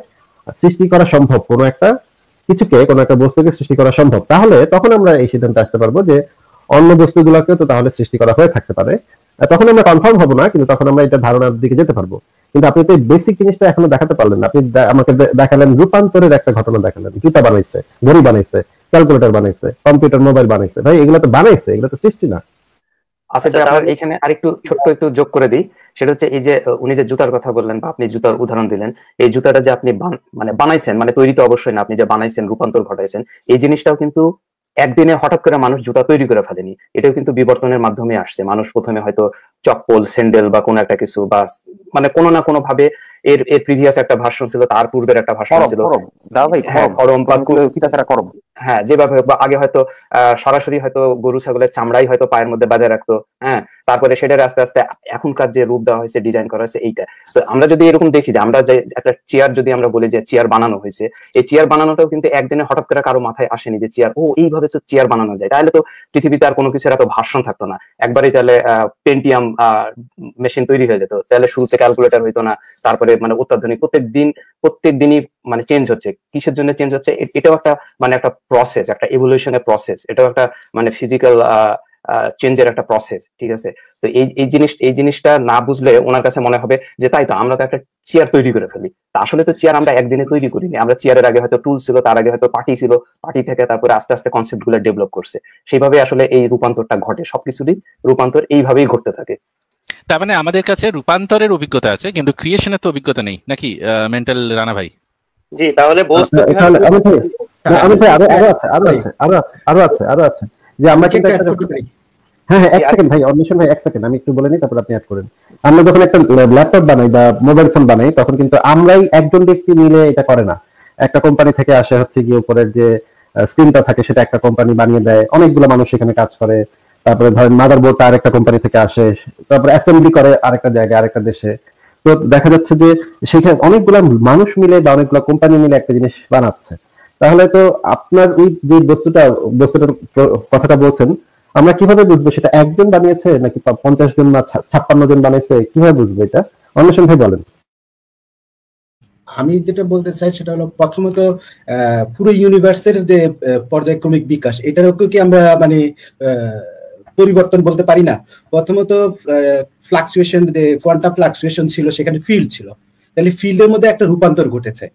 সৃষ্টি করা সম্ভব কোনো একটা কিছুকে কোনো একটা বস্তুকে সৃষ্টি করা সম্ভব তাহলে তখন আমরা এই সিদ্ধান্তে আসতে পারবো যে অন্য বস্তুগুলোকে তো তাহলে সৃষ্টি করা হয়ে থাকতে পারে তখন আমরা কনফার্ম হবো না কিন্তু তখন আমরা এটা ধারণার দিকে যেতে পারবো কিন্তু আপনি তো বেসিক জিনিসটা এখনো দেখাতে পারলেন আপনি আমাকে দেখালেন রূপান্তরের একটা ঘটনা দেখালেন জুতা বানাইছে ঘড়ি বানাইছে ক্যালকুলেটর বানাইছে কম্পিউটার মোবাইল বানাইছে ভাই এগুলো তো বানাইছে এগুলো তো সৃষ্টি না আচ্ছা, আচ্ছা, এখানে আরেকটু ছোট্ট একটু যোগ করে দিই সেটা হচ্ছে এই যে উনি যে জুতার কথা বললেন বা আপনি জুতার উদাহরণ দিলেন এই জুতাটা যে আপনি মানে বানাইছেন মানে তৈরি তো অবশ্যই না আপনি যে বানাইছেন রূপান্তর ঘটাইছেন এই জিনিসটাও কিন্তু একদিনে হঠাৎ করে মানুষ জুতা তৈরি করে ফেলেনি এটাও কিন্তু বিবর্তনের মাধ্যমে আসছে মানুষ প্রথমে হয়তো চপ্পল স্যান্ডেল বা কোনো একটা কিছু বা মানে কোনো না কোনো ভাবে এর এর প্রিভিয়াস একটা ভাষণ ছিল তার পূর্বের একটা ভাষণ ছিল হ্যাঁ, হ্যাঁ যেভাবে আগে হয়তো সরাসরি হয়তো গরু ছাগলের চামড়াই হয়তো পায়ের মধ্যে বাঁধে রাখতো হ্যাঁ তারপরে সেটার আস্তে আস্তে এখনকার যে রূপ দেওয়া হয়েছে ডিজাইন করা হয়েছে এইটা তো আমরা যদি এরকম দেখি যে আমরা যে একটা চেয়ার যদি আমরা বলি যে চেয়ার বানানো হয়েছে এই চেয়ার বানানোটাও কিন্তু একদিনে হঠাৎ করে কারো মাথায় আসেনি যে চেয়ার ও এইভাবে হচ্ছে চেয়ার বানানো যায় তাহলে তো পৃথিবীতে আর কোনো কিছুর এত ভাষণ থাকতো না একবারই তাহলে পেন্টিয়াম মেশিন তৈরি হয়ে যেত তাহলে শুরুতে ক্যালকুলেটর হইতো না তারপরে মানে অত্যাধুনিক প্রত্যেক দিন প্রত্যেক দিনই মানে চেঞ্জ হচ্ছে কিসের জন্য চেঞ্জ হচ্ছে এটাও একটা মানে একটা প্রসেস একটা ইভলিউশনের প্রসেস এটাও একটা মানে ফিজিক্যাল আহ চেঞ্জের একটা প্রসেস ঠিক আছে তো এই এই জিনিস এই জিনিসটা না বুঝলে ওনার কাছে মনে হবে যে তাই তো আমরা তো একটা চেয়ার তৈরি করে ফেলি আসলে তো চেয়ার আমরা একদিনে তৈরি করিনি আমরা চেয়ারের আগে হয়তো টুল ছিল তার আগে হয়তো পার্টি ছিল পার্টি থেকে তারপরে আস্তে আস্তে কনসেপ্ট গুলো ডেভেলপ করছে সেইভাবে আসলে এই রূপান্তরটা ঘটে সবকিছুরই রূপান্তর এইভাবেই ঘটতে থাকে তার মানে আমাদের কাছে রূপান্তরের অভিজ্ঞতা আছে কিন্তু ক্রিয়েশনের তো অভিজ্ঞতা নেই নাকি মেন্টাল রানা ভাই জি তাহলে আচ্ছা, আরো আছে আরো আছে আরো আছে আরো আছে আরো আছে যে আমরা কিন্তু হ্যাঁ হ্যাঁ এক সেকেন্ড ভাই অন্বেষণ ভাই এক সেকেন্ড আমি একটু বলে নিই তারপর আপনি অ্যাড করেন আমরা যখন একটা ল্যাপটপ বানাই বা মোবাইল ফোন বানাই তখন কিন্তু আমরাই একজন ব্যক্তি মিলে এটা করে না একটা কোম্পানি থেকে আসে হচ্ছে গিয়ে উপরের যে স্ক্রিনটা থাকে সেটা একটা কোম্পানি বানিয়ে দেয় অনেকগুলো মানুষ সেখানে কাজ করে তারপরে ধরেন মাদার বোর্ডটা আরেকটা কোম্পানি থেকে আসে তারপরে অ্যাসেম্বলি করে আরেকটা জায়গায় আরেকটা দেশে তো দেখা যাচ্ছে যে সেখানে অনেকগুলো মানুষ মিলে বা অনেকগুলো কোম্পানি মিলে একটা জিনিস বানাচ্ছে তাহলে তো আপনার ওই যে বস্তুটা বস্তুটার কথাটা বলছেন আমরা কিভাবে বুঝবো সেটা একজন বানিয়েছে নাকি পঞ্চাশ জন বা ছাপ্পান্ন জন বানিয়েছে কিভাবে বুঝবো এটা অন্বেষণ ভাই বলেন আমি যেটা বলতে চাই সেটা হলো প্রথমত পুরো ইউনিভার্সের যে পর্যায়ক্রমিক বিকাশ এটারও কি আমরা মানে পরিবর্তন বলতে পারি না প্রথমত ফ্লাকচুয়েশন যে কোয়ান্টাম ফ্লাকচুয়েশন ছিল সেখানে ফিল্ড ছিল তাহলে ফিল্ডের মধ্যে একটা রূপান্তর ঘটেছে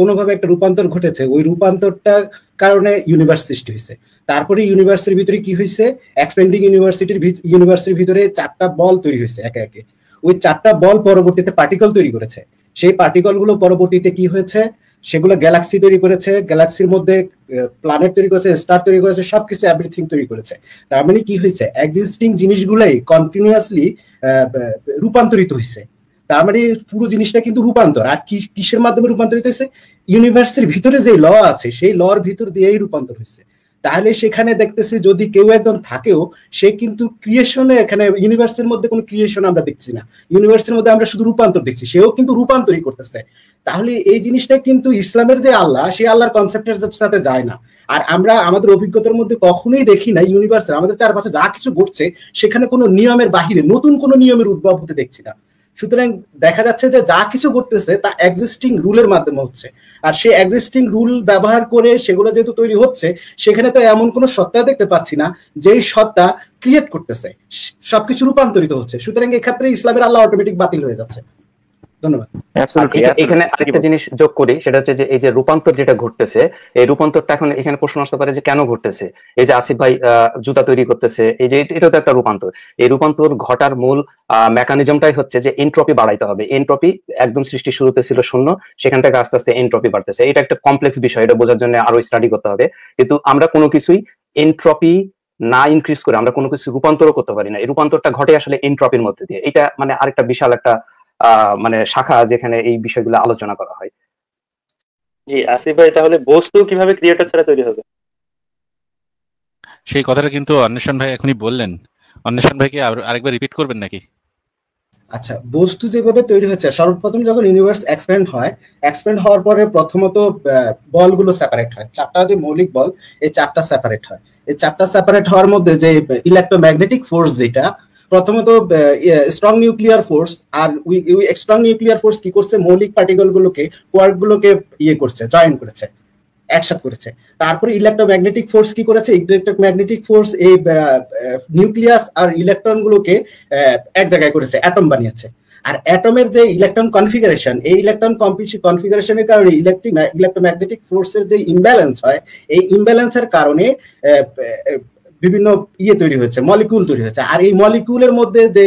কোনোভাবে একটা রূপান্তর ঘটেছে ওই রূপান্তরটা কারণে ইউনিভার্স সৃষ্টি হয়েছে তারপরে ইউনিভার্সের ভিতরে কি হয়েছে এক্সপেন্ডিং ইউনিভার্সিটির ইউনিভার্সিটির ভিতরে চারটা বল তৈরি হয়েছে একে একে ওই চারটা বল পরবর্তীতে পার্টিকল তৈরি করেছে সেই পার্টিকলগুলো পরবর্তীতে কি হয়েছে সেগুলো গ্যালাক্সি তৈরি করেছে গ্যালাক্সির মধ্যে প্ল্যানেট তৈরি করেছে স্টার তৈরি করেছে সবকিছু এভরিথিং তৈরি করেছে তার মানে কি হয়েছে এক্সিস্টিং জিনিসগুলোই কন্টিনিউয়াসলি রূপান্তরিত হয়েছে তার মানে পুরো জিনিসটা কিন্তু রূপান্তর আর কিসের মাধ্যমে রূপান্তরিত হয়েছে ইউনিভার্সের ভিতরে যে ল আছে সেই লর ভিতর দিয়েই রূপান্তর হয়েছে তাহলে সেখানে দেখতেছি যদি কেউ একজন থাকেও সে কিন্তু ক্রিয়েশনে এখানে ইউনিভার্সের মধ্যে কোনো ক্রিয়েশন আমরা দেখছি না ইউনিভার্সের মধ্যে আমরা শুধু রূপান্তর দেখছি সেও কিন্তু রূপান্তরই করতেছে তাহলে এই জিনিসটা কিন্তু ইসলামের যে আল্লাহ সেই আল্লাহর কনসেপ্টের সাথে যায় না আর আমরা আমাদের অভিজ্ঞতার মধ্যে কখনোই দেখি না ইউনিভার্সের আমাদের চারপাশে যা কিছু ঘটছে সেখানে কোনো নিয়মের বাহিরে নতুন কোনো নিয়মের উদ্ভব হতে দেখছি না সুতরাং দেখা যাচ্ছে যে যা কিছু করতেছে তা এক্সিস্টিং রুলের মাধ্যমে হচ্ছে আর সেই এক্সিস্টিং রুল ব্যবহার করে সেগুলো যেহেতু তৈরি হচ্ছে সেখানে তো এমন কোনো সত্তা দেখতে পাচ্ছি না যেই সত্তা ক্রিয়েট করতেছে সবকিছু রূপান্তরিত হচ্ছে সুতরাং এক্ষেত্রে ইসলামের আল্লাহ অটোমেটিক বাতিল হয়ে যাচ্ছে আচ্ছা, এখানে আরেকটা জিনিস যোগ করি সেটা হচ্ছে যে এই যে রূপান্তর যেটা ঘটতেছে এই রূপান্তরটা এখন এখানে প্রশ্ন আসতে পারে যে কেন ঘটতেছে এই যে আসিফ ভাই জুতা তৈরি করতেছে এই যে এটা তো একটা রূপান্তর এই রূপান্তর ঘটার মূল মেকানিজমটাই হচ্ছে যে এনট্রপি বাড়াইতে হবে এনট্রপি একদম সৃষ্টি শুরুতে ছিল শূন্য সেখান থেকে আস্তে আস্তে এনট্রপি বাড়তেছে এটা একটা কমপ্লেক্স বিষয় এটা বোঝার জন্য আরো স্টাডি করতে হবে কিন্তু আমরা কোনো কিছুই এনট্রপি না ইনক্রিজ করে আমরা কোনো কিছু রূপান্তরও করতে পারি না এই রূপান্তরটা ঘটে আসলে এনট্রপির মধ্যে দিয়ে এটা মানে আরেকটা বিশাল একটা মানে শাখা যেখানে এই বিষয়গুলো আলোচনা করা হয় জি আসিফ ভাই তাহলে বস্তু কিভাবে ক্রিয়েটর ছাড়া তৈরি হবে সেই কথাটা কিন্তু অন্বেষণ ভাই এখনই বললেন অন্বেষণ ভাইকে আরেকবার রিপিট করবেন নাকি আচ্ছা বস্তু যেভাবে তৈরি হচ্ছে সর্বপ্রথম যখন ইউনিভার্স এক্সপ্যান্ড হয় এক্সপ্যান্ড হওয়ার পরে প্রথমত বলগুলো সেপারেট হয় চারটা যে মৌলিক বল এই চারটা সেপারেট হয় এই চারটা সেপারেট হওয়ার মধ্যে যে ইলেকট্রোম্যাগনেটিক ফোর্স যেটা প্রথমত স্ট্রং নিউক্লিয়ার ফোর্স আর উই স্ট্রং নিউক্লিয়ার ফোর্স কি করছে মৌলিক পার্টিকল গুলোকে কোয়ার্ক গুলোকে ইয়ে করছে জয়েন করেছে একসাথে করেছে তারপরে ইলেকট্রোম্যাগনেটিক ফোর্স কি করেছে ইলেকট্রোম্যাগনেটিক ফোর্স এই নিউক্লিয়াস আর ইলেকট্রন গুলোকে এক জায়গায় করেছে অ্যাটম বানিয়েছে আর অ্যাটমের যে ইলেকট্রন কনফিগারেশন এই ইলেকট্রন কনফিগারেশনের কারণে ইলেকট্রিক ইলেকট্রোম্যাগনেটিক ফোর্সের যে ইমব্যালেন্স হয় এই ইমব্যালেন্সের কারণে বিভিন্ন ইয়ে তৈরি হয়েছে মলিকুল তৈরি হয়েছে আর এই মলিকুলের মধ্যে যে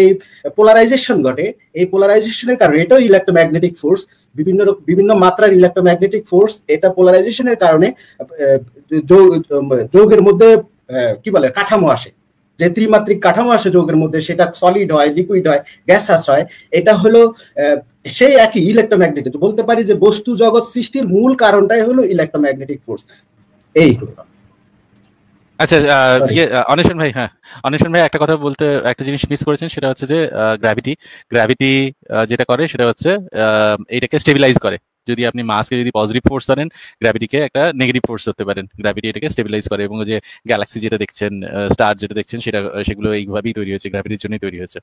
পোলারাইজেশন ঘটে এই পোলারাইজেশনের কারণে এটাও ইলেকট্রোম্যাগনেটিক ফোর্স বিভিন্ন বিভিন্ন মাত্রার ইলেকট্রোম্যাগনেটিক ফোর্স এটা পোলারাইজেশনের কারণে যৌগের মধ্যে কি বলে কাঠামো আসে যে ত্রিমাত্রিক কাঠামো আসে যৌগের মধ্যে সেটা সলিড হয় লিকুইড হয় গ্যাসাস হয় এটা হলো সেই একই ইলেকট্রোম্যাগনেটিক বলতে পারি যে বস্তু জগৎ সৃষ্টির মূল কারণটাই হলো ইলেকট্রোম্যাগনেটিক ফোর্স এইগুলো আচ্ছা ইয়ে অনেশন ভাই হ্যাঁ অনেশন ভাই একটা কথা বলতে একটা জিনিস মিস করেছেন সেটা হচ্ছে যে গ্র্যাভিটি গ্র্যাভিটি যেটা করে সেটা হচ্ছে এটাকে স্টেবিলাইজ করে যদি আপনি মাসকে যদি পজিটিভ ফোর্স ধরেন গ্র্যাভিটিকে একটা নেগেটিভ ফোর্স ধরতে পারেন গ্র্যাভিটি এটাকে স্টেবিলাইজ করে এবং যে গ্যালাক্সি যেটা দেখছেন স্টার যেটা দেখছেন সেটা সেগুলো এইভাবেই তৈরি হয়েছে গ্র্যাভিটির জন্যই তৈরি হয়েছে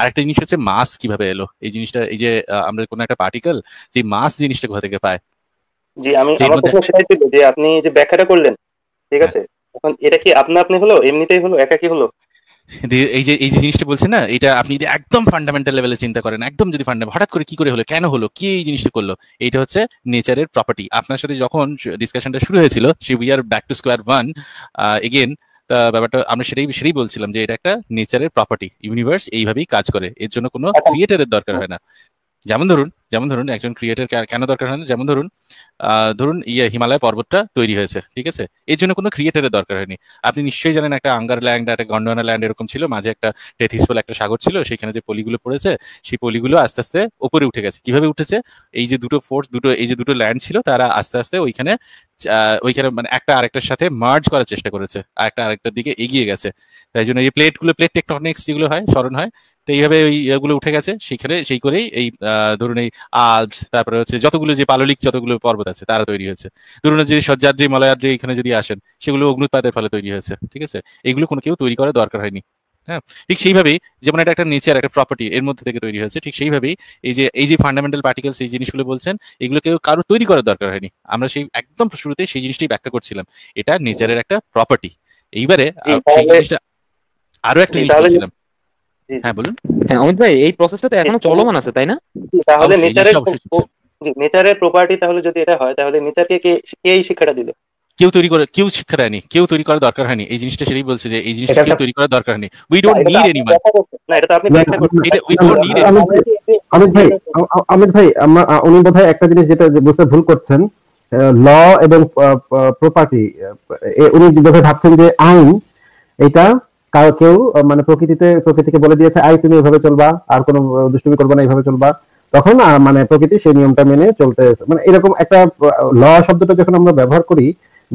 আরেকটা জিনিস হচ্ছে মাস কিভাবে এলো এই জিনিসটা এই যে আমরা কোনো একটা পার্টিকেল যে মাস জিনিসটা কোথা থেকে পায় জি আমি আমার প্রশ্ন আপনি যে ব্যাখ্যাটা করলেন ঠিক হ্যাঁ। আছে এখন এটা কি আপনা আপনি হলো এমনিতেই হলো একা কি হলো এই যে এই যে জিনিসটা বলছে না এটা আপনি যদি একদম ফান্ডামেন্টাল লেভেলে চিন্তা করেন একদম যদি ফান্ডামেন্টাল হঠাৎ করে কি করে হলো কেন হলো কি এই জিনিসটা করলো এটা হচ্ছে নেচারের প্রপার্টি আপনার সাথে যখন ডিসকাশনটা শুরু হয়েছিল সে we are back to square one again তা ব্যাপারটা আমরা সেটাই সেটাই বলছিলাম যে এটা একটা নেচারের প্রপার্টি ইউনিভার্স এইভাবেই কাজ করে এর জন্য কোনো ক্রিয়েটারের আচ্ছা। দরকার হয় না যেমন ধরুন যেমন ধরুন একজন ক্রিয়েটার কেন দরকার হয় যেমন ধরুন ধরুন ইয়ে হিমালয় পর্বতটা তৈরি হয়েছে ঠিক আছে এর জন্য কোনো ক্রিয়েটারের দরকার হয়নি আপনি নিশ্চয়ই জানেন একটা আঙ্গার ল্যান্ড একটা গন্ডনা ল্যান্ড এরকম ছিল মাঝে একটা টেথিস বলে একটা সাগর ছিল সেখানে যে পলিগুলো পড়েছে সেই পলিগুলো আস্তে আস্তে ওপরে উঠে গেছে কিভাবে উঠেছে এই যে দুটো ফোর্স দুটো এই যে দুটো ল্যান্ড ছিল তারা আস্তে আস্তে ওইখানে ওইখানে মানে একটা আরেকটার সাথে মার্জ করার চেষ্টা করেছে আর একটা আরেকটার দিকে এগিয়ে গেছে তাই জন্য এই প্লেটগুলো প্লেট টেকটনিক্স যেগুলো হয় স্মরণ হয় তো এইভাবে ওই ইয়েগুলো উঠে গেছে সেখানে সেই করেই এই ধরুন এই আলপস তারপরে হচ্ছে যতগুলো যে পাললিক যতগুলো পর্বত আছে তারা তৈরি হয়েছে ধরুন যে সজ্জাদ্রি মলয়াদ্রি এখানে যদি আসেন সেগুলো অগ্নুৎপাতের ফলে তৈরি হয়েছে ঠিক আছে এগুলো কোনো কেউ তৈরি করার দরকার হয়নি হ্যাঁ ঠিক সেইভাবেই যেমন এটা একটা নেচার একটা প্রপার্টি এর মধ্যে থেকে তৈরি হয়েছে ঠিক সেইভাবেই এই যে এই যে ফান্ডামেন্টাল পার্টিকেলস এই জিনিসগুলো বলছেন এগুলো কেউ কারো তৈরি করার দরকার হয়নি আমরা সেই একদম শুরুতে সেই জিনিসটাই ব্যাখ্যা করছিলাম এটা নেচারের একটা প্রপার্টি এইবারে সেই জিনিসটা আরো একটা জিনিস বলছিলাম হ্যাঁ বলুন হ্যাঁ অমিত ভাই এই প্রসেসটা তো এখনো চলমান আছে তাই না তাহলে নেচারের নেচারের প্রপার্টি তাহলে যদি এটা হয় তাহলে নেচারকে কে এই শিক্ষাটা দিল কেউ তৈরি করে কেউ শিক্ষা দেয়নি কেউ তৈরি করার দরকার হয়নি এই জিনিসটা সেটাই বলছে যে এই জিনিসটা তৈরি করার দরকার হয়নি উই ডোন্ট নিড না এটা তো আপনি ব্যাখ্যা উই ডোন্ট নিড অমিত ভাই অমিত ভাই উনি বোধহয় একটা জিনিস যেটা বুঝতে ভুল করছেন ল এবং প্রপার্টি উনি ভাবছেন যে আইন এটা কারো কেউ মানে প্রকৃতিতে প্রকৃতিকে বলে দিয়েছে আই তুমি এভাবে চলবা আর কোনো দুষ্টুমি করবে না এইভাবে চলবা তখন মানে প্রকৃতি সেই নিয়মটা মেনে চলতে মানে এরকম একটা ল শব্দটা যখন আমরা ব্যবহার করি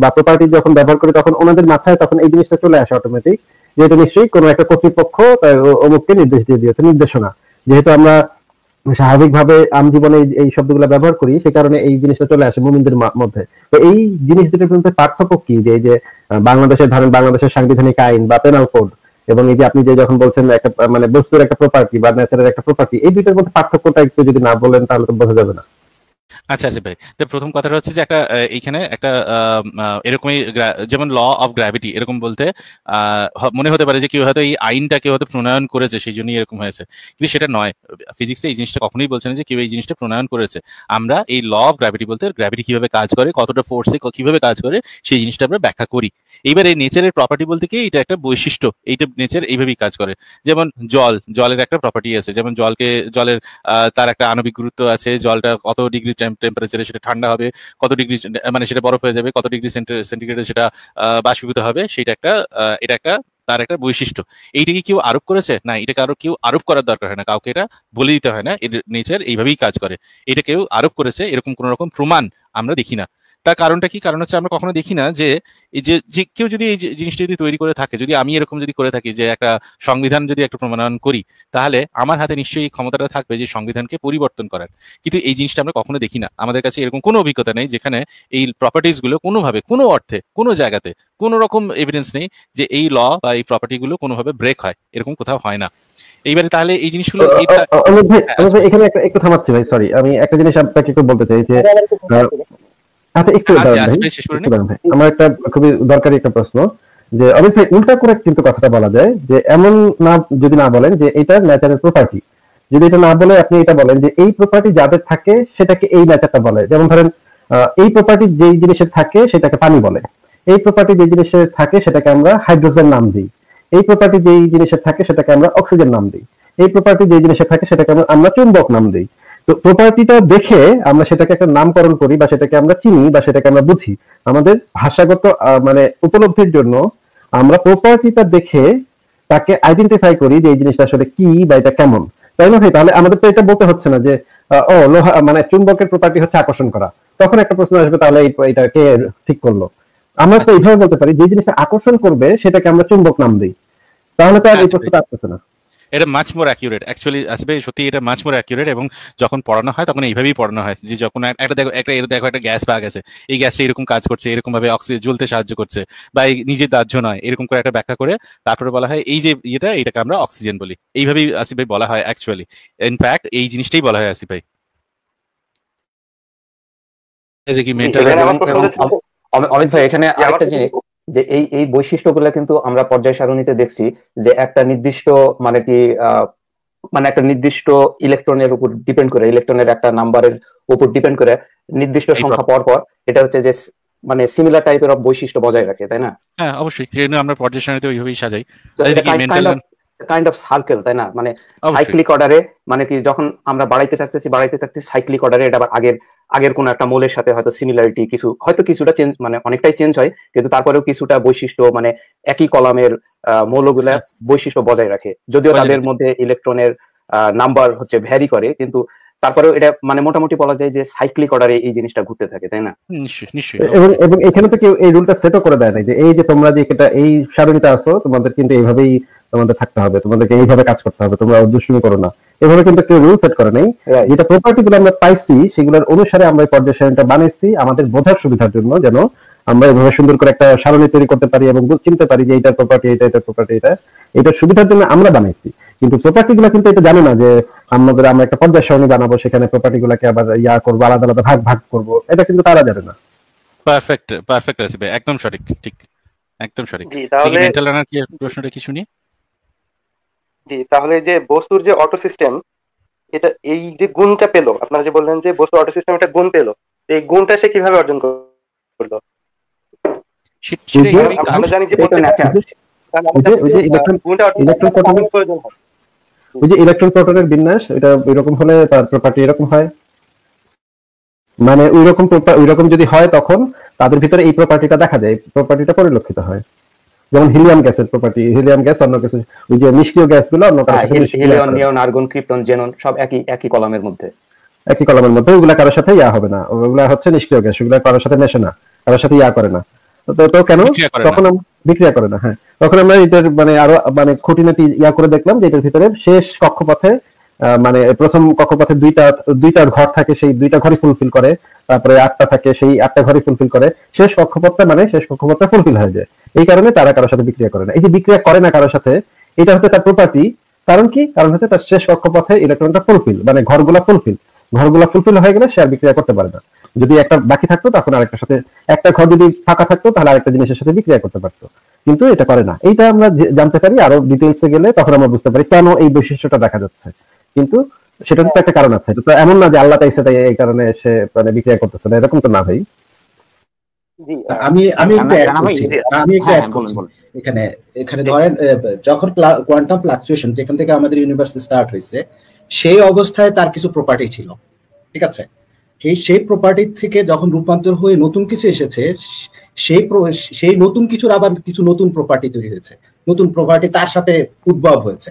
বা প্রপার্টি যখন ব্যবহার করি তখন ওনাদের মাথায় তখন এই জিনিসটা চলে আসে অটোমেটিক যেহেতু নিশ্চয়ই কোনো একটা কর্তৃপক্ষ অমুককে নির্দেশ দিয়ে দিয়েছে নির্দেশনা যেহেতু আমরা মানে স্বাভাবিক ভাবে আমি জীবনে এই শব্দগুলো ব্যবহার করি সে কারণে এই জিনিসটা চলে আসে মুমিনদের মধ্যে তো এই জিনিস দুটোর মধ্যে পার্থক্য কি যে এই যে বাংলাদেশের ধরেন বাংলাদেশের সাংবিধানিক আইন বা পেনাল কোড এবং এই যে আপনি যে যখন বলছেন একটা মানে বস্তুর একটা প্রপার্টি বা ন্যাচারের একটা প্রপার্টি এই দুইটার মধ্যে পার্থক্যটা একটু যদি না বলেন তাহলে তো বোঝা যাবে না আচ্ছা আচ্ছা ভাই তো প্রথম কথাটা হচ্ছে যে একটা এইখানে একটা এরকমই যেমন ল অফ গ্র্যাভিটি এরকম বলতে মনে হতে পারে যে কেউ হয়তো এই কেউ হয়তো প্রণয়ন করেছে সেই জন্যই এরকম হয়েছে কিন্তু সেটা নয় ফিজিক্সে এই জিনিসটা কখনোই বলছে না যে কেউ এই জিনিসটা প্রণয়ন করেছে আমরা এই ল অফ গ্র্যাভিটি বলতে গ্র্যাভিটি কিভাবে কাজ করে কতটা ফোর্সে কিভাবে কাজ করে সেই জিনিসটা আমরা ব্যাখ্যা করি এইবার এই নেচারের প্রপার্টি বলতে কি এটা একটা বৈশিষ্ট্য এইটা নেচার এইভাবেই কাজ করে যেমন জল জলের একটা প্রপার্টি আছে যেমন জলকে জলের তার একটা আণবিক গুরুত্ব আছে জলটা কত ডিগ্রি টেম্পারেচারে সেটা ঠান্ডা হবে কত ডিগ্রি মানে সেটা বরফ হয়ে যাবে কত ডিগ্রি সেন্টিগ্রেডে সেটা বাষ্পীভূত হবে সেটা একটা এটা একটা তার একটা বৈশিষ্ট্য এইটা কি কেউ আরোপ করেছে না এটা কারো কেউ আরোপ করার দরকার হয় না কাউকে এটা বলে দিতে হয় না এর নেচার এইভাবেই কাজ করে এটা কেউ আরোপ করেছে এরকম কোন রকম প্রমাণ আমরা দেখি না তার কারণটা কি কারণ হচ্ছে আমরা কখনো দেখি না যে এই যে যে কেউ যদি এই জিনিসটা যদি তৈরি করে থাকে যদি আমি এরকম যদি করে থাকি যে একটা সংবিধান যদি একটা প্রমাণন করি তাহলে আমার হাতে নিশ্চয়ই ক্ষমতাটা থাকবে যে সংবিধানকে পরিবর্তন করার কিন্তু এই জিনিসটা আমরা কখনো দেখি না আমাদের কাছে এরকম কোনো অভিজ্ঞতা নেই যেখানে এই প্রপার্টিসগুলো কোনোভাবে কোনো অর্থে কোনো জায়গাতে কোনো রকম এভিডেন্স নেই যে এই ল বা এই প্রপার্টিগুলো কোনোভাবে ব্রেক হয় এরকম কোথাও হয় না এইবারে তাহলে এই জিনিসগুলো হ্যাঁ, এখানে একটু থামাচ্ছি ভাই সরি আমি একটা জিনিস আপনাকে একটু বলতে চাই যে হ্যাঁ, আচ্ছা একটু আচ্ছা, আচ্ছা, আমার একটা খুবই দরকারি একটা প্রশ্ন যে অনেক উল্টা করে কিন্তু কথাটা বলা যায় যে এমন না যদি না বলেন যে এটা প্রপার্টি যদি এটা না বলে আপনি এটা বলেন যে এই প্রপার্টি যাদের থাকে সেটাকে এই ন্যাচারটা বলে যেমন ধরেন এই প্রপার্টি যেই জিনিসের থাকে সেটাকে পানি বলে এই প্রপার্টি যে জিনিসের থাকে সেটাকে আমরা হাইড্রোজেন নাম দিই এই প্রপার্টি যেই জিনিসের থাকে সেটাকে আমরা অক্সিজেন নাম দিই এই প্রপার্টি যে জিনিসের থাকে সেটাকে আমরা চুম্বক নাম দিই তো প্রপার্টিটা দেখে আমরা সেটাকে একটা নামকরণ করি বা সেটাকে আমরা চিনি বা সেটাকে আমরা বুঝি আমাদের ভাষাগত মানে উপলব্ধির জন্য আমরা প্রপার্টিটা দেখে তাকে আইডেন্টিফাই করি যে এই জিনিসটা আসলে কি বা এটা কেমন তাই না ভাই তাহলে আমাদের তো এটা বলতে হচ্ছে না যে ও লোহা মানে চুম্বকের প্রপার্টি হচ্ছে আকর্ষণ করা তখন একটা প্রশ্ন আসবে তাহলে এটা কে ঠিক করলো আমরা তো এইভাবে বলতে পারি যে জিনিসটা আকর্ষণ করবে সেটাকে আমরা চুম্বক নাম দিই তাহলে তো আর এই আচ্ছা, প্রশ্নটা আসতেছে না এটা মাছ মোর অ্যাকিউরেট অ্যাকচুয়ালি আসবে সত্যি এটা মাছ মোর অ্যাকিউরেট এবং যখন পড়ানো হয় তখন এইভাবেই পড়ানো হয় যে যখন একটা দেখো একটা দেখো একটা গ্যাস পাওয়া গেছে এই গ্যাসটা এরকম কাজ করছে এরকম ভাবে অক্সিজেন জ্বলতে সাহায্য করছে বা এই নিজে দাহ্য নয় এরকম করে একটা ব্যাখ্যা করে তারপরে বলা হয় এই যে ইয়েটা এটাকে আমরা অক্সিজেন বলি এইভাবেই আসিফ ভাই বলা হয় অ্যাকচুয়ালি ইনফ্যাক্ট এই জিনিসটাই বলা হয় আসিফ ভাই অমিত ভাই এখানে আরেকটা জিনিস যে এই এই বৈশিষ্ট্যগুলো কিন্তু আমরা পর্যায় সারণীতে দেখছি যে একটা নির্দিষ্ট মানে কি মানে একটা নির্দিষ্ট ইলেকট্রনের উপর ডিপেন্ড করে ইলেকট্রনের একটা নাম্বারের উপর ডিপেন্ড করে নির্দিষ্ট সংখ্যা পর পর এটা হচ্ছে যে মানে সিমিলার টাইপের অফ বৈশিষ্ট্য বজায় রাখে তাই না হ্যাঁ অবশ্যই আমরা পর্যায় সারণীতে ওইভাবেই সাজাই কাইন্ড অফ সার্কেল তাই না মানে সাইক্লিক অর্ডারে মানে কি যখন আমরা বাড়াইতে থাকতেছি বাড়াইতে থাকতেছি সাইক্লিক অর্ডারে এটা আবার আগের আগের কোন একটা মোলের সাথে হয়তো সিমিলারিটি কিছু হয়তো কিছুটা চেঞ্জ মানে অনেকটাই চেঞ্জ হয় কিন্তু তারপরেও কিছুটা বৈশিষ্ট্য মানে একই কলামের মৌলগুলা বৈশিষ্ট্য বজায় রাখে যদিও তাদের মধ্যে ইলেকট্রনের নাম্বার হচ্ছে ভ্যারি করে কিন্তু তারপরেও এটা মানে মোটামুটি বলা যায় যে সাইক্লিক অর্ডারে এই জিনিসটা ঘুরতে থাকে তাই না এবং এবং এখানে তো কেউ এই রুলটা সেট করে দেয় না যে এই যে তোমরা যে এটা এই সারণিতে আসো তোমাদের কিন্তু এইভাবেই তোমাদের থাকতে হবে তোমাদেরকে এইভাবে কাজ করতে হবে তোমরা দুষ্টুমি করো না এভাবে কিন্তু কেউ রুল সেট করে নাই যেটা প্রপার্টি গুলো আমরা পাইছি সেগুলোর অনুসারে আমরা এই পর্যায় সারণীটা বানিয়েছি আমাদের বোঝার সুবিধার জন্য যেন আমরা এভাবে সুন্দর করে একটা সারণী তৈরি করতে পারি এবং চিনতে পারি যে এটা প্রপার্টি এটা এটা প্রপার্টি এটা এটা সুবিধার জন্য আমরা বানাইছি কিন্তু প্রপার্টি গুলো কিন্তু এটা জানে না যে আমাদের আমরা একটা পর্যায় সারণী বানাবো সেখানে প্রপার্টি গুলাকে আবার ইয়া করবো আলাদা আলাদা ভাগ ভাগ করবো এটা কিন্তু তারা জানে না পারফেক্ট পারফেক্ট একদম সঠিক ঠিক একদম সঠিক মেন্টাল রানার কি প্রশ্নটা কি শুনি জি তাহলে যে বস্তুর যে অটো সিস্টেম এটা এই যে গুণটা পেলো আপনারা যে বললেন যে বস্তু অটো সিস্টেম একটা গুণ পেলো এই গুণটা সে কিভাবে অর্জন করলো যে ওই যে ইলেকট্রন প্রোটনের বিন্যাস এটা এরকম হলে তার প্রপার্টি এরকম হয় মানে ওইরকম ওইরকম যদি হয় তখন তাদের ভিতরে এই প্রপার্টিটা দেখা যায় প্রপার্টিটা পরিলক্ষিত হয় যেমন হিলিয়াম গ্যাসের প্রপার্টি হিলিয়াম গ্যাস অন্য কিছু ওই যে নিষ্ক্রিয় গ্যাসগুলো অন্য helium neon argon krypton xenon সব একই একই কলামের মধ্যে একই কলামের মধ্যে ওগুলা কারোর সাথে ইয়া হবে না ওগুলা হচ্ছে নিষ্ক্রিয় গ্যাস ওগুলা কারোর সাথে মেশে না কারোর সাথে ইয়া করে না তো কেন তখন বিক্রিয়া করে না হ্যাঁ তখন আমরা এটার মানে আরো মানে খুঁটিনাটি ইয়া করে দেখলাম যে এটার ভিতরে শেষ কক্ষপথে মানে প্রথম কক্ষপথে দুইটা দুইটা ঘর থাকে সেই দুইটা ঘরই ফুলফিল করে তারপরে আটটা থাকে সেই আটটা ঘরই ফুলফিল করে শেষ কক্ষপথটা মানে শেষ কক্ষপথটা ফুলফিল হয়ে যায় এই কারণে তারা কারোর সাথে বিক্রিয়া করে না এই যে বিক্রিয়া করে না কারোর সাথে এটা হচ্ছে তার প্রপার্টি কারণ কি কারণ হচ্ছে তার শেষ কক্ষপথে ইলেকট্রনটা ফুলফিল মানে ঘরগুলা ফুলফিল ঘরগুলা ফুলফিল হয়ে গেলে সে আর বিক্রিয়া করতে পারে না যদি একটা বাকি থাকতো তখন আরেকটার সাথে একটা ঘর যদি ফাঁকা থাকতো তাহলে আরেকটা জিনিসের সাথে বিক্রিয়া করতে পারতো কিন্তু এটা করে না এইটা আমরা জানতে পারি আরো ডিটেলসে গেলে তখন আমরা বুঝতে পারি কেন এই বৈশিষ্ট্যটা দেখা যাচ্ছে কিন্তু সেটা তো একটা কারণ আছে এমন না যে আল্লাহ তাই তাই এই কারণে সে মানে বিক্রিয়া করতেছে না এরকম তো না ভাই হ্যাঁ। আমি আমি একটু অ্যাড করছি আমি একটু অ্যাড করছি এখানে এখানে ধরেন যখন কোয়ান্টাম ফ্লাকচুয়েশন যেখান থেকে আমাদের ইউনিভার্স স্টার্ট হয়েছে সেই অবস্থায় তার কিছু প্রপার্টি ছিল ঠিক আছে এই সেই প্রপার্টি থেকে যখন রূপান্তর হয়ে নতুন কিছু এসেছে সেই সেই নতুন কিছুর আবার কিছু নতুন প্রপার্টি তৈরি হয়েছে নতুন প্রপার্টি তার সাথে উদ্ভব হয়েছে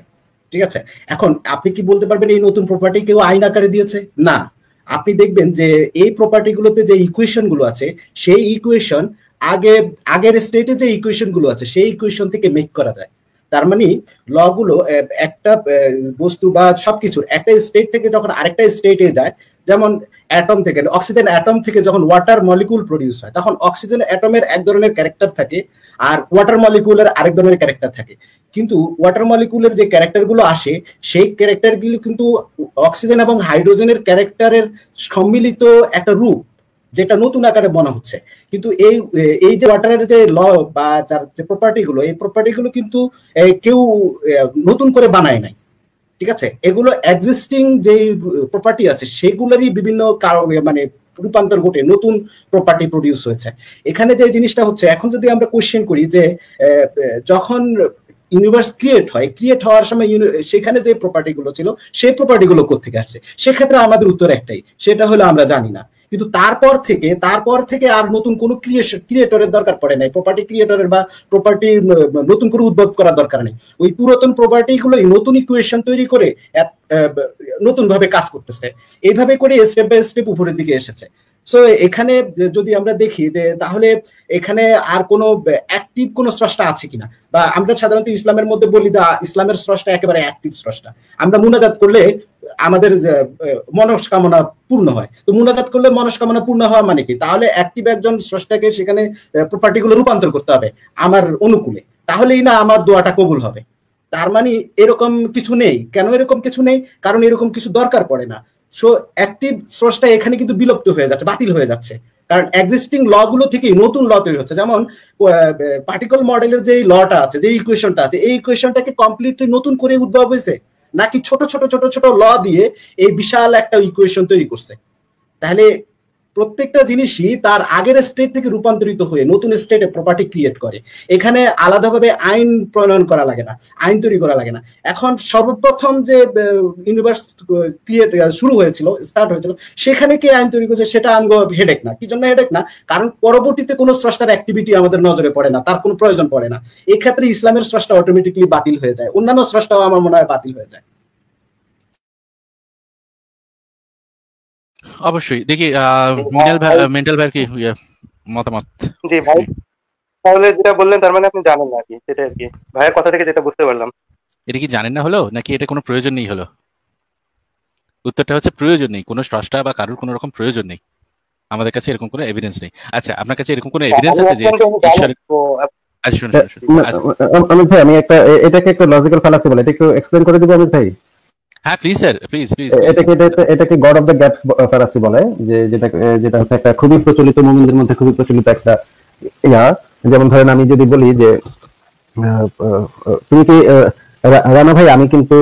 ঠিক আছে এখন আপনি কি বলতে পারবেন এই নতুন প্রপার্টি কেউ আইন আকারে দিয়েছে না আপনি দেখবেন যে এই প্রপার্টিগুলোতে যে ইকুয়েশনগুলো আছে সেই ইকুয়েশন আগে আগের স্টেটে যে ইকুয়েশনগুলো আছে সেই ইকুয়েশন থেকে মেক করা যায় তার মানে লগুলো একটা বস্তু বা সবকিছুর একটা স্টেট থেকে যখন আরেকটা স্টেটে যায় যেমন অ্যাটম থেকে অক্সিজেন অ্যাটম থেকে যখন ওয়াটার মলিকুল প্রডিউস হয় তখন অক্সিজেন অ্যাটমের এক ধরনের ক্যারেক্টার থাকে আর ওয়াটার মলিকুলের আরেক ধরনের ক্যারেক্টার থাকে কিন্তু ওয়াটার মলিকুলের যে ক্যারেক্টারগুলো আসে সেই ক্যারেক্টারগুলো কিন্তু অক্সিজেন এবং হাইড্রোজেনের ক্যারেক্টারের সম্মিলিত একটা রূপ যেটা নতুন আকারে বনা হচ্ছে কিন্তু এই এই যে ওয়াটারের যে ল বা যার যে প্রপার্টিগুলো এই প্রপার্টিগুলো কিন্তু কেউ নতুন করে বানায় নাই ঠিক আছে এগুলো এক্সিস্টিং যে প্রপার্টি আছে সেগুলোরই বিভিন্ন মানে রূপান্তর ঘটে নতুন প্রপার্টি প্রডিউস হয়েছে এখানে যে জিনিসটা হচ্ছে এখন যদি আমরা কোশ্চেন করি যে যখন ইউনিভার্স ক্রিয়েট হয় ক্রিয়েট হওয়ার সময় সেখানে যে প্রপার্টিগুলো ছিল সেই প্রপার্টিগুলো কোথেকে আসছে সেক্ষেত্রে আমাদের উত্তর একটাই সেটা হলো আমরা জানি না কিন্তু তারপর থেকে তারপর থেকে আর নতুন কোনো ক্রিয়েশন ক্রিয়েটরের দরকার পড়ে নাই প্রপার্টি ক্রিয়েটরের বা প্রপার্টি নতুন করে উদ্ভব করার দরকার নেই ওই পুরাতন প্রপার্টিগুলোই নতুন ইকুয়েশন তৈরি করে নতুন ভাবে কাজ করতেছে এইভাবে করে স্টেপ বাই স্টেপ উপরের দিকে এসেছে সো এখানে যদি আমরা দেখি যে তাহলে এখানে আর কোনো অ্যাক্টিভ কোনো স্রষ্টা আছে কিনা বা আমরা সাধারণত ইসলামের মধ্যে বলি দা ইসলামের স্রষ্টা একেবারে অ্যাক্টিভ স্রষ্টা আমরা মুনাজাত করলে আমাদের মনস্কামনা পূর্ণ হয় তো মুনাজাত করলে মনস্কামনা পূর্ণ হওয়া মানে কি তাহলে অ্যাক্টিভ একজন স্রষ্টাকে সেখানে প্রপার্টিগুলো রূপান্তর করতে হবে আমার অনুকূলে তাহলেই না আমার দোয়াটা কবুল হবে তার মানে এরকম কিছু নেই কেন এরকম কিছু নেই কারণ এরকম কিছু দরকার পড়ে না সো অ্যাক্টিভ স্রষ্টা এখানে কিন্তু বিলুপ্ত হয়ে যাচ্ছে বাতিল হয়ে যাচ্ছে কারণ এক্সিস্টিং ল গুলো থেকেই নতুন ল তৈরি হচ্ছে যেমন পার্টিকল মডেলের যে লটা আছে যে ইকুয়েশনটা আছে এই ইকুয়েশনটাকে কমপ্লিটলি নতুন করে উদ্ভব হয়েছে নাকি ছোট ছোট ছোট ছোট ল দিয়ে এই বিশাল একটা ইকুয়েশন তৈরি করছে তাহলে প্রত্যেকটা জিনিসই তার আগের স্টেট থেকে রূপান্তরিত হয়ে নতুন স্টেটে প্রপার্টি ক্রিয়েট করে এখানে আলাদাভাবে আইন প্রণয়ন করা লাগে না আইন তৈরি করা লাগে না এখন সর্বপ্রথম যে ইউনিভার্স ক্রিয়েট শুরু হয়েছিল স্টার্ট হয়েছিল সেখানে কে আইন তৈরি করেছে সেটা আমি হেডেক না কি জন্য হেডেক না কারণ পরবর্তীতে কোনো স্রষ্টার অ্যাক্টিভিটি আমাদের নজরে পড়ে না তার কোনো প্রয়োজন পড়ে না এক্ষেত্রে ইসলামের স্রষ্টা অটোমেটিকলি বাতিল হয়ে যায় অন্যান্য স্রষ্টাও আমার মনে হয় বাতিল হয়ে যায় অবশ্যই দেখি মেন্টাল ভাইয়ের কি ইয়ে, মতামত জি ভাই তাহলে যেটা বললেন তার মানে আপনি জানেন না কি সেটা আর কি ভাইয়ের কথা থেকে যেটা বুঝতে পারলাম এটা কি জানেন না হলো নাকি এটা কোনো প্রয়োজন নেই হলো উত্তরটা হচ্ছে প্রয়োজন নেই কোনো স্রষ্টা বা কারোর কোনো রকম প্রয়োজন নেই আমাদের কাছে এরকম কোনো এভিডেন্স নেই আচ্ছা আপনার কাছে এরকম কোনো এভিডেন্স আছে যে আমি ভাই আচ্ছা, আচ্ছা। আমি একটা এটাকে একটা লজিক্যাল ফ্যালাসি বলে এটা একটু এক্সপ্লেইন করে দিব আমি ভাই যেমন ধরেন আমি যদি বলি যে তুমি কি রানা ভাই আমি কিন্তু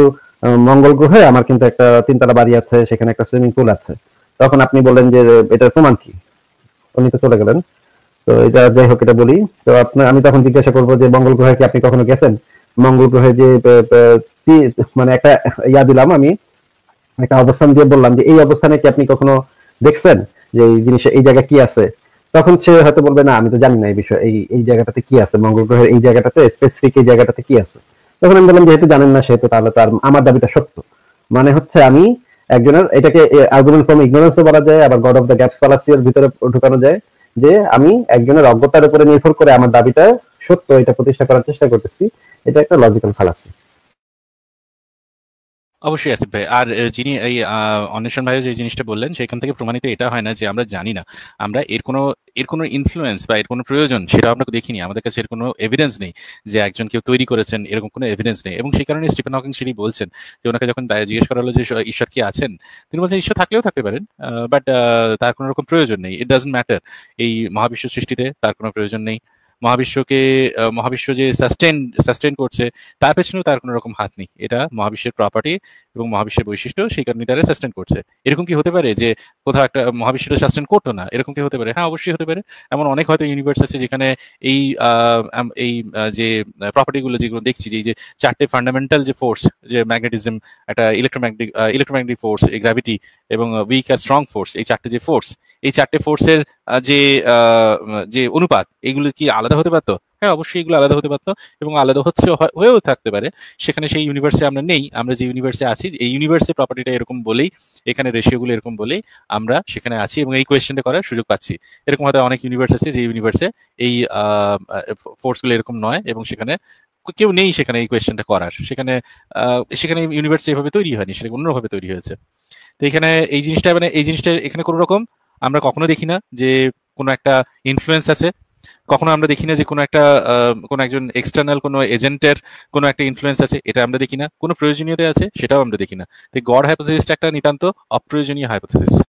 মঙ্গল গ্রহে আমার কিন্তু একটা তিনতলা বাড়ি আছে সেখানে একটা সুইমিং পুল আছে তখন আপনি বললেন যে এটার প্রমাণ কি উনি তো চলে গেলেন তো এটা যাই হোক এটা বলি তো আপনার আমি তখন জিজ্ঞাসা করবো যে মঙ্গল গ্রহে কি আপনি কখনো গেছেন মঙ্গল গ্রহে যে মানে একটা ইয়া দিলাম আমি একটা অবস্থান দিয়ে বললাম যে এই অবস্থানে কি আপনি কখনো দেখছেন যে এই জিনিস এই জায়গা কি আছে তখন সে হয়তো বলবে না আমি তো জানি না এই বিষয় এই এই জায়গাটাতে কি আছে মঙ্গল গ্রহের এই জায়গাটাতে স্পেসিফিক এই জায়গাটাতে কি আছে তখন আমি বললাম যেহেতু জানেন না সেহেতু তাহলে তার আমার দাবিটা সত্য মানে হচ্ছে আমি একজনের এটাকে আর্গুমেন্ট ফ্রম ইগনোরেন্সও বলা যায় আবার গড অফ দ্য গ্যাপস ফ্যালাসিয়ার ভিতরে ঢুকানো যায় যে আমি একজনের অজ্ঞতার উপরে নির্ভর করে আমার দাবিটা সত্য এটা প্রতিষ্ঠা করার চেষ্টা করতেছি এটা একটা লজিক্যাল ফালাসি অবশ্যই আসিফ ভাই আর যিনি এই অন্বেষণ ভাই যে জিনিসটা বললেন সেখান থেকে প্রমাণিত এটা হয় না যে আমরা জানি না আমরা এর কোনো এর কোনো ইনফ্লুয়েন্স বা এর কোনো প্রয়োজন সেটা আমরা দেখিনি আমাদের কাছে এর কোনো এভিডেন্স নেই যে একজন কেউ তৈরি করেছেন এরকম কোনো এভিডেন্স নেই এবং সেই কারণে স্টিফেন হকিং সেটি বলছেন যে ওনাকে যখন জিজ্ঞেস করা হলো যে ঈশ্বর কি আছেন তিনি বলছেন ঈশ্বর থাকলেও থাকতে পারেন বাট তার কোনো রকম প্রয়োজন নেই ইট ডাজন্ট ম্যাটার এই মহাবিশ্ব সৃষ্টিতে তার কোনো প্রয়োজন নেই মহাবিশ্বকে মহাবিশ্ব যে সাস্টেন সাস্টেন করছে তার পেছনেও তার কোনো রকম হাত নেই এটা মহাবিশ্বের প্রপার্টি এবং মহাবিশ্বের বৈশিষ্ট্য সেই কারণে তারা সাস্টেন করছে এরকম কি হতে পারে যে কোথাও একটা মহাবিশ্বটা সাস্টেন করতো না এরকম কি হতে পারে হ্যাঁ অবশ্যই হতে পারে এমন অনেক হয়তো ইউনিভার্স আছে যেখানে এই এই যে প্রপার্টিগুলো যেগুলো দেখছি যে চারটে ফান্ডামেন্টাল যে ফোর্স যে ম্যাগনেটিজম একটা ইলেকট্রোম্যাগনেটিক ইলেকট্রোম্যাগনেটিক ফোর্স গ্র্যাভিটি এবং উইক আর স্ট্রং ফোর্স এই চারটে যে ফোর্স এই চারটে ফোর্সের যে যে অনুপাত এগুলো কি আলাদা আলাদা হতে পারতো হ্যাঁ অবশ্যই এগুলো আলাদা হতে পারতো এবং আলাদা হচ্ছে হয়েও থাকতে পারে সেখানে সেই ইউনিভার্সে আমরা নেই আমরা যে ইউনিভার্সে আছি এই ইউনিভার্সে প্রপার্টিটা এরকম বলেই এখানে রেশিওগুলো এরকম বলেই আমরা সেখানে আছি এবং এই কোয়েশ্চেনটা করার সুযোগ পাচ্ছি এরকম হয়তো অনেক ইউনিভার্স আছে যে ইউনিভার্সে এই ফোর্সগুলো এরকম নয় এবং সেখানে কেউ নেই সেখানে এই কোয়েশ্চেনটা করার সেখানে সেখানে ইউনিভার্স এভাবে তৈরি হয়নি সেটা অন্যভাবে তৈরি হয়েছে তো এখানে এই জিনিসটা মানে এই জিনিসটা এখানে কোনো রকম আমরা কখনো দেখি না যে কোনো একটা ইনফ্লুয়েন্স আছে কখনো আমরা দেখি না যে কোনো একটা কোনো একজন এক্সটার্নাল কোনো এজেন্টের কোনো একটা ইনফ্লুয়েন্স আছে এটা আমরা দেখি না কোনো প্রয়োজনীয়তা আছে সেটাও আমরা দেখি না তো গড হাইপোথিসিসটা একটা নিতান্ত অপ্রয়োজনীয় হাইপোথিসিস